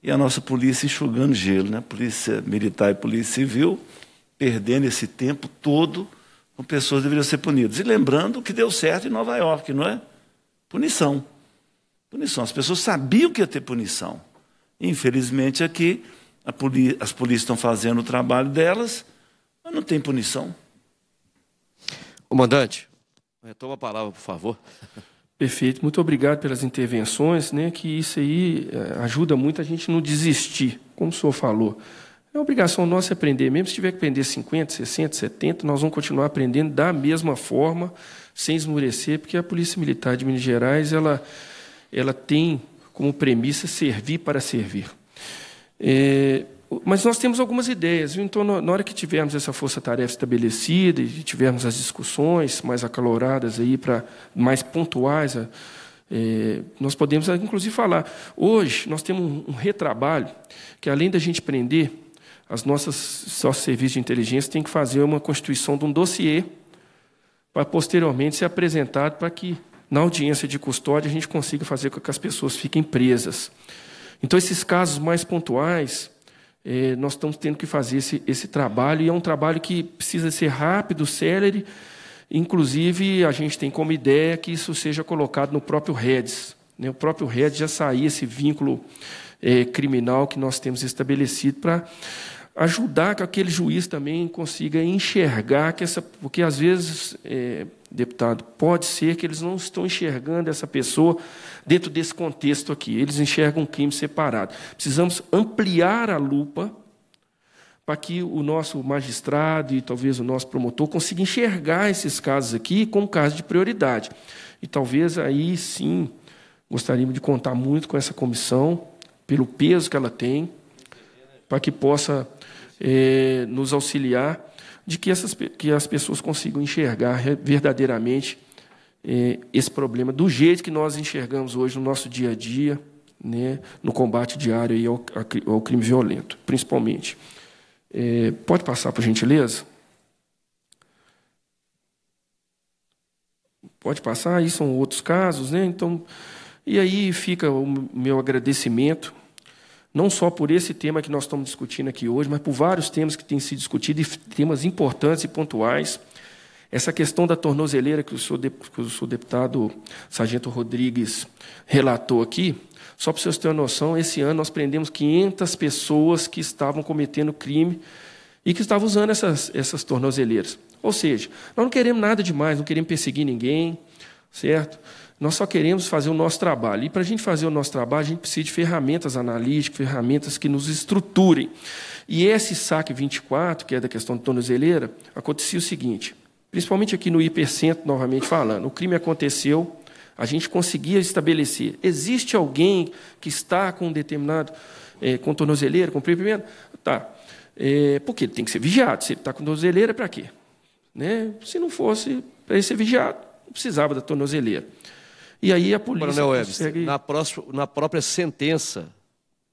E a nossa polícia enxugando gelo, né? polícia militar e polícia civil, perdendo esse tempo todo com pessoas que deveriam ser punidas. E lembrando que deu certo em Nova York, não é? Punição. Punição. As pessoas sabiam que ia ter punição. Infelizmente, aqui as polícias estão fazendo o trabalho delas, mas não tem punição. Comandante, retoma a palavra, por favor. Perfeito, muito obrigado pelas intervenções, né? Que isso aí eh, ajuda muito a gente não desistir, como o senhor falou. É obrigação nossa é aprender, mesmo se tiver que aprender 50, 60, 70, nós vamos continuar aprendendo da mesma forma, sem esmurecer, porque a Polícia Militar de Minas Gerais, ela, ela tem como premissa servir para servir. É, mas nós temos algumas ideias, viu? então, na hora que tivermos essa força-tarefa estabelecida e tivermos as discussões mais acaloradas, aí pra, mais pontuais, é, nós podemos, ah, inclusive, falar. Hoje, nós temos um retrabalho que, além da gente prender, as nossas nossos serviços de inteligência têm que fazer uma constituição de um dossiê para posteriormente ser apresentado para que, na audiência de custódia, a gente consiga fazer com que as pessoas fiquem presas. Então, esses casos mais pontuais, eh, nós estamos tendo que fazer esse, esse trabalho, e é um trabalho que precisa ser rápido, célere. Inclusive, a gente tem como ideia que isso seja colocado no próprio REDS. Né? O próprio REDS já sair esse vínculo eh, criminal que nós temos estabelecido para ajudar que aquele juiz também consiga enxergar que essa. Porque às vezes, é, deputado, pode ser que eles não estão enxergando essa pessoa dentro desse contexto aqui. Eles enxergam um crime separado. Precisamos ampliar a lupa para que o nosso magistrado e talvez o nosso promotor consiga enxergar esses casos aqui como caso de prioridade. E talvez aí sim gostaríamos de contar muito com essa comissão, pelo peso que ela tem, para que possa é, nos auxiliar de que, essas, que as pessoas consigam enxergar verdadeiramente é, esse problema do jeito que nós enxergamos hoje no nosso dia a dia, né, no combate diário aí ao, ao crime violento, principalmente. É, pode passar, por gentileza? Pode passar, aí são outros casos, né? Então, e aí fica o meu agradecimento não só por esse tema que nós estamos discutindo aqui hoje, mas por vários temas que têm sido discutidos, temas importantes e pontuais. Essa questão da tornozeleira que o senhor, que o senhor deputado Sargento Rodrigues relatou aqui, só para vocês terem uma noção, esse ano nós prendemos 500 pessoas que estavam cometendo crime e que estavam usando essas, essas tornozeleiras. Ou seja, nós não queremos nada demais, não queremos perseguir ninguém, certo? Nós só queremos fazer o nosso trabalho. E para a gente fazer o nosso trabalho, a gente precisa de ferramentas analíticas, ferramentas que nos estruturem. E esse saque 24, que é da questão de tornozeleira, acontecia o seguinte, principalmente aqui no hipercentro, novamente falando, o crime aconteceu, a gente conseguia estabelecer, existe alguém que está com um determinado, é, com tornozeleira, com preenchimento? Tá. É, porque ele tem que ser vigiado. Se ele está com tornozeleira, para quê? Né? Se não fosse para ele ser vigiado, precisava da tornozeleira. E aí a polícia Coronel consegue... na, próxima, na própria sentença,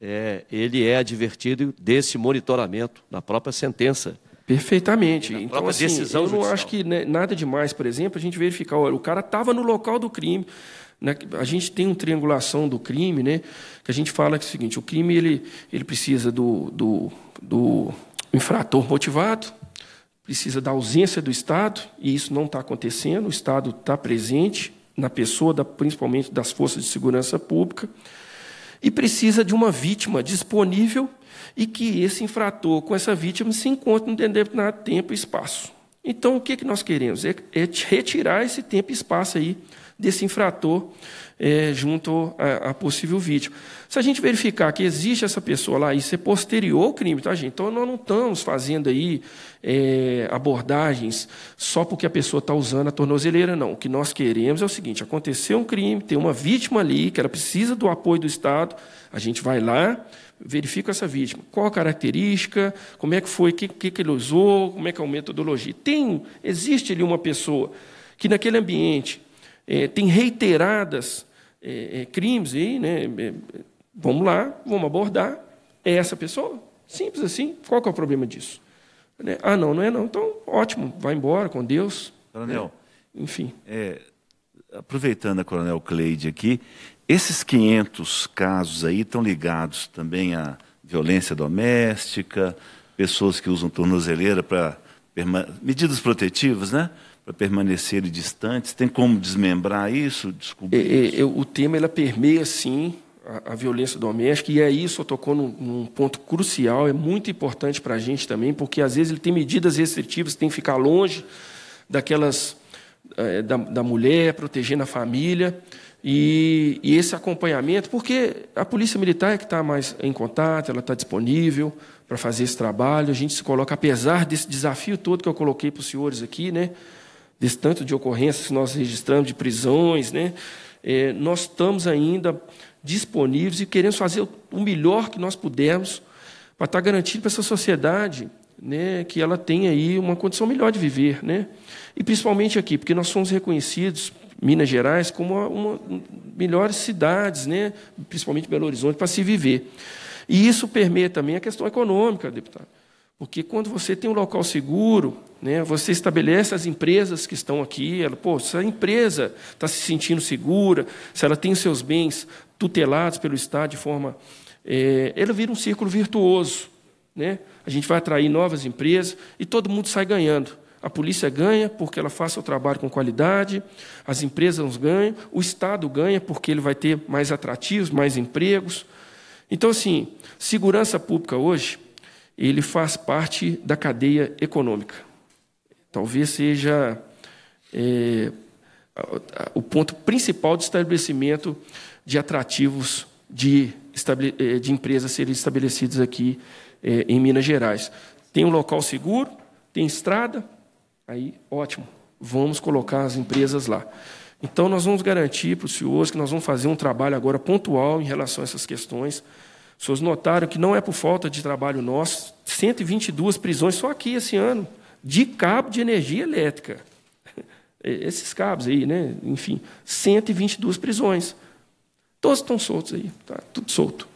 é, ele é advertido desse monitoramento, na própria sentença. Perfeitamente. Então, assim, decisão eu não judicial. acho que né, nada demais, por exemplo, a gente verificar, olha, o cara estava no local do crime, né, a gente tem uma triangulação do crime, né? que a gente fala que é o seguinte, o crime ele, ele precisa do, do, do infrator motivado, precisa da ausência do Estado, e isso não está acontecendo, o Estado está presente, na pessoa da, principalmente das forças de segurança pública, e precisa de uma vítima disponível e que esse infrator com essa vítima se encontre em determinado tempo e espaço. Então, o que, que nós queremos? É, é retirar esse tempo e espaço aí desse infrator é, junto a, a, possível vítima. Se a gente verificar que existe essa pessoa lá, isso é posterior ao crime, tá, gente? Então, nós não estamos fazendo aí é, abordagens só porque a pessoa está usando a tornozeleira, não. O que nós queremos é o seguinte, aconteceu um crime, tem uma vítima ali, que ela precisa do apoio do Estado, a gente vai lá, verifico essa vítima. Qual a característica? Como é que foi? O que, que, que, ele usou? Como é que é a metodologia? Tem, existe ali uma pessoa que naquele ambiente é, tem reiteradas é, é crimes aí, né? É, vamos lá, vamos abordar. É essa pessoa? Simples assim. Qual que é o problema disso? Né? Ah, não, não é não. Então, ótimo, vai embora com Deus. Coronel, né? enfim. É, aproveitando a Coronel Cleide aqui, esses 500 casos aí estão ligados também à violência doméstica, pessoas que usam tornozeleira para medidas protetivas, né? para permanecerem distantes? Tem como desmembrar isso? Descobrir é, é isso? o tema ela permeia, sim, a, a, violência doméstica, e é isso tocou num, num ponto crucial, é muito importante para a gente também, porque às vezes ele tem medidas restritivas, tem que ficar longe daquelas é, da, da mulher, protegendo a família. E, e, esse acompanhamento, porque a Polícia Militar é que está mais em contato, ela está disponível para fazer esse trabalho. A gente se coloca, apesar desse desafio todo que eu coloquei para os senhores aqui, né? desse tanto de ocorrências que nós registramos, de prisões, né? É, nós estamos ainda disponíveis e queremos fazer o melhor que nós pudermos para estar garantindo para essa sociedade né, que ela tenha aí uma condição melhor de viver. Né? E principalmente aqui, porque nós somos reconhecidos, Minas Gerais, como uma, uma melhores cidades, né, principalmente Belo Horizonte, para se viver. E isso permeia também a questão econômica, deputado. Porque quando você tem um local seguro, né? Você estabelece as empresas que estão aqui. Ela, pô, se a empresa está se sentindo segura, se ela tem os seus bens tutelados pelo Estado de forma. É, ela vira um círculo virtuoso. Né? A gente vai atrair novas empresas e todo mundo sai ganhando. A polícia ganha porque ela faz seu trabalho com qualidade, as empresas ganham, o Estado ganha porque ele vai ter mais atrativos, mais empregos. Então, assim, segurança pública hoje, ele faz parte da cadeia econômica. Talvez seja é, o ponto principal de estabelecimento de atrativos de, é, de empresas serem estabelecidos aqui é, em Minas Gerais. Tem um local seguro, tem estrada, aí ótimo, vamos colocar as empresas lá. Então, nós vamos garantir para os senhores que nós vamos fazer um trabalho agora pontual em relação a essas questões. Os senhores notaram que não é por falta de trabalho nosso, 122 prisões só aqui esse ano de cabo de energia elétrica. [laughs] Esses cabos aí, né? Enfim, 122 prisões. Todos estão soltos aí, tá tudo solto.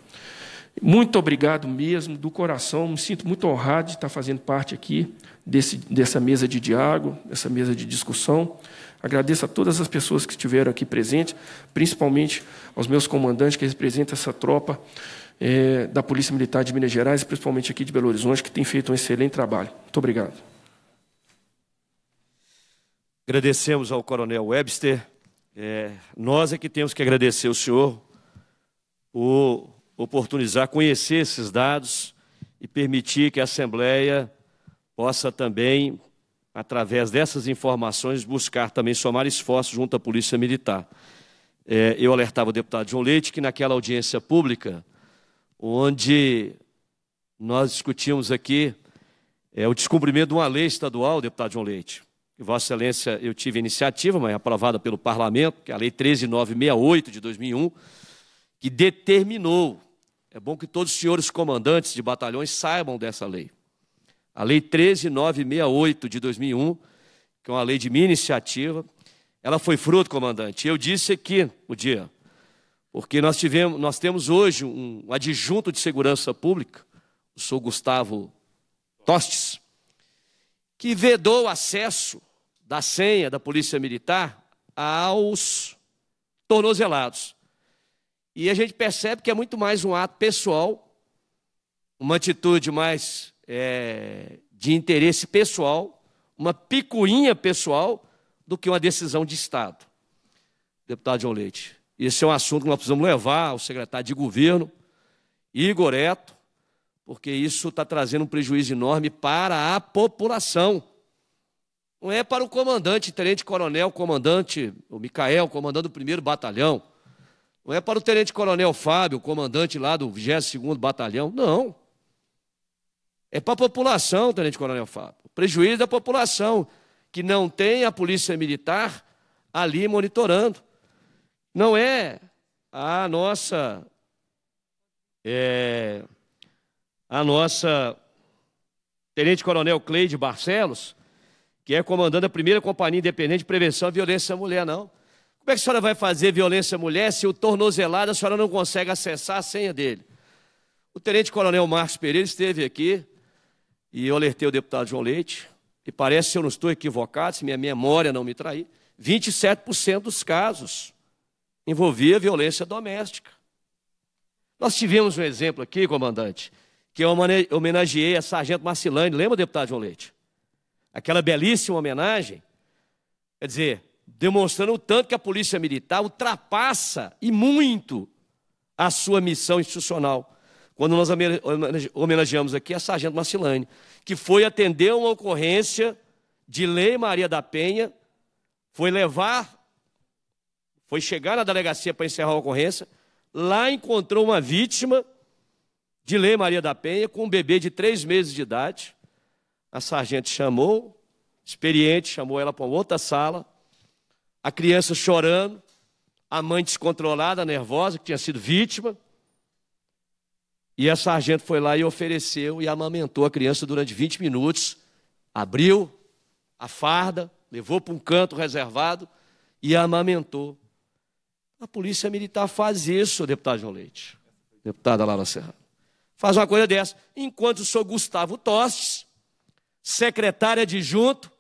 Muito obrigado mesmo, do coração. Me sinto muito honrado de estar fazendo parte aqui desse, dessa mesa de diálogo, dessa mesa de discussão. Agradeço a todas as pessoas que estiveram aqui presentes, principalmente aos meus comandantes que representam essa tropa é, da Polícia Militar de Minas Gerais, principalmente aqui de Belo Horizonte, que tem feito um excelente trabalho. Muito obrigado. Agradecemos ao Coronel Webster. É, nós é que temos que agradecer o senhor por oportunizar conhecer esses dados e permitir que a Assembleia possa também, através dessas informações, buscar também somar esforços junto à Polícia Militar. É, eu alertava o deputado João Leite que naquela audiência pública, onde nós discutimos aqui é, o descumprimento de uma lei estadual, deputado João Leite, Vossa Excelência, eu tive a iniciativa, mas aprovada pelo Parlamento, que é a Lei 13968 de 2001, que determinou. É bom que todos os senhores comandantes de batalhões saibam dessa lei. A Lei 13968 de 2001, que é uma lei de minha iniciativa, ela foi fruto, comandante. Eu disse aqui o dia, porque nós tivemos, nós temos hoje um adjunto de segurança pública, o senhor Gustavo Tostes, que vedou o acesso da senha da Polícia Militar aos tornozelados. E a gente percebe que é muito mais um ato pessoal, uma atitude mais é, de interesse pessoal, uma picuinha pessoal, do que uma decisão de Estado. Deputado João Leite, esse é um assunto que nós precisamos levar ao secretário de governo, Igor Eto, porque isso está trazendo um prejuízo enorme para a população. Não é para o comandante, tenente-coronel, comandante, o Micael, comandante do primeiro batalhão. Não é para o tenente-coronel Fábio, comandante lá do 22º batalhão. Não. É para a população, tenente-coronel Fábio. prejuízo da população, que não tem a polícia militar ali monitorando. Não é a nossa é, a nossa tenente coronel Cleide Barcelos que é comandante da primeira companhia independente de prevenção à violência à mulher, não. Como é que a senhora vai fazer violência à mulher se o tornozelado a senhora não consegue acessar a senha dele? O tenente coronel Marcos Pereira esteve aqui e eu alertei o deputado João Leite, e parece, se eu não estou equivocado, se minha memória não me trair, 27% dos casos envolvia violência doméstica. Nós tivemos um exemplo aqui, comandante, que eu homenageei a sargento Marcilane, lembra, deputado João Leite? aquela belíssima homenagem, quer dizer, demonstrando o tanto que a polícia militar ultrapassa e muito a sua missão institucional. Quando nós homenageamos aqui a Sargento Marcilane, que foi atender uma ocorrência de Lei Maria da Penha, foi levar, foi chegar na delegacia para encerrar a ocorrência, lá encontrou uma vítima de Lei Maria da Penha com um bebê de três meses de idade, a sargento chamou, experiente, chamou ela para outra sala. A criança chorando, a mãe descontrolada, nervosa, que tinha sido vítima. E a sargento foi lá e ofereceu e amamentou a criança durante 20 minutos. Abriu a farda, levou para um canto reservado e amamentou. A polícia militar faz isso, deputado João Leite, deputada Laura Serra. Faz uma coisa dessa. Enquanto o senhor Gustavo Tosses Secretária adjunto,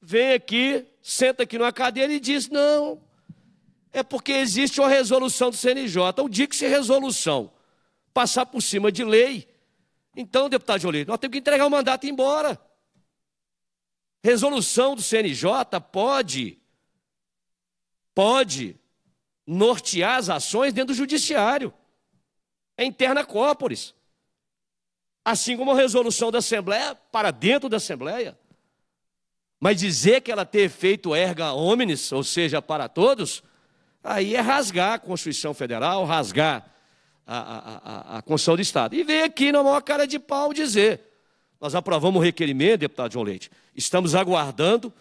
vem aqui, senta aqui numa cadeira e diz: não, é porque existe uma resolução do CNJ. O é dia que se resolução passar por cima de lei, então, deputado Jolie, nós temos que entregar o mandato e ir embora. Resolução do CNJ pode, pode nortear as ações dentro do judiciário. É interna corporis. Assim como a resolução da Assembleia para dentro da Assembleia. Mas dizer que ela ter efeito erga omnes, ou seja, para todos, aí é rasgar a Constituição Federal, rasgar a, a, a, a Constituição do Estado. E vem aqui na maior cara de pau dizer: nós aprovamos o requerimento, deputado João Leite, estamos aguardando,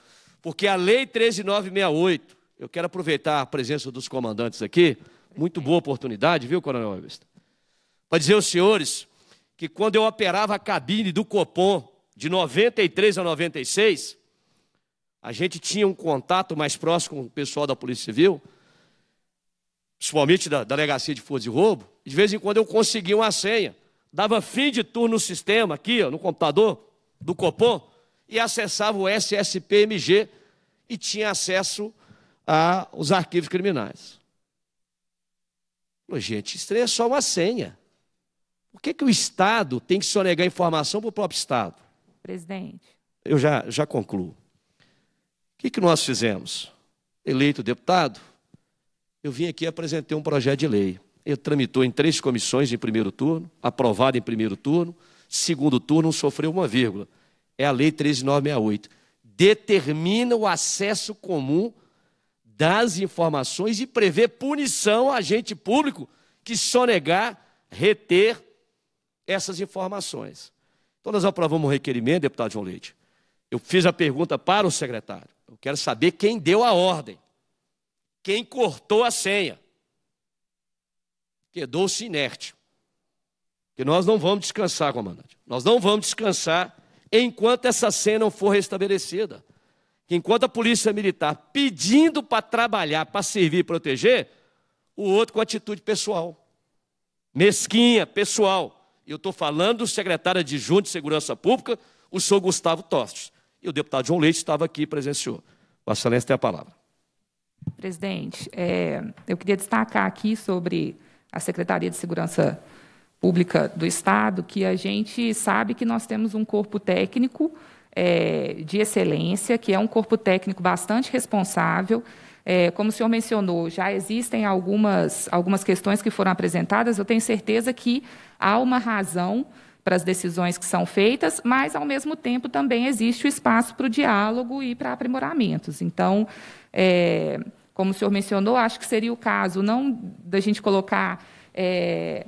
porque a Lei 13968, eu quero aproveitar a presença dos comandantes aqui, muito boa oportunidade, viu, Coronel Alves? Para dizer aos senhores que quando eu operava a cabine do Copom, de 93 a 96, a gente tinha um contato mais próximo com o pessoal da Polícia Civil, principalmente da Delegacia de Força e Roubo, e de vez em quando eu conseguia uma senha. Dava fim de turno no sistema, aqui, ó, no computador do Copom, e acessava o SSPMG e tinha acesso aos arquivos criminais. Gente, isso é só uma senha. Por que, que o Estado tem que sonegar informação para o próprio Estado? Presidente. Eu já, já concluo. O que, que nós fizemos? Eleito deputado, eu vim aqui e apresentei um projeto de lei. Ele tramitou em três comissões em primeiro turno, aprovado em primeiro turno, segundo turno não sofreu uma vírgula. É a Lei 13968. Determina o acesso comum das informações e prevê punição a agente público que sonegar, reter essas informações. Então, nós aprovamos o requerimento, deputado João Leite. Eu fiz a pergunta para o secretário. Eu quero saber quem deu a ordem, quem cortou a senha. Quedou-se inerte. Que nós não vamos descansar, comandante. Nós não vamos descansar enquanto essa senha não for restabelecida. Enquanto a polícia militar pedindo para trabalhar, para servir e proteger, o outro com atitude pessoal, mesquinha, pessoal. Eu estou falando do secretário adjunto de Segurança Pública, o senhor Gustavo Tostes. E o deputado João Leite estava aqui e presenciou. Vossa Excelência tem a palavra. Presidente, é, eu queria destacar aqui sobre a Secretaria de Segurança Pública do Estado, que a gente sabe que nós temos um corpo técnico é, de excelência, que é um corpo técnico bastante responsável. É, como o senhor mencionou, já existem algumas, algumas questões que foram apresentadas. Eu tenho certeza que há uma razão para as decisões que são feitas, mas, ao mesmo tempo, também existe o espaço para o diálogo e para aprimoramentos. Então, é, como o senhor mencionou, acho que seria o caso não da gente colocar é,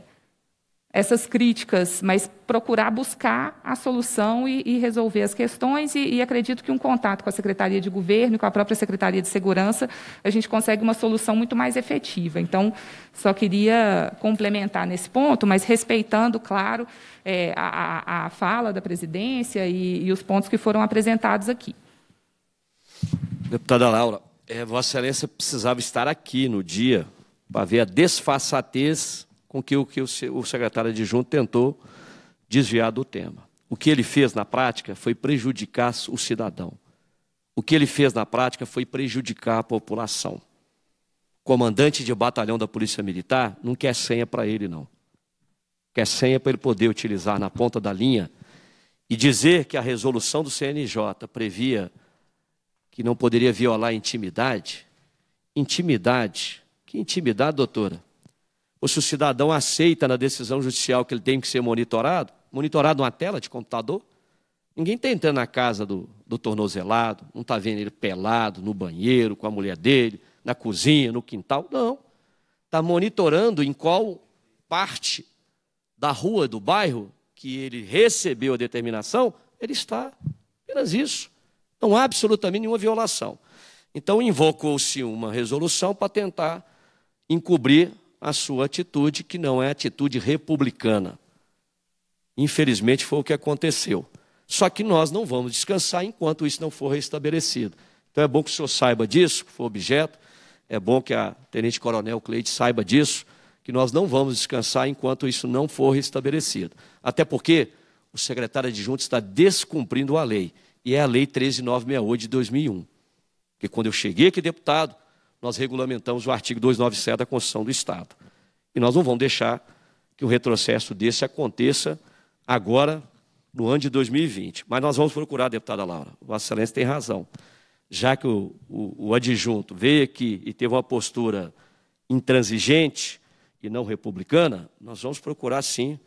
essas críticas, mas procurar buscar a solução e, e resolver as questões. E, e, acredito que um contato com a Secretaria de Governo, com a própria Secretaria de Segurança, a gente consegue uma solução muito mais efetiva. Então, só queria complementar nesse ponto, mas respeitando, claro, é, a, a, fala da presidência e, e, os pontos que foram apresentados aqui. Deputada Laura, é, Vossa Excelência precisava estar aqui no dia para ver a desfaçatez com que o que o secretário adjunto tentou desviar do tema. O que ele fez na prática foi prejudicar o cidadão. O que ele fez na prática foi prejudicar a população. Comandante de batalhão da Polícia Militar não quer senha para ele, não. Quer senha para ele poder utilizar na ponta da linha e dizer que a resolução do CNJ previa que não poderia violar a intimidade. Intimidade? Que intimidade, doutora? ou se o cidadão aceita na decisão judicial que ele tem que ser monitorado, monitorado numa tela de computador. Ninguém está entrando na casa do, do tornozelado, não está vendo ele pelado no banheiro com a mulher dele, na cozinha, no quintal. Não. Está monitorando em qual parte da rua, do bairro que ele recebeu a determinação, ele está. Apenas isso. Não há absolutamente nenhuma violação. Então, invocou-se uma resolução para tentar encobrir a sua atitude, que não é atitude republicana. Infelizmente foi o que aconteceu. Só que nós não vamos descansar enquanto isso não for restabelecido. Então é bom que o senhor saiba disso, que foi objeto, é bom que a Tenente Coronel Cleide saiba disso, que nós não vamos descansar enquanto isso não for restabelecido. Até porque o secretário adjunto está descumprindo a lei, e é a Lei 13968 de 2001. Porque quando eu cheguei aqui deputado, nós regulamentamos o artigo 297 da Constituição do Estado. E nós não vamos deixar que o retrocesso desse aconteça agora, no ano de 2020. Mas nós vamos procurar, deputada Laura, Vossa Excelência tem razão. Já que o, o, o adjunto veio aqui e teve uma postura intransigente e não republicana, nós vamos procurar sim.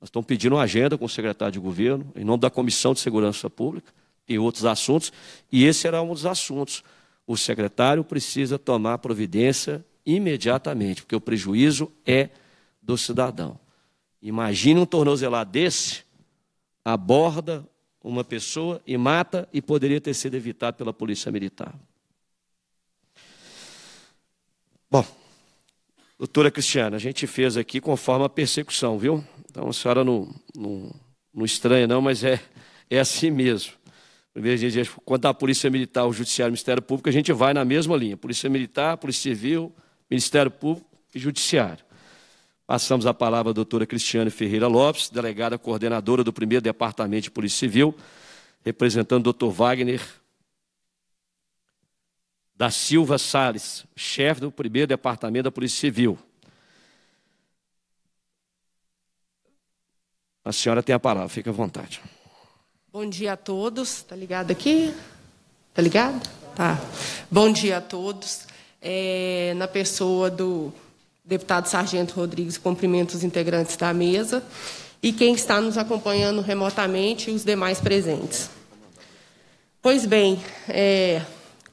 Nós estamos pedindo uma agenda com o secretário de governo, em nome da Comissão de Segurança Pública, e outros assuntos, e esse será um dos assuntos o secretário precisa tomar providência imediatamente, porque o prejuízo é do cidadão. Imagine um tornozelar desse, aborda uma pessoa e mata, e poderia ter sido evitado pela polícia militar. Bom, doutora Cristiana, a gente fez aqui conforme a persecução, viu? Então a senhora não, não, não estranha, não, mas é, é assim mesmo. Quando a Polícia Militar, o Judiciário e o Ministério Público, a gente vai na mesma linha. Polícia Militar, Polícia Civil, Ministério Público e Judiciário. Passamos a palavra à doutora Cristiane Ferreira Lopes, delegada coordenadora do Primeiro Departamento de Polícia Civil, representando o doutor Wagner da Silva Sales, chefe do Primeiro Departamento da Polícia Civil. A senhora tem a palavra, fique à vontade. Bom dia a todos. Tá ligado aqui? Tá ligado? Tá. Bom dia a todos. É, na pessoa do deputado Sargento Rodrigues, cumprimento os integrantes da mesa e quem está nos acompanhando remotamente e os demais presentes. Pois bem, é,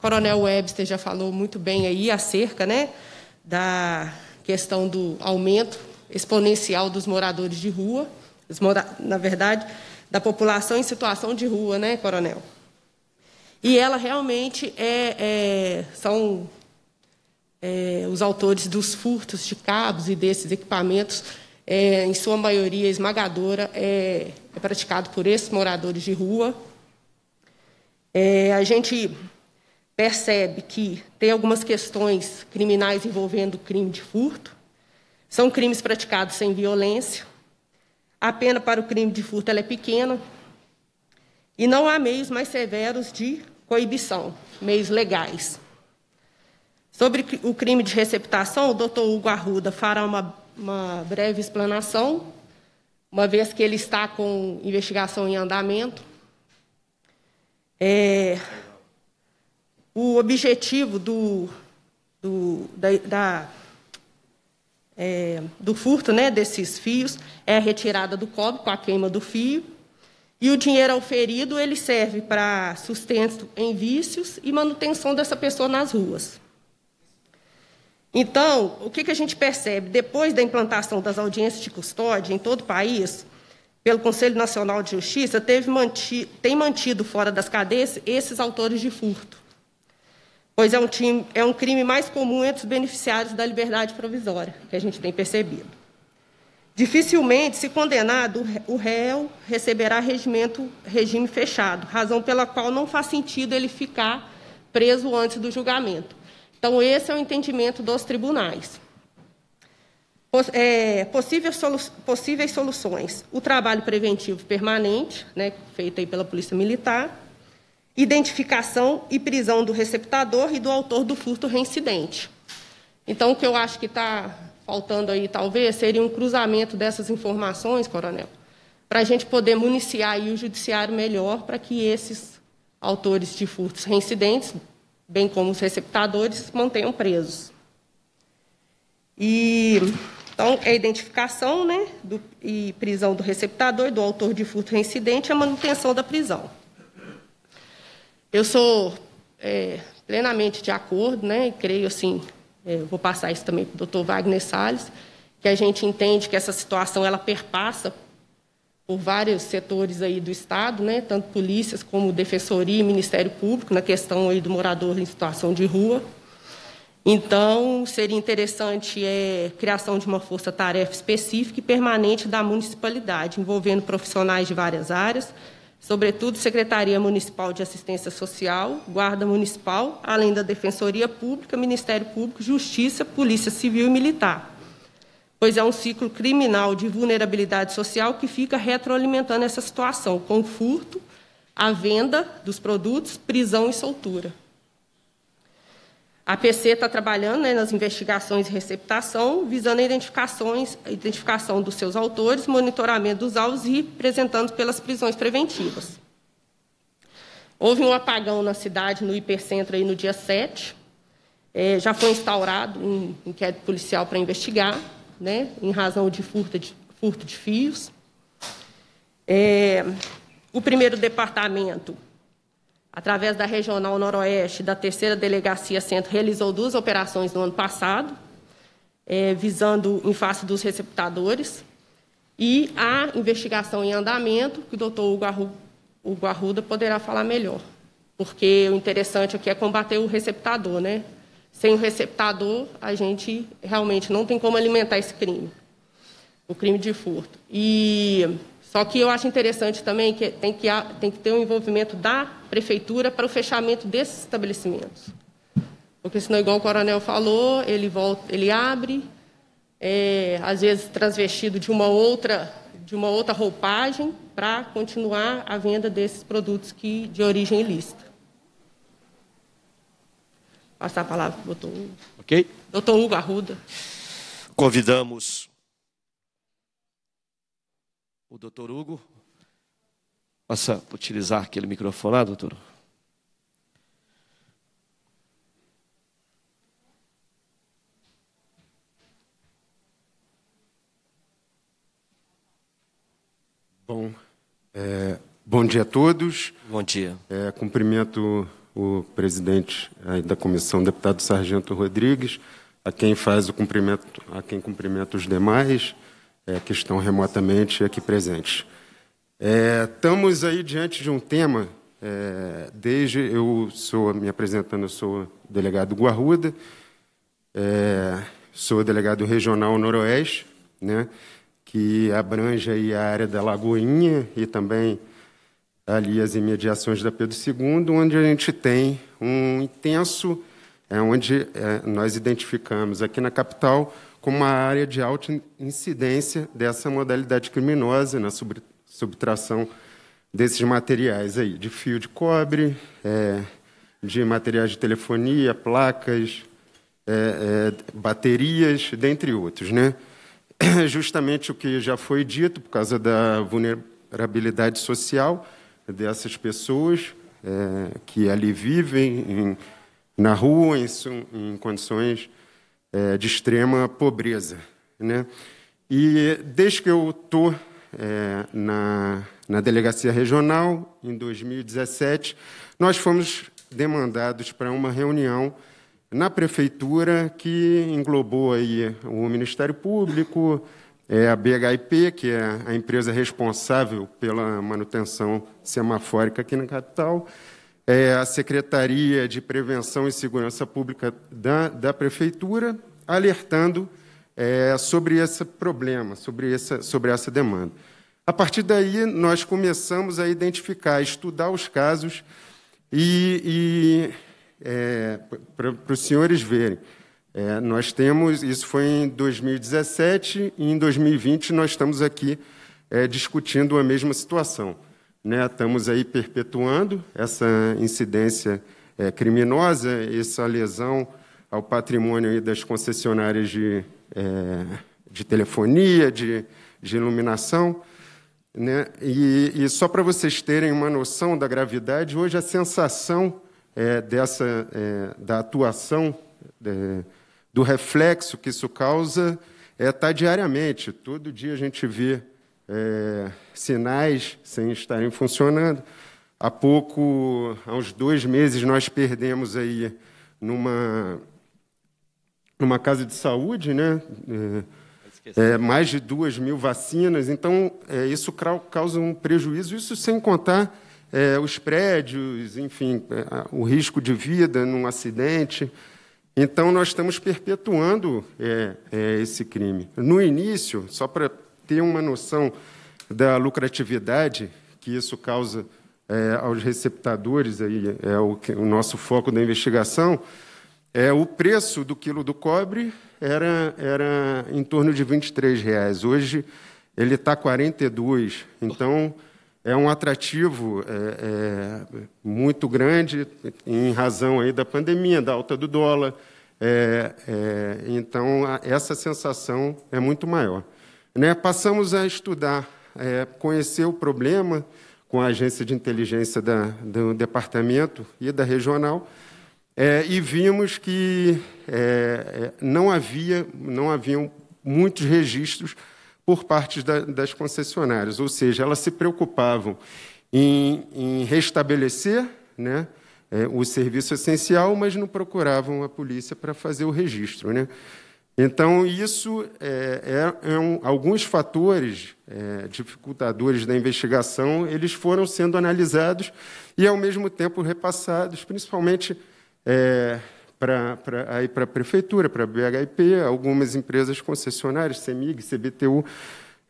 Coronel Webster já falou muito bem aí acerca, né, da questão do aumento exponencial dos moradores de rua, mora na verdade, da população em situação de rua, né, coronel? E ela realmente é, é são é, os autores dos furtos de cabos e desses equipamentos, é, em sua maioria esmagadora, é, é, praticado por esses moradores de rua. É, a gente percebe que tem algumas questões criminais envolvendo crime de furto. São crimes praticados sem violência. A pena para o crime de furto é pequena e não há meios mais severos de coibição, meios legais. Sobre o crime de receptação, o doutor Hugo Arruda fará uma, uma breve explanação, uma vez que ele está com investigação em andamento. É, o objetivo do, do, da, da é, do furto né, desses fios é a retirada do cobre com a queima do fio. E o dinheiro auferido ele serve para sustento em vícios e manutenção dessa pessoa nas ruas. Então, o que, que a gente percebe? Depois da implantação das audiências de custódia em todo o país, pelo Conselho Nacional de Justiça, teve manti tem mantido fora das cadeias esses autores de furto pois é um, time, é um crime mais comum entre os beneficiários da liberdade provisória, que a gente tem percebido. Dificilmente, se condenado, o réu receberá regimento, regime fechado, razão pela qual não faz sentido ele ficar preso antes do julgamento. Então, esse é o entendimento dos tribunais. É, possíveis, solu possíveis soluções: o trabalho preventivo permanente, né, feito aí pela Polícia Militar, identificação e prisão do receptador e do autor do furto reincidente. Então, o que eu acho que está faltando aí, talvez, seria um cruzamento dessas informações, coronel, para a gente poder municiar o judiciário melhor para que esses autores de furtos reincidentes, bem como os receptadores, mantenham presos. E então, é a identificação né, do, e prisão do receptador e do autor de furto reincidente e é a manutenção da prisão. Eu sou é, plenamente de acordo, né, e creio assim, é, vou passar isso também para o doutor Wagner Salles, que a gente entende que essa situação ela perpassa por vários setores aí do Estado, né, tanto polícias como defensoria e Ministério Público, na questão aí do morador em situação de rua. Então, seria interessante é, criação de uma força-tarefa específica e permanente da municipalidade, envolvendo profissionais de várias áreas, sobretudo Secretaria Municipal de Assistência Social, Guarda Municipal, além da Defensoria Pública, Ministério Público, Justiça, Polícia Civil e Militar. Pois é um ciclo criminal de vulnerabilidade social que fica retroalimentando essa situação com o furto, a venda dos produtos, prisão e soltura. A PC está trabalhando né, nas investigações e receptação, visando a identificações, identificação dos seus autores, monitoramento dos alvos e apresentando pelas prisões preventivas. Houve um apagão na cidade, no hipercentro, aí no dia 7. É, já foi instaurado um inquérito policial para investigar, né, em razão de furto de, furto de fios. É, o primeiro departamento através da Regional Noroeste da Terceira Delegacia Centro, realizou duas operações no ano passado, é, visando em face dos receptadores. E a investigação em andamento, que o doutor Hugo, Arruda poderá falar melhor. Porque o interessante aqui é combater o receptador, né? Sem o receptador, a gente realmente não tem como alimentar esse crime, o crime de furto. E só que eu acho interessante também que tem que, tem que ter um envolvimento da prefeitura para o fechamento desses estabelecimentos. Porque senão, igual o coronel falou, ele volta, ele abre, é, às vezes transvestido de uma outra, de uma outra roupagem, para continuar a venda desses produtos que, de origem ilícita. Passar a palavra para o doutor Hugo. Ok. Doutor Hugo Arruda. Convidamos o doutor Hugo, possa utilizar aquele microfone lá, doutor? Bom, é, bom dia a todos. Bom dia. É, cumprimento o presidente da comissão, deputado Sargento Rodrigues, a quem faz o cumprimento, a quem cumprimenta os demais, é, que estão remotamente aqui presentes. É, estamos aí diante de um tema, é, desde eu sou, me apresentando, eu sou delegado Guarruda, é, sou delegado regional noroeste, né, que abrange aí a área da Lagoinha e também ali as imediações da Pedro II, onde a gente tem um intenso, é onde é, nós identificamos aqui na capital como uma área de alta incidência dessa modalidade criminosa na né, subtração desses materiais aí, de fio de cobre, é, de materiais de telefonia, placas, é, é, baterias, dentre outros. Né? [clears throat] Justamente o que já foi dito, por causa da vulnerabilidade social dessas pessoas é, que ali vivem, em, na rua, em, em condições é, de extrema pobreza. Né? E desde que eu estou é, na, na delegacia regional, em 2017, nós fomos demandados para uma reunião na prefeitura que englobou aí o Ministério Público, é a BHIP, que é a empresa responsável pela manutenção semafórica aqui na capital, é, a Secretaria de Prevenção e Segurança Pública da, da Prefeitura, alertando é, sobre esse problema, sobre essa, sobre essa demanda. A partir daí, nós começamos a identificar, a estudar os casos e, e é, para os senhores verem, é, nós temos, isso foi em 2017 e em 2020 nós estamos aqui é, discutindo a mesma situação. Né? Estamos aí perpetuando essa incidência é, criminosa, essa lesão ao patrimônio das concessionárias de, é, de telefonia, de, de iluminação. Né? E, e só para vocês terem uma noção da gravidade, hoje a sensação é, dessa, é, da atuação, é, do reflexo que isso causa, está é, diariamente. Todo dia a gente vê é, sinais sem estarem funcionando. Há pouco, há uns dois meses, nós perdemos aí numa, numa casa de saúde, né? É, é, mais de duas mil vacinas, então é, isso causa um prejuízo, isso sem contar é, os prédios, enfim, é, o risco de vida num acidente. Então, nós estamos perpetuando é, esse crime. No início, só para ter uma noção da lucratividade que isso causa é, aos receptadores, aí é o, o nosso foco da investigação, é, o preço do quilo do cobre era, era em torno de R$ 23,00. Hoje ele está R$ 42,00. Então, é um atrativo é, é, muito grande em razão aí da pandemia, da alta do dólar. É, é então, a, essa sensação é muito maior. Né? Passamos a estudar, é, conhecer o problema com a agência de inteligência da, do departamento e da regional, é, e vimos que é, é, não havia não haviam muitos registros por parte da, das concessionárias, ou seja, elas se preocupavam em, em restabelecer né, é, o serviço essencial, mas não procuravam a polícia para fazer o registro. Né? Então, isso é, é, é um, alguns fatores é, dificultadores da investigação, eles foram sendo analisados e, ao mesmo tempo, repassados, principalmente é, para a Prefeitura, para a BHIP, algumas empresas concessionárias, CEMIG, CBTU,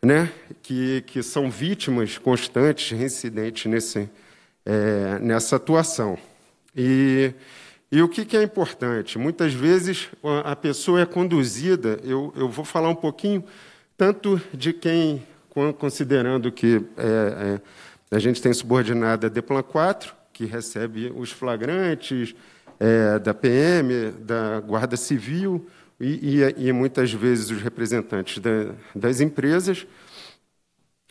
né, que, que são vítimas constantes, reincidentes nesse, é, nessa atuação. E... E o que, que é importante? Muitas vezes a pessoa é conduzida, eu, eu vou falar um pouquinho, tanto de quem, considerando que é, é, a gente tem subordinada Deplan 4, que recebe os flagrantes é, da PM, da Guarda Civil e, e, e muitas vezes os representantes da, das empresas,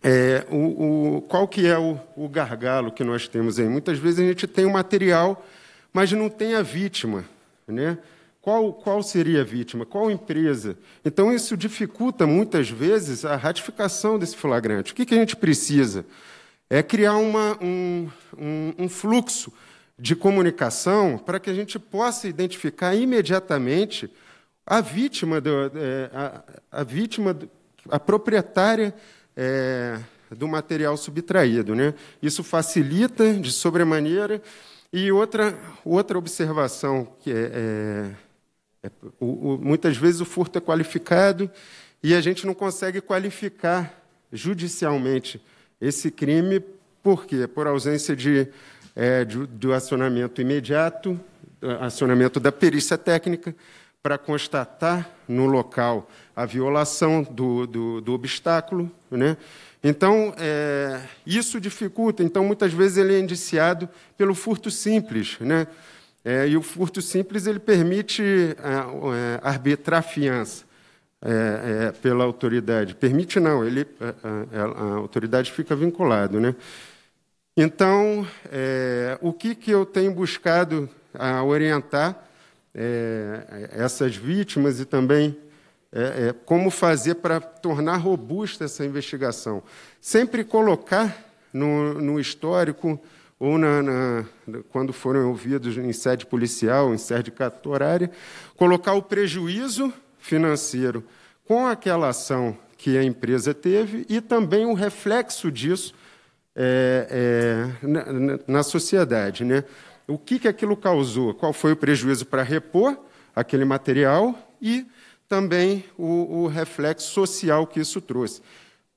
é, o, o, qual que é o, o, gargalo que nós temos aí? Muitas vezes a gente tem o um material mas não tem a vítima. Né? Qual, qual seria a vítima? Qual empresa? Então, isso dificulta muitas vezes a ratificação desse flagrante. O que, que a gente precisa? É criar uma, um, um, um fluxo de comunicação para que a gente possa identificar imediatamente a vítima, do, é, a, a, vítima, a proprietária é, do material subtraído. Né? Isso facilita de sobremaneira e outra, outra observação que é, é, é o, o, muitas vezes o furto é qualificado e a gente não consegue qualificar judicialmente esse crime por quê? Por ausência de, é, de, do acionamento imediato, acionamento da perícia técnica para constatar no local a violação do, do, do obstáculo, né? Então, é, isso dificulta. Então, muitas vezes ele é indiciado pelo furto simples, né? É, e o furto simples ele permite é, é arbitrar fiança é, é, pela autoridade. Permite não, ele, a, a, a autoridade fica vinculado, né? Então, o que, que eu tenho buscado a orientar essas vítimas e também é, é, como fazer para tornar robusta essa investigação. Sempre colocar no, no histórico ou na, na, quando forem ouvidos em sede policial, em sede catorária, colocar o prejuízo financeiro com aquela ação que a empresa teve e também o reflexo disso é, é, na, na, sociedade. Né? O que, que aquilo causou? Qual foi o prejuízo para repor aquele material e também o, o reflexo social que isso trouxe.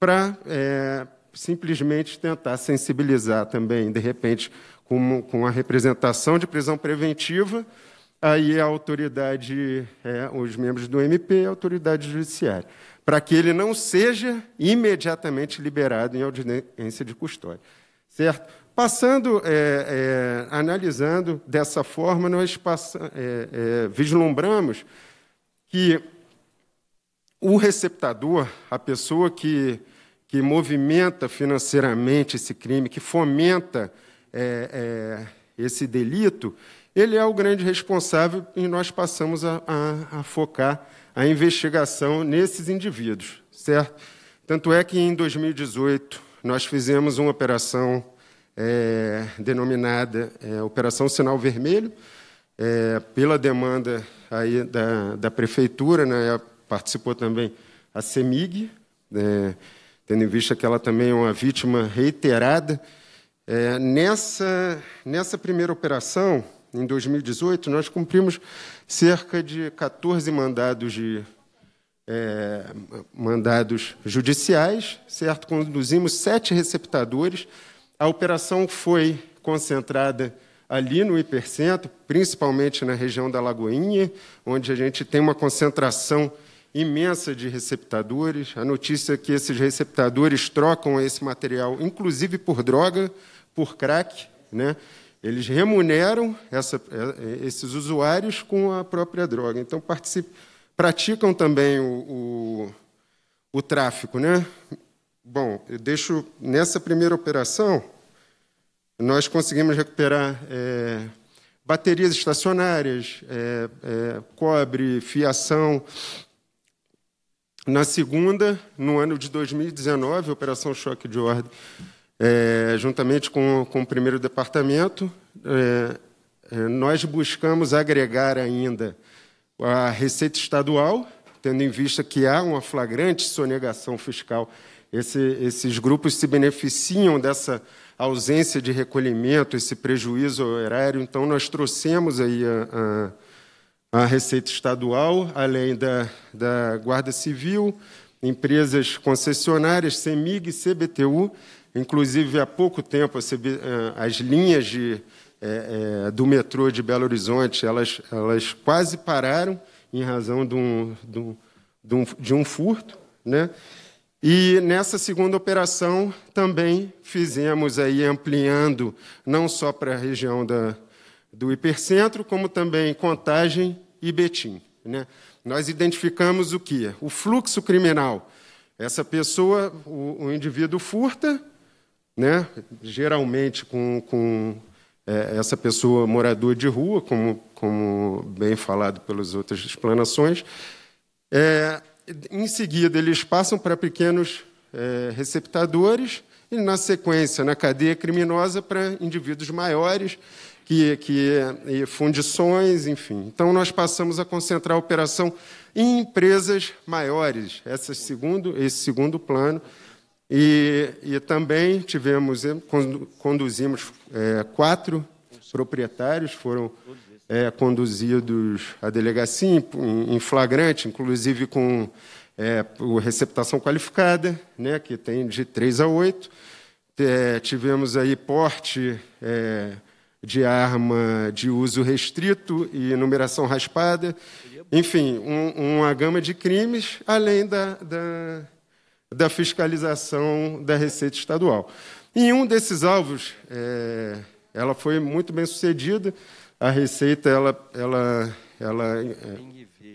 Para é, simplesmente tentar sensibilizar também, de repente, com, com a representação de prisão preventiva, aí a autoridade, é, os membros do MP, a autoridade judiciária, para que ele não seja imediatamente liberado em audiência de custódia. Certo? Passando, é, é, analisando dessa forma, nós passa, é, é, vislumbramos que o receptador, a pessoa que, que movimenta financeiramente esse crime, que fomenta é, é, esse delito, ele é o grande responsável e nós passamos a, a, a focar a investigação nesses indivíduos, certo? Tanto é que em 2018 nós fizemos uma operação é, denominada é, Operação Sinal Vermelho, é, pela demanda aí da, da prefeitura na né, época participou também a CEMIG, né, tendo em vista que ela também é uma vítima reiterada. É, nessa, nessa primeira operação, em 2018, nós cumprimos cerca de 14 mandados de é, mandados judiciais, certo? Conduzimos sete receptadores. A operação foi concentrada ali no hipercentro, principalmente na região da Lagoinha, onde a gente tem uma concentração imensa de receptadores. A notícia é que esses receptadores trocam esse material, inclusive por droga, por crack. Né? Eles remuneram essa, é, esses usuários com a própria droga. Então, praticam também o, o, o tráfico. Né? Bom, eu deixo nessa primeira operação, nós conseguimos recuperar é, baterias estacionárias, é, é, cobre, fiação, na segunda, no ano de 2019, Operação Choque de Ordem, é, juntamente com, com o primeiro departamento, é, é, nós buscamos agregar ainda a Receita Estadual, tendo em vista que há uma flagrante sonegação fiscal. Esse, esses grupos se beneficiam dessa ausência de recolhimento, esse prejuízo horário. Então, nós trouxemos aí a, a a Receita Estadual, além da, da Guarda Civil, empresas concessionárias, CEMIG e CBTU. Inclusive, há pouco tempo, eh, as linhas de, é, é, do metrô de Belo Horizonte elas, elas quase pararam em razão de um, de um, de um, de um furto. Né? E nessa segunda operação também fizemos aí ampliando não só para a região da, do hipercentro, como também Contagem e Betim. Né? Nós identificamos o que? O fluxo criminal. Essa pessoa, o, o indivíduo furta, né? geralmente com, com é, essa pessoa moradora de rua, como, como bem falado pelas outras explanações. É, em seguida, eles passam para pequenos é, receptadores e, na sequência, na cadeia criminosa, para indivíduos maiores que, que fundições, enfim. Então, nós passamos a concentrar a operação em empresas maiores, essa segundo, esse segundo plano. E, e também tivemos, eh, conduzimos é, quatro proprietários, foram é, conduzidos à delegacia em, em flagrante, inclusive com é, receptação qualificada, né, que tem de três a oito. É, tivemos aí porte, é, de arma de uso restrito e numeração raspada. Enfim, um, uma gama de crimes, além da, da, da, fiscalização da Receita Estadual. Em um desses alvos, é, ela foi muito bem sucedida. A Receita ela, ela, ela é,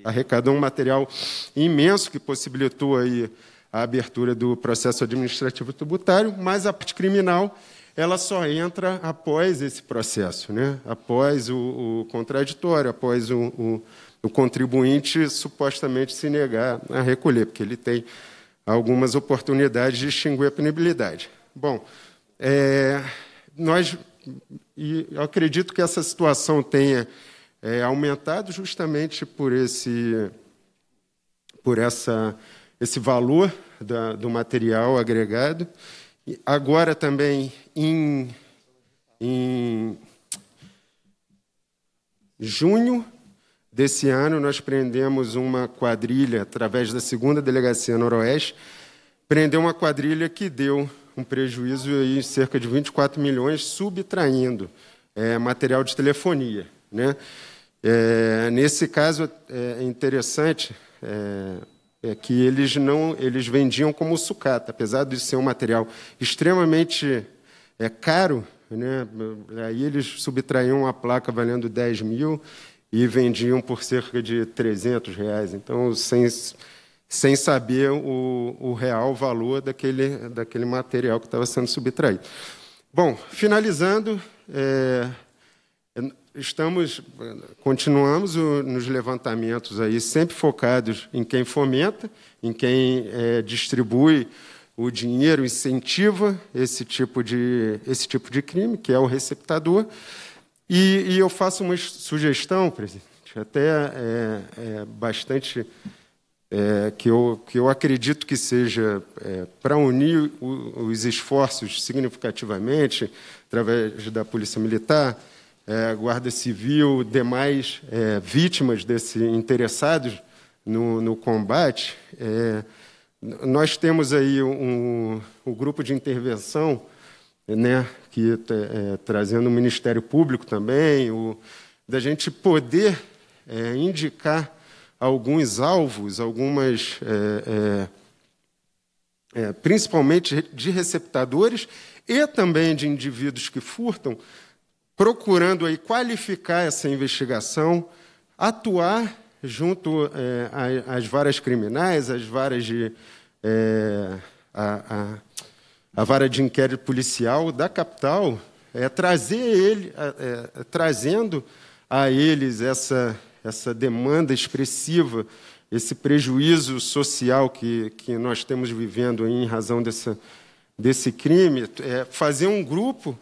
arrecadou um material imenso que possibilitou aí a abertura do processo administrativo tributário, mas a parte criminal ela só entra após esse processo, né? após o, o contraditório, após o, o, o contribuinte supostamente se negar a recolher, porque ele tem algumas oportunidades de extinguir a penibilidade. Bom, é, nós e acredito que essa situação tenha é, aumentado justamente por esse por essa esse valor da, do material agregado Agora também em, em junho desse ano, nós prendemos uma quadrilha, através da segunda delegacia Noroeste, prendeu uma quadrilha que deu um prejuízo aí cerca de 24 milhões, subtraindo é, material de telefonia. Né? É, nesse caso, é, é interessante, é, é que eles não eles vendiam como sucata, apesar de ser um material extremamente é, caro, né? aí eles subtraíam a placa valendo 10 mil e vendiam por cerca de 300 reais. Então, sem, sem saber o, o real valor daquele, daquele material que estava sendo subtraído. Bom, finalizando, é, estamos continuamos o, nos levantamentos aí sempre focados em quem fomenta, em quem é, distribui o dinheiro, incentiva esse tipo de esse tipo de crime, que é o receptador. E, e eu faço uma sugestão, presidente, até é, é bastante é, que, eu, que eu acredito que seja é, para unir o, os esforços significativamente através da Polícia Militar é, Guarda Civil, demais é, vítimas desse interessados no, no combate. É, nós temos aí um, um grupo de intervenção, né, que é, é trazendo o Ministério Público também, o, da gente poder é, indicar alguns alvos, algumas é, é, principalmente de receptadores e também de indivíduos que furtam, procurando aí qualificar essa investigação, atuar junto é, às varas criminais, às varas de. É, a, a, a, vara de inquérito policial da capital, é, trazer ele, é, é trazendo a eles essa, essa demanda expressiva, esse prejuízo social que, que nós temos vivendo em razão dessa, desse crime, é fazer um grupo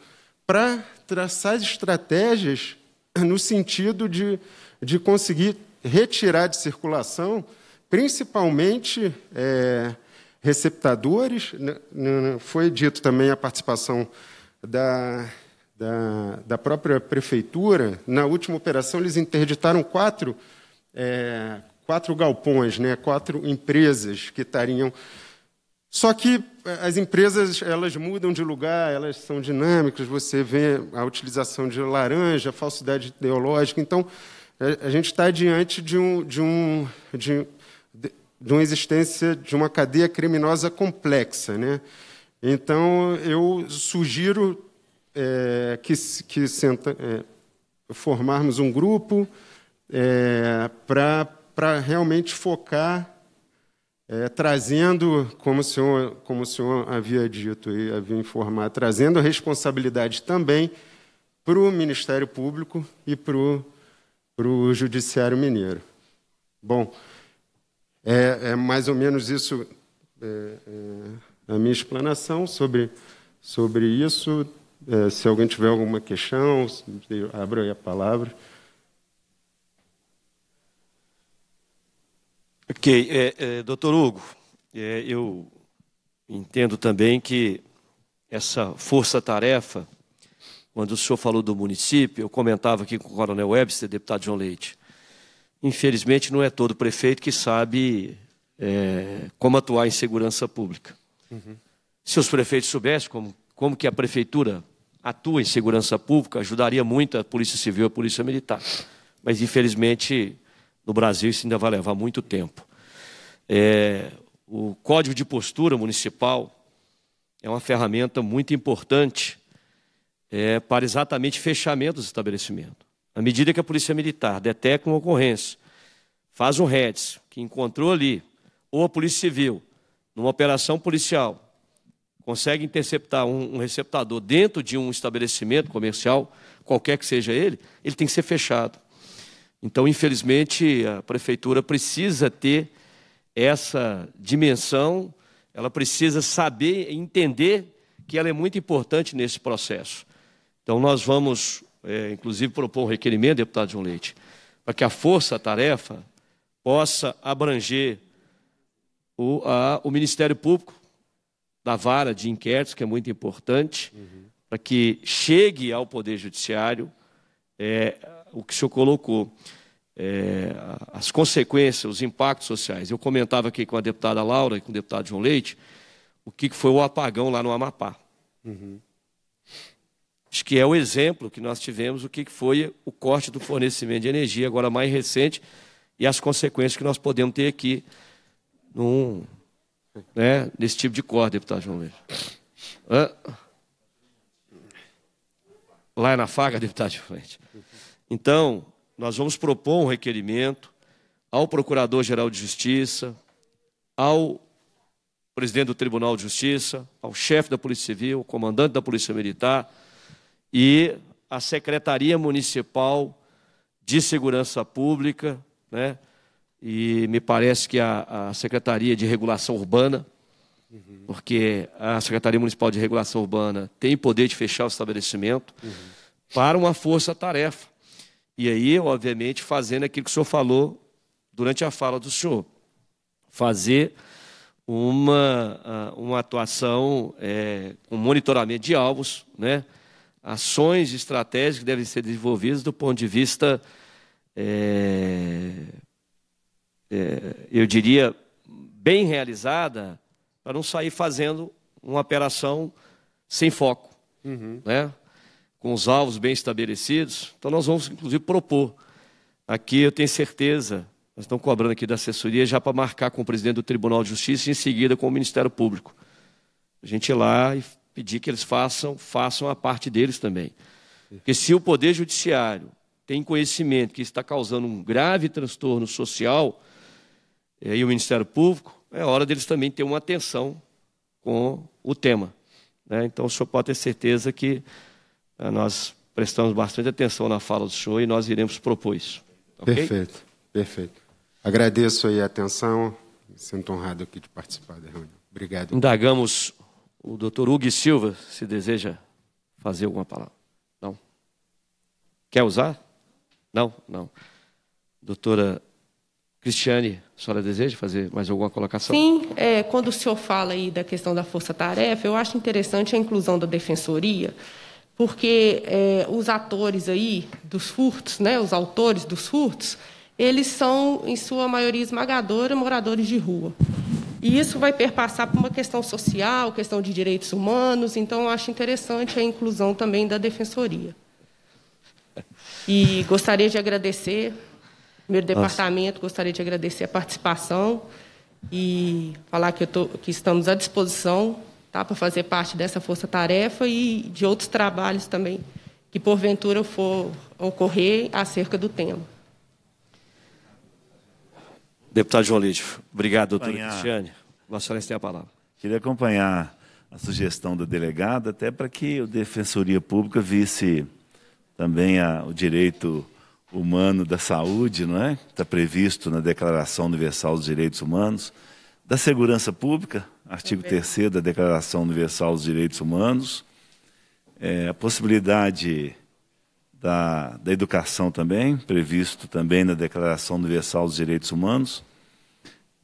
para traçar estratégias no sentido de, de conseguir retirar de circulação, principalmente é, receptadores. Né, né, né, foi dito também a participação da, da, da, própria prefeitura. Na última operação, eles interditaram quatro, é, quatro galpões, né, quatro empresas que estariam só que eh, as empresas elas mudam de lugar, elas são dinâmicas, você vê a utilização de laranja, falsidade ideológica. Então, eh, a gente está diante de, um, de, um, de, de uma existência de uma cadeia criminosa complexa. Né? Então, eu sugiro é, que, que senta, é, formarmos um grupo é, para realmente focar é, trazendo, como o, senhor, como o senhor havia dito e havia informado, trazendo a responsabilidade também para o Ministério Público e para o Judiciário Mineiro. Bom, é, é, mais ou menos isso é, é a minha explanação sobre, sobre isso. É, se alguém tiver alguma questão, abra aí a palavra. Ok, é, é, doutor Hugo, é, eu entendo também que essa força-tarefa, quando o senhor falou do município, eu comentava aqui com o coronel Webster, deputado João Leite, infelizmente não é todo prefeito que sabe é, como atuar em segurança pública. Uhum. Se os prefeitos soubessem como, como que a prefeitura atua em segurança pública, ajudaria muito a Polícia Civil e a Polícia Militar. Mas, infelizmente, no Brasil, isso ainda vai levar muito tempo. É, o Código de Postura Municipal é uma ferramenta muito importante é, para exatamente fechamento dos estabelecimentos. À medida que a Polícia Militar detecta uma ocorrência, faz um REDS, que encontrou ali, ou a Polícia Civil, numa operação policial, consegue interceptar um, um receptador dentro de um estabelecimento comercial, qualquer que seja ele, ele tem que ser fechado. Então, infelizmente, a prefeitura precisa ter essa dimensão, ela precisa saber, entender que ela é muito importante nesse processo. Então, nós vamos, é, inclusive, propor um requerimento, deputado João Leite, para que a força-tarefa possa abranger o, a, o, Ministério Público, da vara de inquéritos, que é muito importante, uhum. para que chegue ao Poder Judiciário é, o que o senhor colocou, é, as consequências, os impactos sociais. Eu comentava aqui com a deputada Laura e com o deputado João Leite o que foi o apagão lá no Amapá. Uhum. Acho que é o exemplo que nós tivemos, o que foi o corte do fornecimento de energia, agora mais recente, e as consequências que nós podemos ter aqui num, né, nesse tipo de corte, deputado João Leite. Hã? Lá é na faga, deputado João Leite. Então, nós vamos propor um requerimento ao Procurador-Geral de Justiça, ao presidente do Tribunal de Justiça, ao chefe da Polícia Civil, ao comandante da Polícia Militar e à Secretaria Municipal de Segurança Pública, né? e me parece que a, a Secretaria de Regulação Urbana, uhum. porque a Secretaria Municipal de Regulação Urbana tem poder de fechar o estabelecimento, uhum. para uma força-tarefa e aí, obviamente, fazendo aquilo que o senhor falou durante a fala do senhor. Fazer uma, ah, uma atuação é, monitoramento de alvos, né? ações estratégicas que devem ser desenvolvidas do ponto de vista, é, é, eu diria, bem realizada, para não sair fazendo uma operação sem foco. Uhum. Né? com os alvos bem estabelecidos, então nós vamos, inclusive, propor. Aqui eu tenho certeza, nós estamos cobrando aqui da assessoria já para marcar com o presidente do Tribunal de Justiça e em seguida com o Ministério Público. A gente ir lá e pedir que eles façam, façam a parte deles também. Porque se o Poder Judiciário tem conhecimento que está causando um grave transtorno social, eh, e o Ministério Público, é hora deles também ter uma atenção com o tema. Né? Então, o senhor pode ter certeza que eh, nós prestamos bastante atenção na fala do senhor e nós iremos propor isso. Okay? Perfeito, perfeito. Agradeço aí a atenção, sinto honrado aqui de participar da reunião. Obrigado. Indagamos o doutor Hugo Silva, se deseja fazer alguma palavra. Não? Quer usar? Não? Não. Doutora Cristiane, a senhora deseja fazer mais alguma colocação? Sim, é, quando o senhor fala aí da questão da força-tarefa, eu acho interessante a inclusão da defensoria, porque é, os atores aí dos furtos, né, os autores dos furtos, eles são, em sua maioria esmagadora, moradores de rua. E isso vai perpassar por uma questão social, questão de direitos humanos, então acho interessante a inclusão também da defensoria. E gostaria de agradecer, primeiro Nossa. departamento, gostaria de agradecer a participação e falar que, tô, que estamos à disposição tá? para fazer parte dessa força-tarefa e de outros trabalhos também que, porventura, for ocorrer acerca do tema. Deputado João Lídio, obrigado, doutora Cristiane. Vossa Excelência tem a palavra. Queria acompanhar a sugestão da delegada, até para que a Defensoria Pública visse também a, o direito humano da saúde, não é? Está previsto na Declaração Universal dos Direitos Humanos, da segurança pública, artigo 3 da Declaração Universal dos Direitos Humanos, é, a possibilidade da, da educação também, previsto também na Declaração Universal dos Direitos Humanos.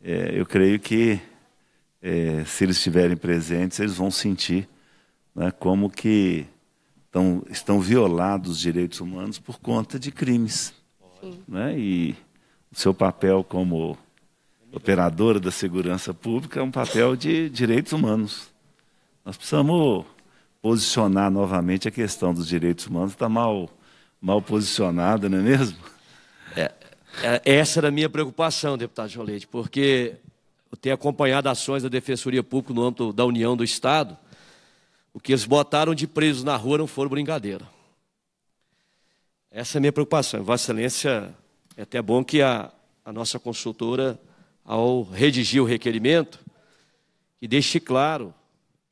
É, eu creio que, é, se eles estiverem presentes, eles vão sentir né, como que estão, estão violados os direitos humanos por conta de crimes. Né? E o seu papel como operadora da segurança pública, é um papel de direitos humanos. Nós precisamos posicionar novamente a questão dos direitos humanos, está mal, mal posicionada, não é mesmo? É, é essa era a minha preocupação, deputado Jolete, porque eu tenho acompanhado ações da Defensoria Pública no âmbito da União do Estado, o que eles botaram de presos na rua não foram brincadeira. Essa é a minha preocupação. Vossa Excelência, é até bom que a, a nossa consultora ao redigir o requerimento, que deixe claro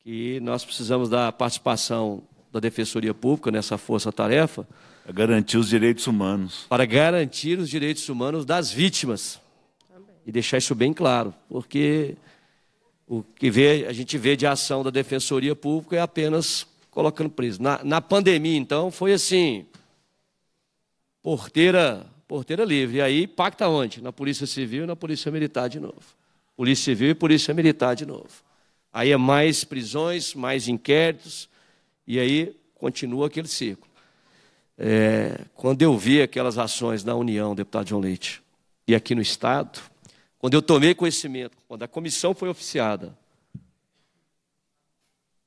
que nós precisamos da participação da Defensoria Pública nessa força-tarefa. Para garantir os direitos humanos. Para garantir os direitos humanos das vítimas. Também. E deixar isso bem claro, porque o que vê, a gente vê de ação da Defensoria Pública é apenas colocando preso. Na, na pandemia, então, foi assim: porteira Porteira livre. E aí pacta onde? Na Polícia Civil e na Polícia Militar de novo. Polícia Civil e Polícia Militar de novo. Aí é mais prisões, mais inquéritos, e aí continua aquele ciclo. É, quando eu vi aquelas ações na União, deputado João Leite, e aqui no Estado, quando eu tomei conhecimento, quando a comissão foi oficiada,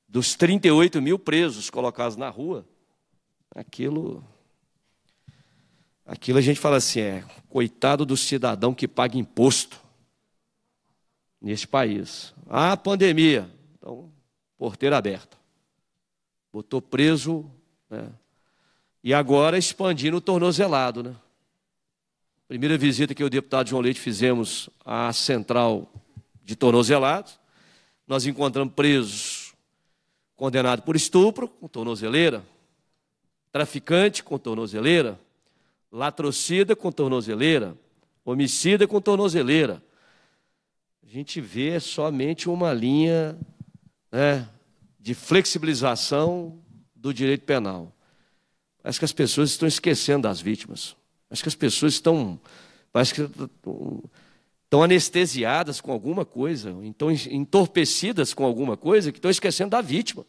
dos 38 mil presos colocados na rua, aquilo Aquilo a gente fala assim, é coitado do cidadão que paga imposto neste país. Ah, pandemia. Então, porteira aberta. Botou preso, né? E agora expandindo o tornozelado, né? Primeira visita que eu e o deputado João Leite fizemos à central de tornozelados, nós encontramos presos condenado por estupro com tornozeleira, traficante com tornozeleira, latrocida com tornozeleira, homicida com tornozeleira. A gente vê somente uma linha né, de flexibilização do direito penal. Parece que as pessoas estão esquecendo das vítimas. Parece que as pessoas estão. Parece que estão anestesiadas com alguma coisa, estão entorpecidas com alguma coisa, que estão esquecendo da vítima.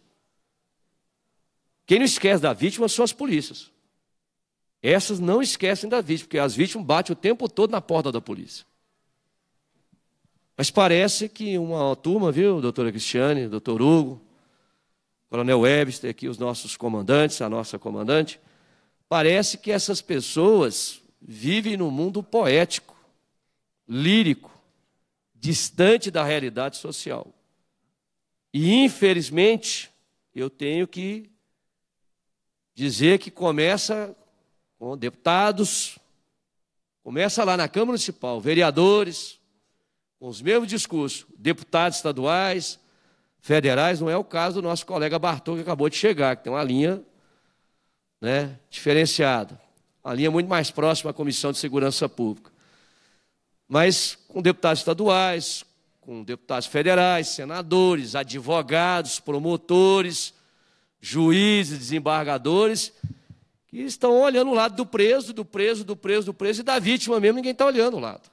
Quem não esquece da vítima são as polícias. Essas não esquecem da vítima, porque as vítimas batem o tempo todo na porta da polícia. Mas parece que uma turma, viu, doutora Cristiane, doutor Hugo, coronel Webster, aqui os nossos comandantes, a nossa comandante, parece que essas pessoas vivem num mundo poético, lírico, distante da realidade social. E, infelizmente, eu tenho que dizer que começa com deputados, começa lá na Câmara Municipal, vereadores, com os mesmos discursos, deputados estaduais, federais, não é o caso do nosso colega Bartol, que acabou de chegar, que tem uma linha né, diferenciada, uma linha muito mais próxima à Comissão de Segurança Pública. Mas com deputados estaduais, com deputados federais, senadores, advogados, promotores, juízes, desembargadores e estão olhando o lado do preso, do preso, do preso, do preso e da vítima mesmo, ninguém está olhando o lado.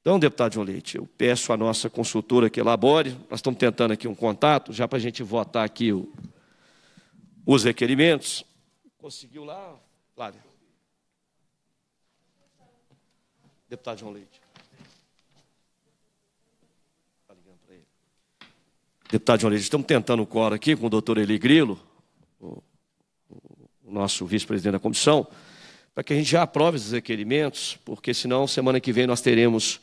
Então, deputado João Leite, eu peço à nossa consultora que elabore, nós estamos tentando aqui um contato, já para a gente votar aqui o, os requerimentos. Conseguiu lá, Flávia? Deputado João Leite. Está ligando para ele. Deputado João Leite, estamos tentando o coro aqui com o doutor Eli Grilo nosso vice-presidente da comissão, para que a gente já aprove esses requerimentos, porque senão semana que vem nós teremos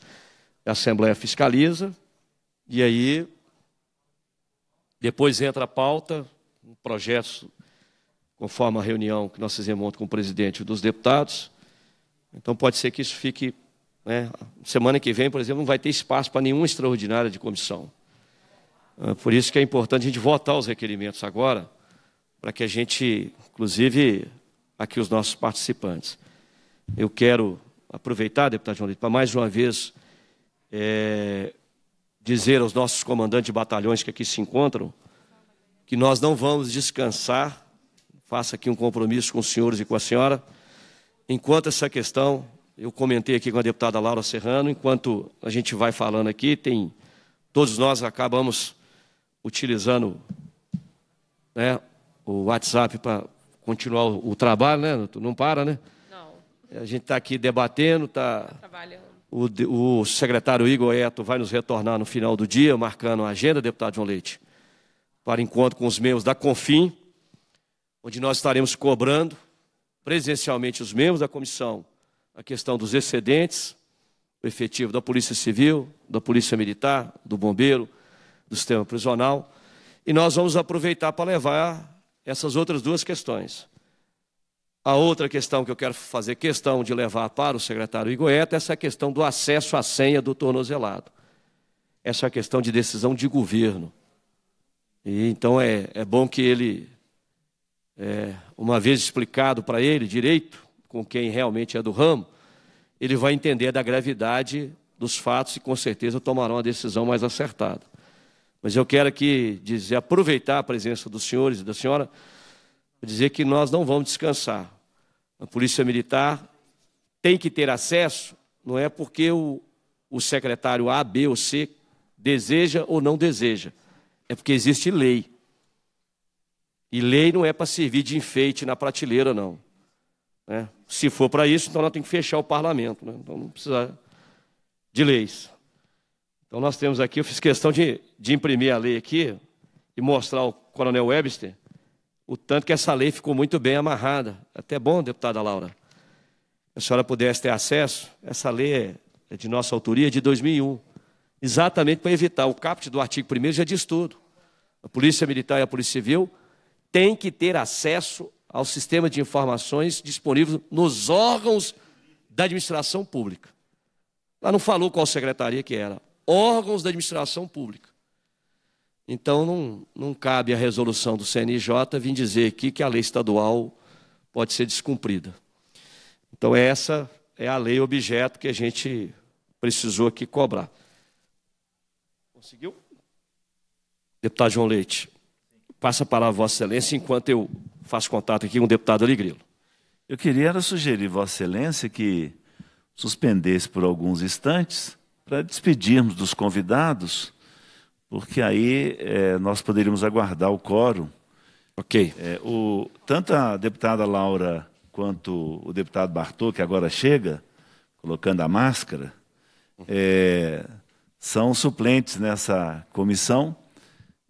a Assembleia Fiscaliza, e aí depois entra a pauta, um projeto, conforme a reunião que nós fizemos ontem com o presidente dos deputados. Então pode ser que isso fique. Né, semana que vem, por exemplo, não vai ter espaço para nenhuma extraordinária de comissão. Ah, por isso que é importante a gente votar os requerimentos agora para que a gente, inclusive, aqui os nossos participantes. Eu quero aproveitar, deputado João Lito, para mais uma vez é, dizer aos nossos comandantes de batalhões que aqui se encontram que nós não vamos descansar, faço aqui um compromisso com os senhores e com a senhora, enquanto essa questão, eu comentei aqui com a deputada Laura Serrano, enquanto a gente vai falando aqui, tem todos nós acabamos utilizando né, o WhatsApp para continuar o, o, trabalho, né? Tu não para, né? Não. A gente está aqui debatendo, está. Trabalhando. O, o, secretário Igor Eto vai nos retornar no final do dia, marcando a agenda, deputado João Leite, para encontro com os membros da CONFIM, onde nós estaremos cobrando presencialmente os membros da comissão a questão dos excedentes, o efetivo da Polícia Civil, da Polícia Militar, do Bombeiro, do sistema prisional. E nós vamos aproveitar para levar essas outras duas questões. A outra questão que eu quero fazer questão de levar para o secretário Igoeta é essa questão do acesso à senha do tornozelado. Essa é a questão de decisão de governo. E então é, é bom que ele, é, uma vez explicado para ele direito, com quem realmente é do ramo, ele vai entender da gravidade dos fatos e com certeza tomará uma decisão mais acertada. Mas eu quero aqui dizer, aproveitar a presença dos senhores e da senhora, dizer que nós não vamos descansar. A Polícia Militar tem que ter acesso, não é porque o, o secretário A, B ou C deseja ou não deseja, é porque existe lei. E lei não é para servir de enfeite na prateleira, não. Né? Se for para isso, então nós temos que fechar o parlamento. Né? Então não precisa de leis. Então nós temos aqui, eu fiz questão de, de imprimir a lei aqui e mostrar ao coronel Webster o tanto que essa lei ficou muito bem amarrada. Até bom, deputada Laura, a senhora pudesse ter acesso. Essa lei é de nossa autoria de 2001, exatamente para evitar. O caput do artigo 1 já diz tudo. A Polícia Militar e a Polícia Civil têm que ter acesso ao sistema de informações disponível nos órgãos da administração pública. Ela não falou qual secretaria que era órgãos da administração pública. Então, não, não cabe a resolução do CNJ vir dizer aqui que a lei estadual pode ser descumprida. Então, essa é a lei objeto que a gente precisou aqui cobrar. Conseguiu? Deputado João Leite, passa palavra a Vossa Excelência enquanto eu faço contato aqui com o deputado Aligrilo. Eu queria sugerir, Vossa Excelência, que suspendesse por alguns instantes para despedirmos dos convidados, porque aí é, nós poderíamos aguardar o quórum. Ok. É, o, tanto a deputada Laura quanto o deputado Bartô, que agora chega, colocando a máscara, é, são suplentes nessa comissão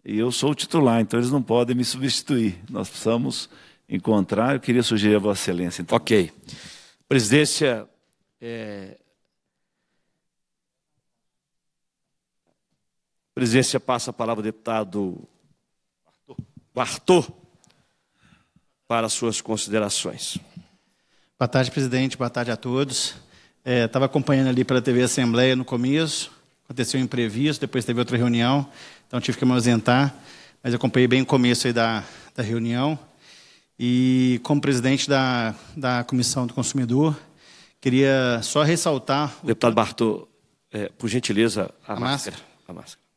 e eu sou o titular, então eles não podem me substituir. Nós precisamos encontrar. Eu queria sugerir a Vossa Excelência. Então. Ok. Presidência, é, presidência passa a palavra ao deputado Bartô para suas considerações. Boa tarde, presidente. Boa tarde a todos. Estava é, acompanhando ali pela TV Assembleia no começo, aconteceu um imprevisto, depois teve outra reunião, então tive que me ausentar, mas acompanhei bem o começo da, da reunião. E como presidente da, da Comissão do Consumidor, queria só ressaltar... Deputado o... Bartô, é, por gentileza, a, a máscara. máscara. A máscara.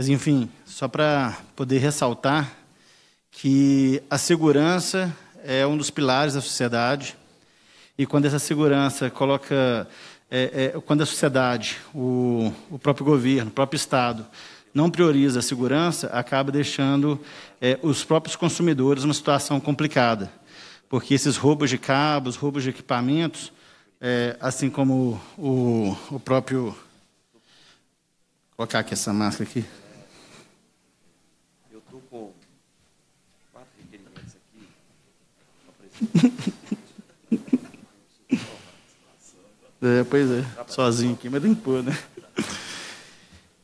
Mas, enfim, só para poder ressaltar que a segurança é um dos pilares da sociedade. E quando essa segurança coloca. É, é, quando a sociedade, o, o próprio governo, o próprio Estado, não prioriza a segurança, acaba deixando é, os próprios consumidores numa situação complicada. Porque esses roubos de cabos, roubos de equipamentos, é, assim como o, o próprio. Vou colocar aqui essa máscara aqui. [laughs] É, pois é, sozinho aqui, mas limpou, né?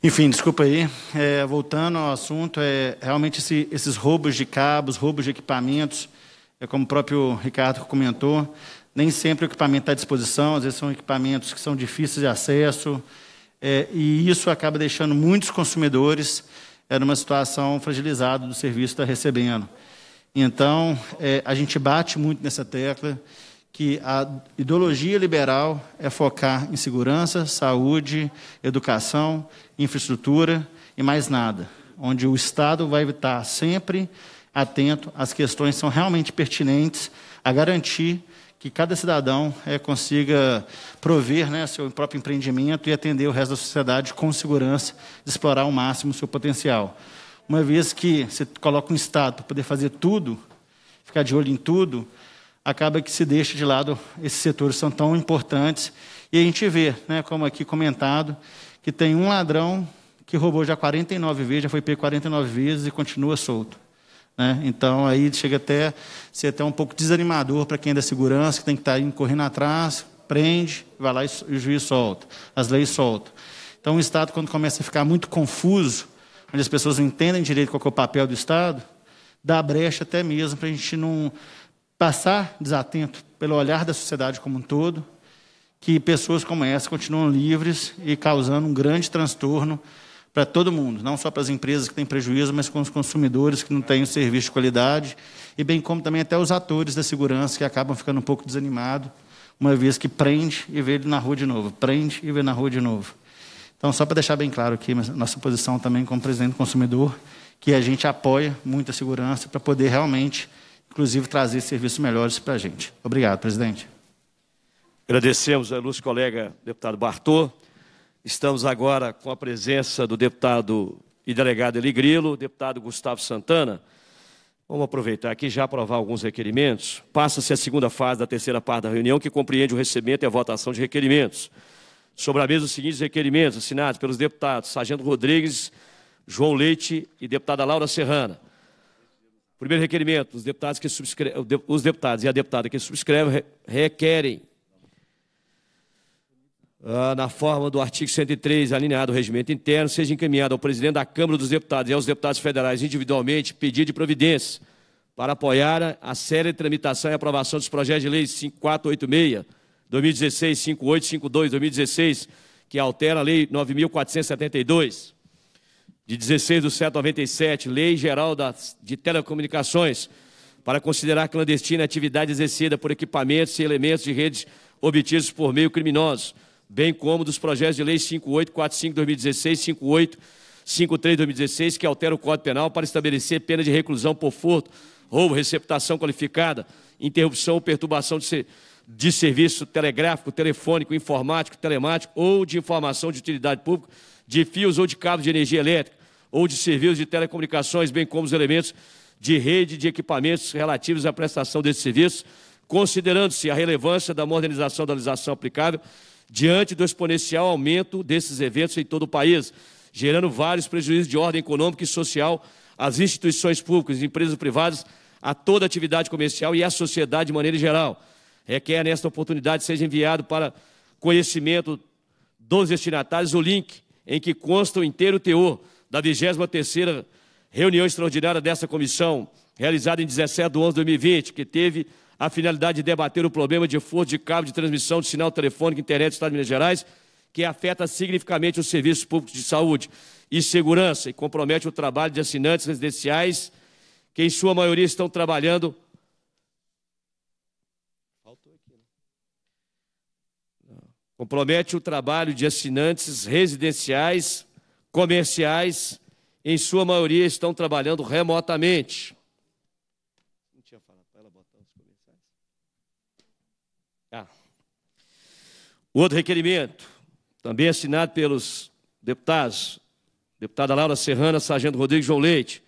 Enfim, desculpa aí. É, voltando ao assunto, é, realmente esse, esses roubos de cabos, roubos de equipamentos, é como o próprio Ricardo comentou, nem sempre o equipamento está à disposição, às vezes são equipamentos que são difíceis de acesso, é, e isso acaba deixando muitos consumidores é, numa situação fragilizada do serviço que está recebendo. Então, é, a gente bate muito nessa tecla que a ideologia liberal é focar em segurança, saúde, educação, infraestrutura e mais nada, onde o Estado vai estar sempre atento às questões que são realmente pertinentes a garantir que cada cidadão é, consiga prover né, seu próprio empreendimento e atender o resto da sociedade com segurança, explorar ao máximo o seu potencial uma vez que você coloca um Estado para poder fazer tudo, ficar de olho em tudo, acaba que se deixa de lado esses setores são tão importantes. E a gente vê, né, como aqui comentado, que tem um ladrão que roubou já 49 vezes, já foi pego 49 vezes e continua solto. Né? Então, aí chega até ser até um pouco desanimador para quem é da segurança, que tem que estar tá correndo atrás, prende, vai lá e o juiz solta, as leis soltam. Então, o Estado, quando começa a ficar muito confuso, onde as pessoas não entendem direito qual é o papel do Estado, dá brecha até mesmo para a gente não passar desatento pelo olhar da sociedade como um todo, que pessoas como essa continuam livres e causando um grande transtorno para todo mundo, não só para as empresas que têm prejuízo, mas com os consumidores que não têm o serviço de qualidade, e bem como também até os atores da segurança que acabam ficando um pouco desanimados, uma vez que prende e vê ele na rua de novo, prende e vê na rua de novo. Então, só para deixar bem claro aqui, nossa posição também como presidente do consumidor, que a gente apoia muito a segurança para poder realmente, inclusive, trazer serviços melhores para a gente. Obrigado, presidente. Agradecemos a ilustre colega deputado Bartô. Estamos agora com a presença do deputado e delegado Eli Grilo, deputado Gustavo Santana. Vamos aproveitar aqui já aprovar alguns requerimentos. Passa-se a segunda fase da terceira parte da reunião, que compreende o recebimento e a votação de requerimentos. Sobre a mesa os seguintes requerimentos assinados pelos deputados Sargento Rodrigues, João Leite e deputada Laura Serrana. Primeiro requerimento, os deputados, que subscrevem, os deputados e a deputada que subscrevem requerem, ah, na forma do artigo 103, alinhado ao regimento interno, seja encaminhado ao presidente da Câmara dos Deputados e aos deputados federais individualmente pedido de providência para apoiar a séria tramitação e aprovação dos projetos de lei 5486, 2016, 5852, 2016, que altera a Lei 9.472, de 16 do 7 97, Lei Geral das, de Telecomunicações, para considerar clandestina atividade exercida por equipamentos e elementos de redes obtidos por meio criminoso, bem como dos projetos de lei 5845-2016, 5853-2016, que altera o Código Penal para estabelecer pena de reclusão por furto, roubo, receptação qualificada, interrupção ou perturbação de de serviço telegráfico, telefônico, informático, telemático ou de informação de utilidade pública, de fios ou de cabos de energia elétrica ou de serviços de telecomunicações, bem como os elementos de rede de equipamentos relativos à prestação desses serviços, considerando-se a relevância da modernização da legislação aplicável diante do exponencial aumento desses eventos em todo o país, gerando vários prejuízos de ordem econômica e social às instituições públicas, empresas privadas, a toda atividade comercial e à sociedade de maneira geral Requer é é nesta oportunidade seja enviado para conhecimento dos destinatários o link em que consta o inteiro teor da 23ª reunião extraordinária dessa comissão, realizada em 17 de 11 de 2020, que teve a finalidade de debater o problema de força de cabo de transmissão de sinal telefônico e internet do Estado de Minas Gerais, que afeta significativamente os serviços públicos de saúde e segurança e compromete o trabalho de assinantes residenciais, que em sua maioria estão trabalhando Compromete o trabalho de assinantes residenciais, comerciais, em sua maioria estão trabalhando remotamente. Ah. Outro requerimento, também assinado pelos deputados, deputada Laura Serrana, sargento Rodrigo João Leite,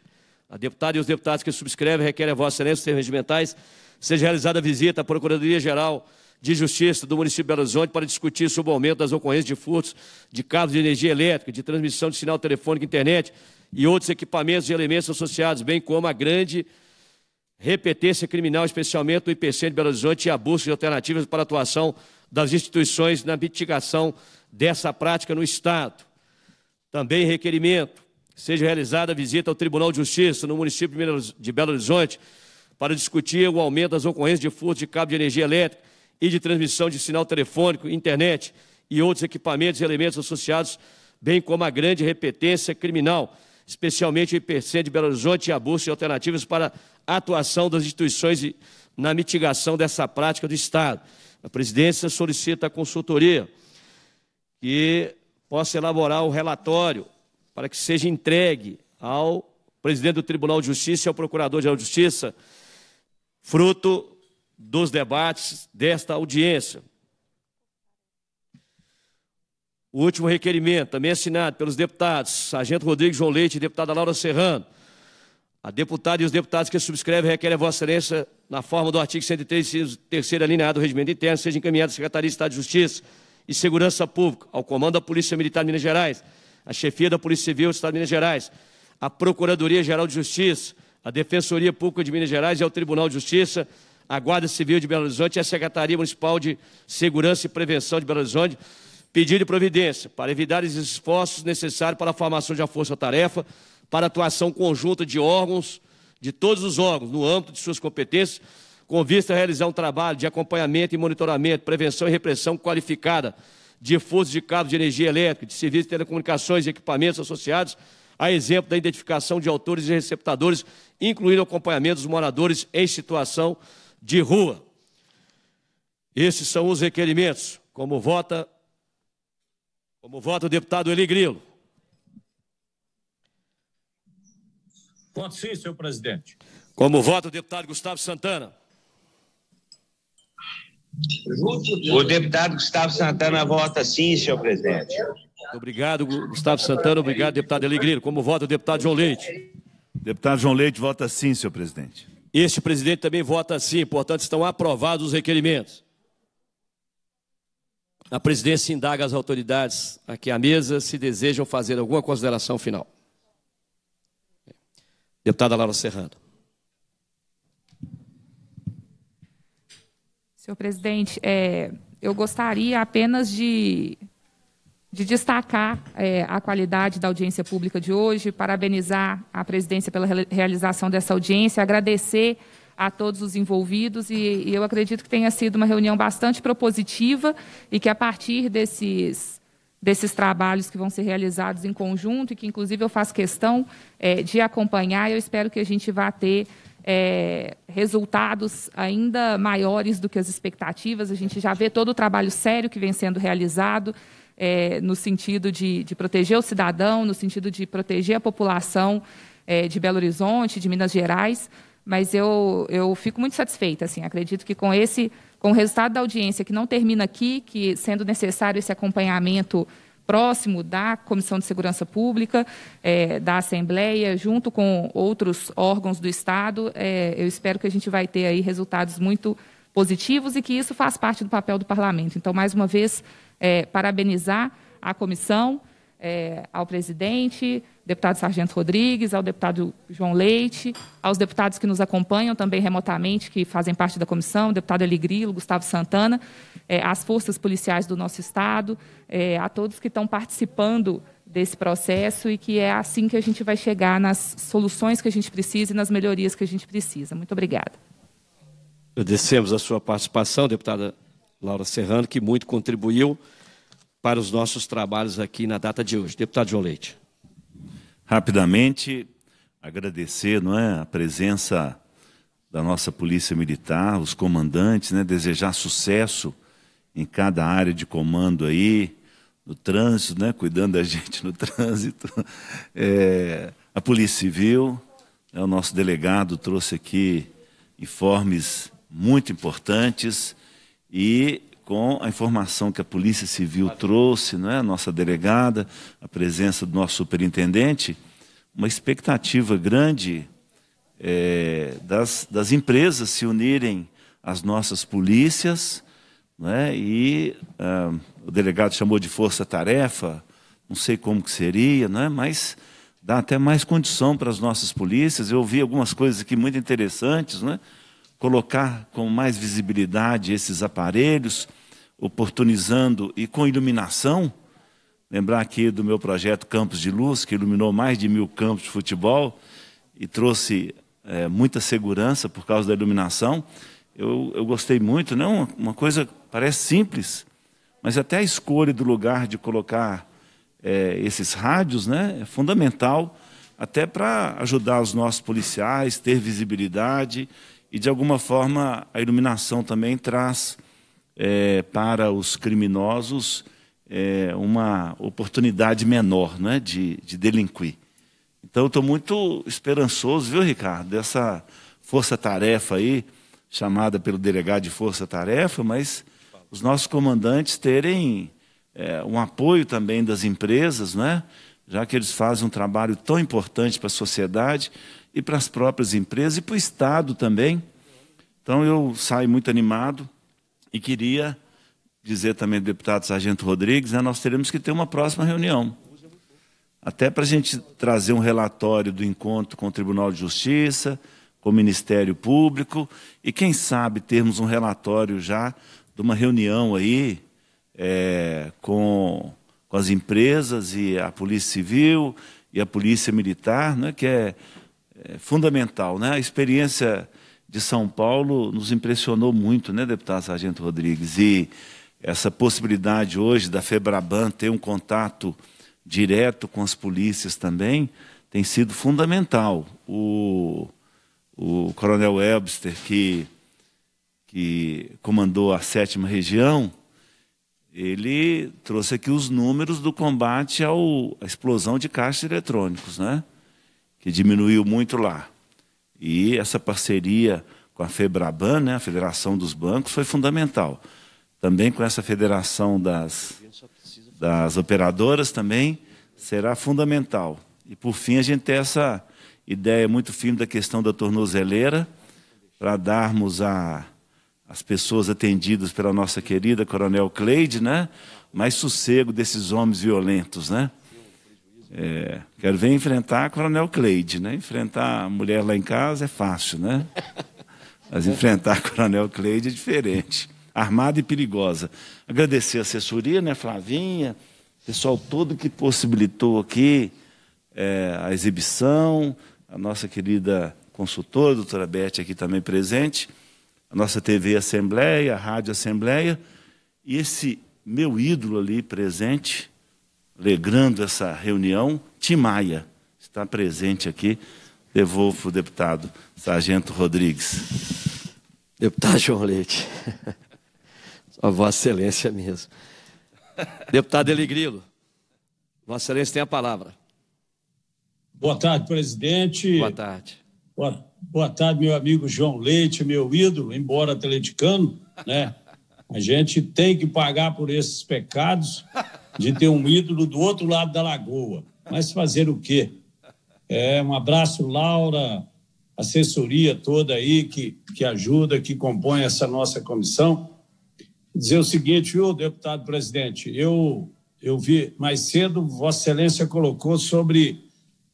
a deputada e os deputados que subscrevem requerem a vossa excelência regimentais, seja realizada a visita à Procuradoria-Geral de Justiça do município de Belo Horizonte para discutir sobre o aumento das ocorrências de furtos de cabos de energia elétrica, de transmissão de sinal telefônico e internet e outros equipamentos e elementos associados, bem como a grande repetência criminal, especialmente do IPC de Belo Horizonte e a busca de alternativas para a atuação das instituições na mitigação dessa prática no Estado. Também requerimento seja realizada visita ao Tribunal de Justiça no município de Belo Horizonte para discutir o aumento das ocorrências de furto de cabo de energia elétrica e de transmissão de sinal telefônico, internet e outros equipamentos e elementos associados, bem como a grande repetência criminal, especialmente o IPC de Belo Horizonte e a busca de alternativas para a atuação das instituições na mitigação dessa prática do Estado. A presidência solicita a consultoria que possa elaborar o relatório para que seja entregue ao presidente do Tribunal de Justiça e ao Procurador-Geral de Justiça, fruto dos debates desta audiência. O último requerimento, também assinado pelos deputados Sargento Rodrigues João Leite e deputada Laura Serrano. A deputada e os deputados que subscrevem requerem a Vossa Excelência, na forma do artigo 103, terceira alinhado do Regimento Interno, seja encaminhada à Secretaria de Estado de Justiça e Segurança Pública, ao Comando da Polícia Militar de Minas Gerais, à Chefia da Polícia Civil do Estado de Minas Gerais, à Procuradoria Geral de Justiça, à Defensoria Pública de Minas Gerais e ao Tribunal de Justiça a Guarda Civil de Belo Horizonte e a Secretaria Municipal de Segurança e Prevenção de Belo Horizonte pedido de providência para evitar os esforços necessários para a formação de uma força-tarefa, para a atuação conjunta de órgãos, de todos os órgãos, no âmbito de suas competências, com vista a realizar um trabalho de acompanhamento e monitoramento, prevenção e repressão qualificada de forças de cabos de energia elétrica, de serviços de telecomunicações e equipamentos associados, a exemplo da identificação de autores e receptadores, incluindo acompanhamento dos moradores em situação de de rua. Esses são os requerimentos, como vota, como vota o deputado Eli Grilo. Voto sim, senhor presidente. Como vota o deputado Gustavo Santana. O deputado Gustavo Santana vota sim, senhor presidente. Obrigado, Gustavo Santana. Obrigado, deputado Eli Grilo. Como vota o deputado João Leite? Deputado João Leite vota sim, senhor presidente. Este presidente também vota sim, portanto, estão aprovados os requerimentos. A presidência indaga as autoridades aqui à mesa se desejam fazer alguma consideração final. Deputada Laura Serrano. Senhor presidente, é, eu gostaria apenas de de destacar é, a qualidade da audiência pública de hoje, parabenizar a presidência pela realização dessa audiência, agradecer a todos os envolvidos e, e eu acredito que tenha sido uma reunião bastante propositiva e que a partir desses desses trabalhos que vão ser realizados em conjunto e que inclusive eu faço questão é, de acompanhar, eu espero que a gente vá ter é, resultados ainda maiores do que as expectativas. A gente já vê todo o trabalho sério que vem sendo realizado é, no sentido de, de, proteger o cidadão, no sentido de proteger a população é, de Belo Horizonte, de Minas Gerais, mas eu, eu fico muito satisfeita, assim, acredito que com esse, com o resultado da audiência que não termina aqui, que sendo necessário esse acompanhamento próximo da Comissão de Segurança Pública, é, da Assembleia, junto com outros órgãos do Estado, é, eu espero que a gente vai ter aí resultados muito positivos e que isso faz parte do papel do Parlamento. Então, mais uma vez, é, parabenizar a comissão, é, ao presidente, deputado Sargento Rodrigues, ao deputado João Leite, aos deputados que nos acompanham também remotamente, que fazem parte da comissão, deputado Eli Gustavo Santana, é, às forças policiais do nosso Estado, é, a todos que estão participando desse processo e que é assim que a gente vai chegar nas soluções que a gente precisa e nas melhorias que a gente precisa. Muito obrigada. Agradecemos a sua participação, deputada Laura Serrano, que muito contribuiu para os nossos trabalhos aqui na data de hoje. Deputado João Leite. Rapidamente, agradecer não é, a presença da nossa Polícia Militar, os comandantes, né, desejar sucesso em cada área de comando aí, no trânsito, né, cuidando da [laughs] gente no trânsito, é, a Polícia Civil, né, o nosso delegado trouxe aqui informes muito importantes, e com a informação que a Polícia Civil trouxe, né, a nossa delegada, a presença do nosso superintendente, uma expectativa grande é, das, das empresas se unirem às nossas polícias, é e ah, o delegado chamou de força-tarefa, não sei como que seria, é, mas dá até mais condição para as nossas polícias. Eu ouvi algumas coisas aqui muito interessantes, é colocar com mais visibilidade esses aparelhos, oportunizando e com iluminação. Lembrar aqui do meu projeto Campos de Luz, que iluminou mais de mil campos de futebol e trouxe é, muita segurança por causa da iluminação. Eu, eu gostei muito, não né? uma, coisa parece simples, mas até a escolha do lugar de colocar é, esses rádios né, é fundamental até para ajudar os nossos policiais, ter visibilidade e, de alguma forma, a iluminação também traz é, para os criminosos é, uma oportunidade menor né, de, de delinquir. Então, estou muito esperançoso, viu, Ricardo, dessa força-tarefa aí, chamada pelo delegado de força-tarefa, mas os nossos comandantes terem é, um apoio também das empresas, né? já que eles fazem um trabalho tão importante para a sociedade, e para as próprias empresas e para o Estado também. Então eu saio muito animado e queria dizer também ao deputado Sargento Rodrigues, né, nós teremos que ter uma próxima reunião. Até para a gente trazer um relatório do encontro com o Tribunal de Justiça, com o Ministério Público, e quem sabe termos um relatório já de uma reunião aí é, com, com as empresas e a Polícia Civil e a Polícia Militar, né, que é é fundamental. Né? A experiência de São Paulo nos impressionou muito, né, deputado Sargento Rodrigues? E essa possibilidade hoje da Febraban ter um contato direto com as polícias também tem sido fundamental. O, o Coronel Webster, que, que comandou a sétima região, ele trouxe aqui os números do combate à explosão de caixas eletrônicos, né? que diminuiu muito lá. E essa parceria com a FEBRABAN, né, a Federação dos Bancos, foi fundamental. Também com essa federação das, das operadoras também será fundamental. E por fim a gente tem essa ideia muito fina da questão da tornozeleira, para darmos a, as pessoas atendidas pela nossa querida Coronel Cleide, né? mais sossego desses homens violentos, né? É, quero ver enfrentar a Coronel Cleide, né? Enfrentar a mulher lá em casa é fácil, né? [laughs] Mas enfrentar a Coronel Cleide é diferente. Armada e perigosa. Agradecer a assessoria, né, Flavinha? Pessoal todo que possibilitou aqui é, a exibição, a nossa querida consultora, doutora Beth, aqui também presente, a nossa TV Assembleia, a Rádio Assembleia, e esse meu ídolo ali presente, legrando essa reunião, Timaia está presente aqui. Devolvo o deputado Sargento Rodrigues. Deputado João Leite, [laughs] a Vossa Excelência mesmo. Deputado Eligrilo, Vossa Excelência tem a palavra. Boa tarde, presidente. Boa tarde. Boa, boa tarde, meu amigo João Leite, meu ídolo, embora atleticano, né? A gente tem que pagar por esses pecados de ter um ídolo do outro lado da lagoa. Mas fazer o quê? É, um abraço, Laura, assessoria toda aí que, que ajuda, que compõe essa nossa comissão. Dizer o seguinte, viu, deputado presidente, eu, eu vi mais cedo, Vossa Excelência colocou sobre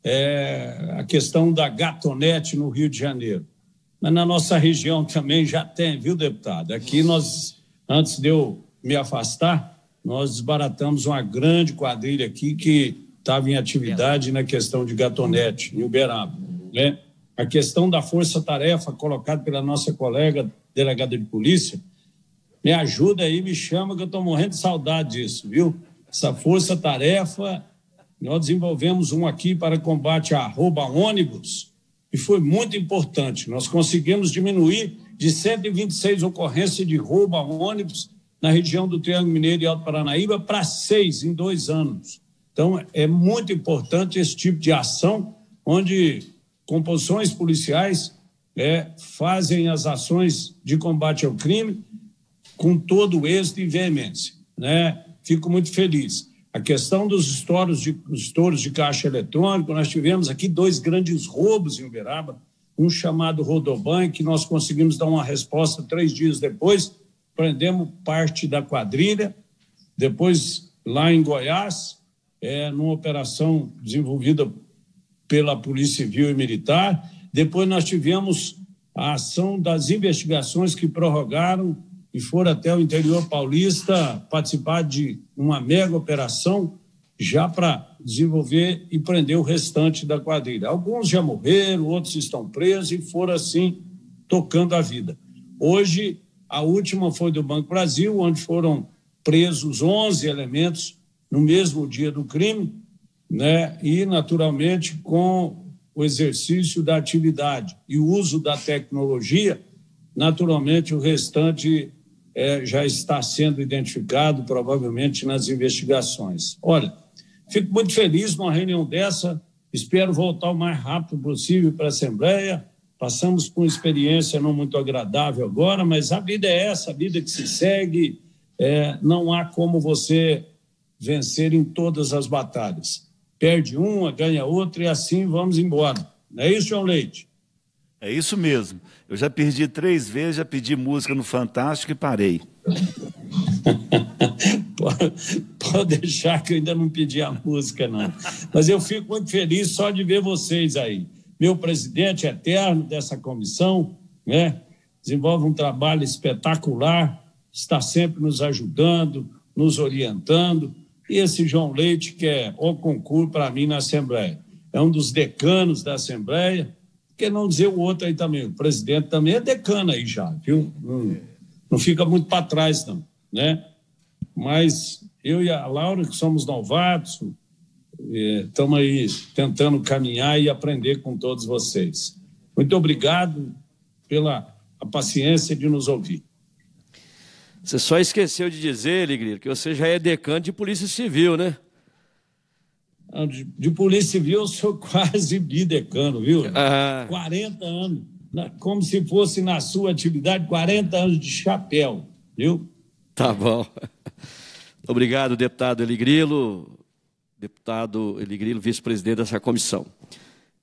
é, a questão da gatonete no Rio de Janeiro. Mas na nossa região também já tem, viu, deputado? Aqui nós, antes de eu me afastar, nós desbaratamos uma grande quadrilha aqui que estava em atividade na questão de Gatonete, em Uberaba. Né? A questão da força-tarefa colocada pela nossa colega delegada de polícia, me ajuda aí, me chama, que eu estou morrendo de saudade disso, viu? Essa força-tarefa, nós desenvolvemos um aqui para combate a rouba-ônibus e foi muito importante. Nós conseguimos diminuir de 126 ocorrências de roubo a ônibus na região do Triângulo Mineiro e Alto Paranaíba para seis em dois anos. Então, é muito importante esse tipo de ação, onde composições policiais é, fazem as ações de combate ao crime com todo êxito e veemência. Né? Fico muito feliz. A questão dos estouros de, de caixa eletrônico, nós tivemos aqui dois grandes roubos em Uberaba, um chamado Rodoban, que nós conseguimos dar uma resposta três dias depois, prendemos parte da quadrilha. Depois, lá em Goiás, é, numa operação desenvolvida pela Polícia Civil e Militar. Depois, nós tivemos a ação das investigações que prorrogaram e foram até o interior paulista participar de uma mega operação já para desenvolver e prender o restante da quadrilha. Alguns já morreram, outros estão presos e foram assim tocando a vida. Hoje a última foi do Banco Brasil, onde foram presos 11 elementos no mesmo dia do crime, né? e, naturalmente, com o exercício da atividade e o uso da tecnologia, naturalmente, o restante é, já está sendo identificado, provavelmente, nas investigações. Olha, fico muito feliz numa reunião dessa, espero voltar o mais rápido possível para a Assembleia Passamos por uma experiência não muito agradável agora, mas a vida é essa, a vida que se segue. É, não há como você vencer em todas as batalhas. Perde uma, ganha outra e assim vamos embora. Não é isso, João Leite? É isso mesmo. Eu já perdi três vezes, já pedi música no Fantástico e parei. [laughs] pode, pode deixar que eu ainda não pedi a música, não. Mas eu fico muito feliz só de ver vocês aí meu presidente eterno dessa comissão, né? desenvolve um trabalho espetacular, está sempre nos ajudando, nos orientando. E esse João Leite, que é o concurso para mim na Assembleia, é um dos decanos da Assembleia, quer não dizer o outro aí também, o presidente também é decano aí já, viu? Não, não fica muito para trás, não, né? Mas eu e a Laura, que somos novatos, Estamos é, aí tentando caminhar e aprender com todos vocês. Muito obrigado pela paciência de nos ouvir. Você só esqueceu de dizer, Ligrir, que você já é decano de Polícia Civil, né? De, de Polícia Civil eu sou [laughs] quase bidecano, viu? Ah. 40 anos, como se fosse na sua atividade, 40 anos de chapéu, viu? Tá bom. [laughs] Obrigado, deputado Eligrilo deputado Eligrilo, vice-presidente dessa comissão.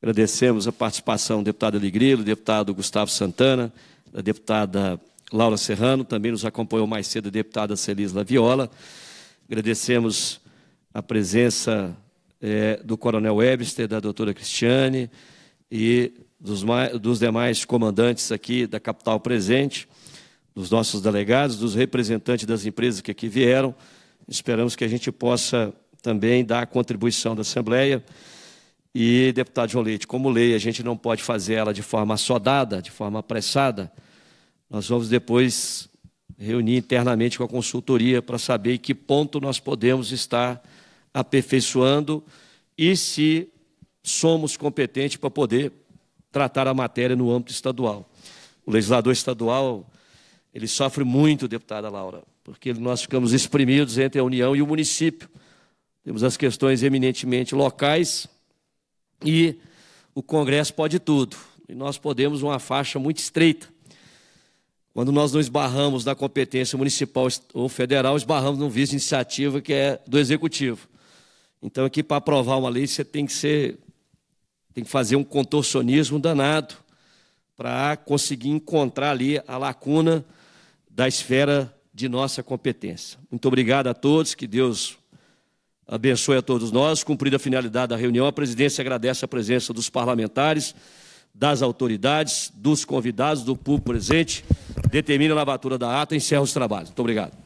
Agradecemos a participação do deputado Eligrilo, deputado Gustavo Santana, da deputada Laura Serrano, também nos acompanhou mais cedo a deputada Celis Laviola. Agradecemos a presença é, do coronel Webster, da doutora Cristiane e dos, dos demais comandantes aqui da capital presente, dos nossos delegados, dos representantes das empresas que aqui vieram. Esperamos que a gente possa também da contribuição da Assembleia. E, deputado João Leite, como lei, a gente não pode fazer ela de forma assodada, de forma apressada. Nós vamos depois reunir internamente com a consultoria para saber em que ponto nós podemos estar aperfeiçoando e se somos competentes para poder tratar a matéria no âmbito estadual. O legislador estadual, ele sofre muito, deputada Laura, porque nós ficamos exprimidos entre a União e o município. Temos as questões eminentemente locais e o Congresso pode tudo. E nós podemos uma faixa muito estreita. Quando nós não esbarramos na competência municipal ou federal, esbarramos num vice de iniciativa que é do executivo. Então, aqui para aprovar uma lei, você tem que ser, tem que fazer um contorcionismo danado para conseguir encontrar ali a lacuna da esfera de nossa competência. Muito obrigado a todos, que Deus abençoe a todos nós. Cumprida a finalidade da reunião, a presidência agradece a presença dos parlamentares, das autoridades, dos convidados, do público presente. Determina a lavatura da ata e encerra os trabalhos. Muito obrigado.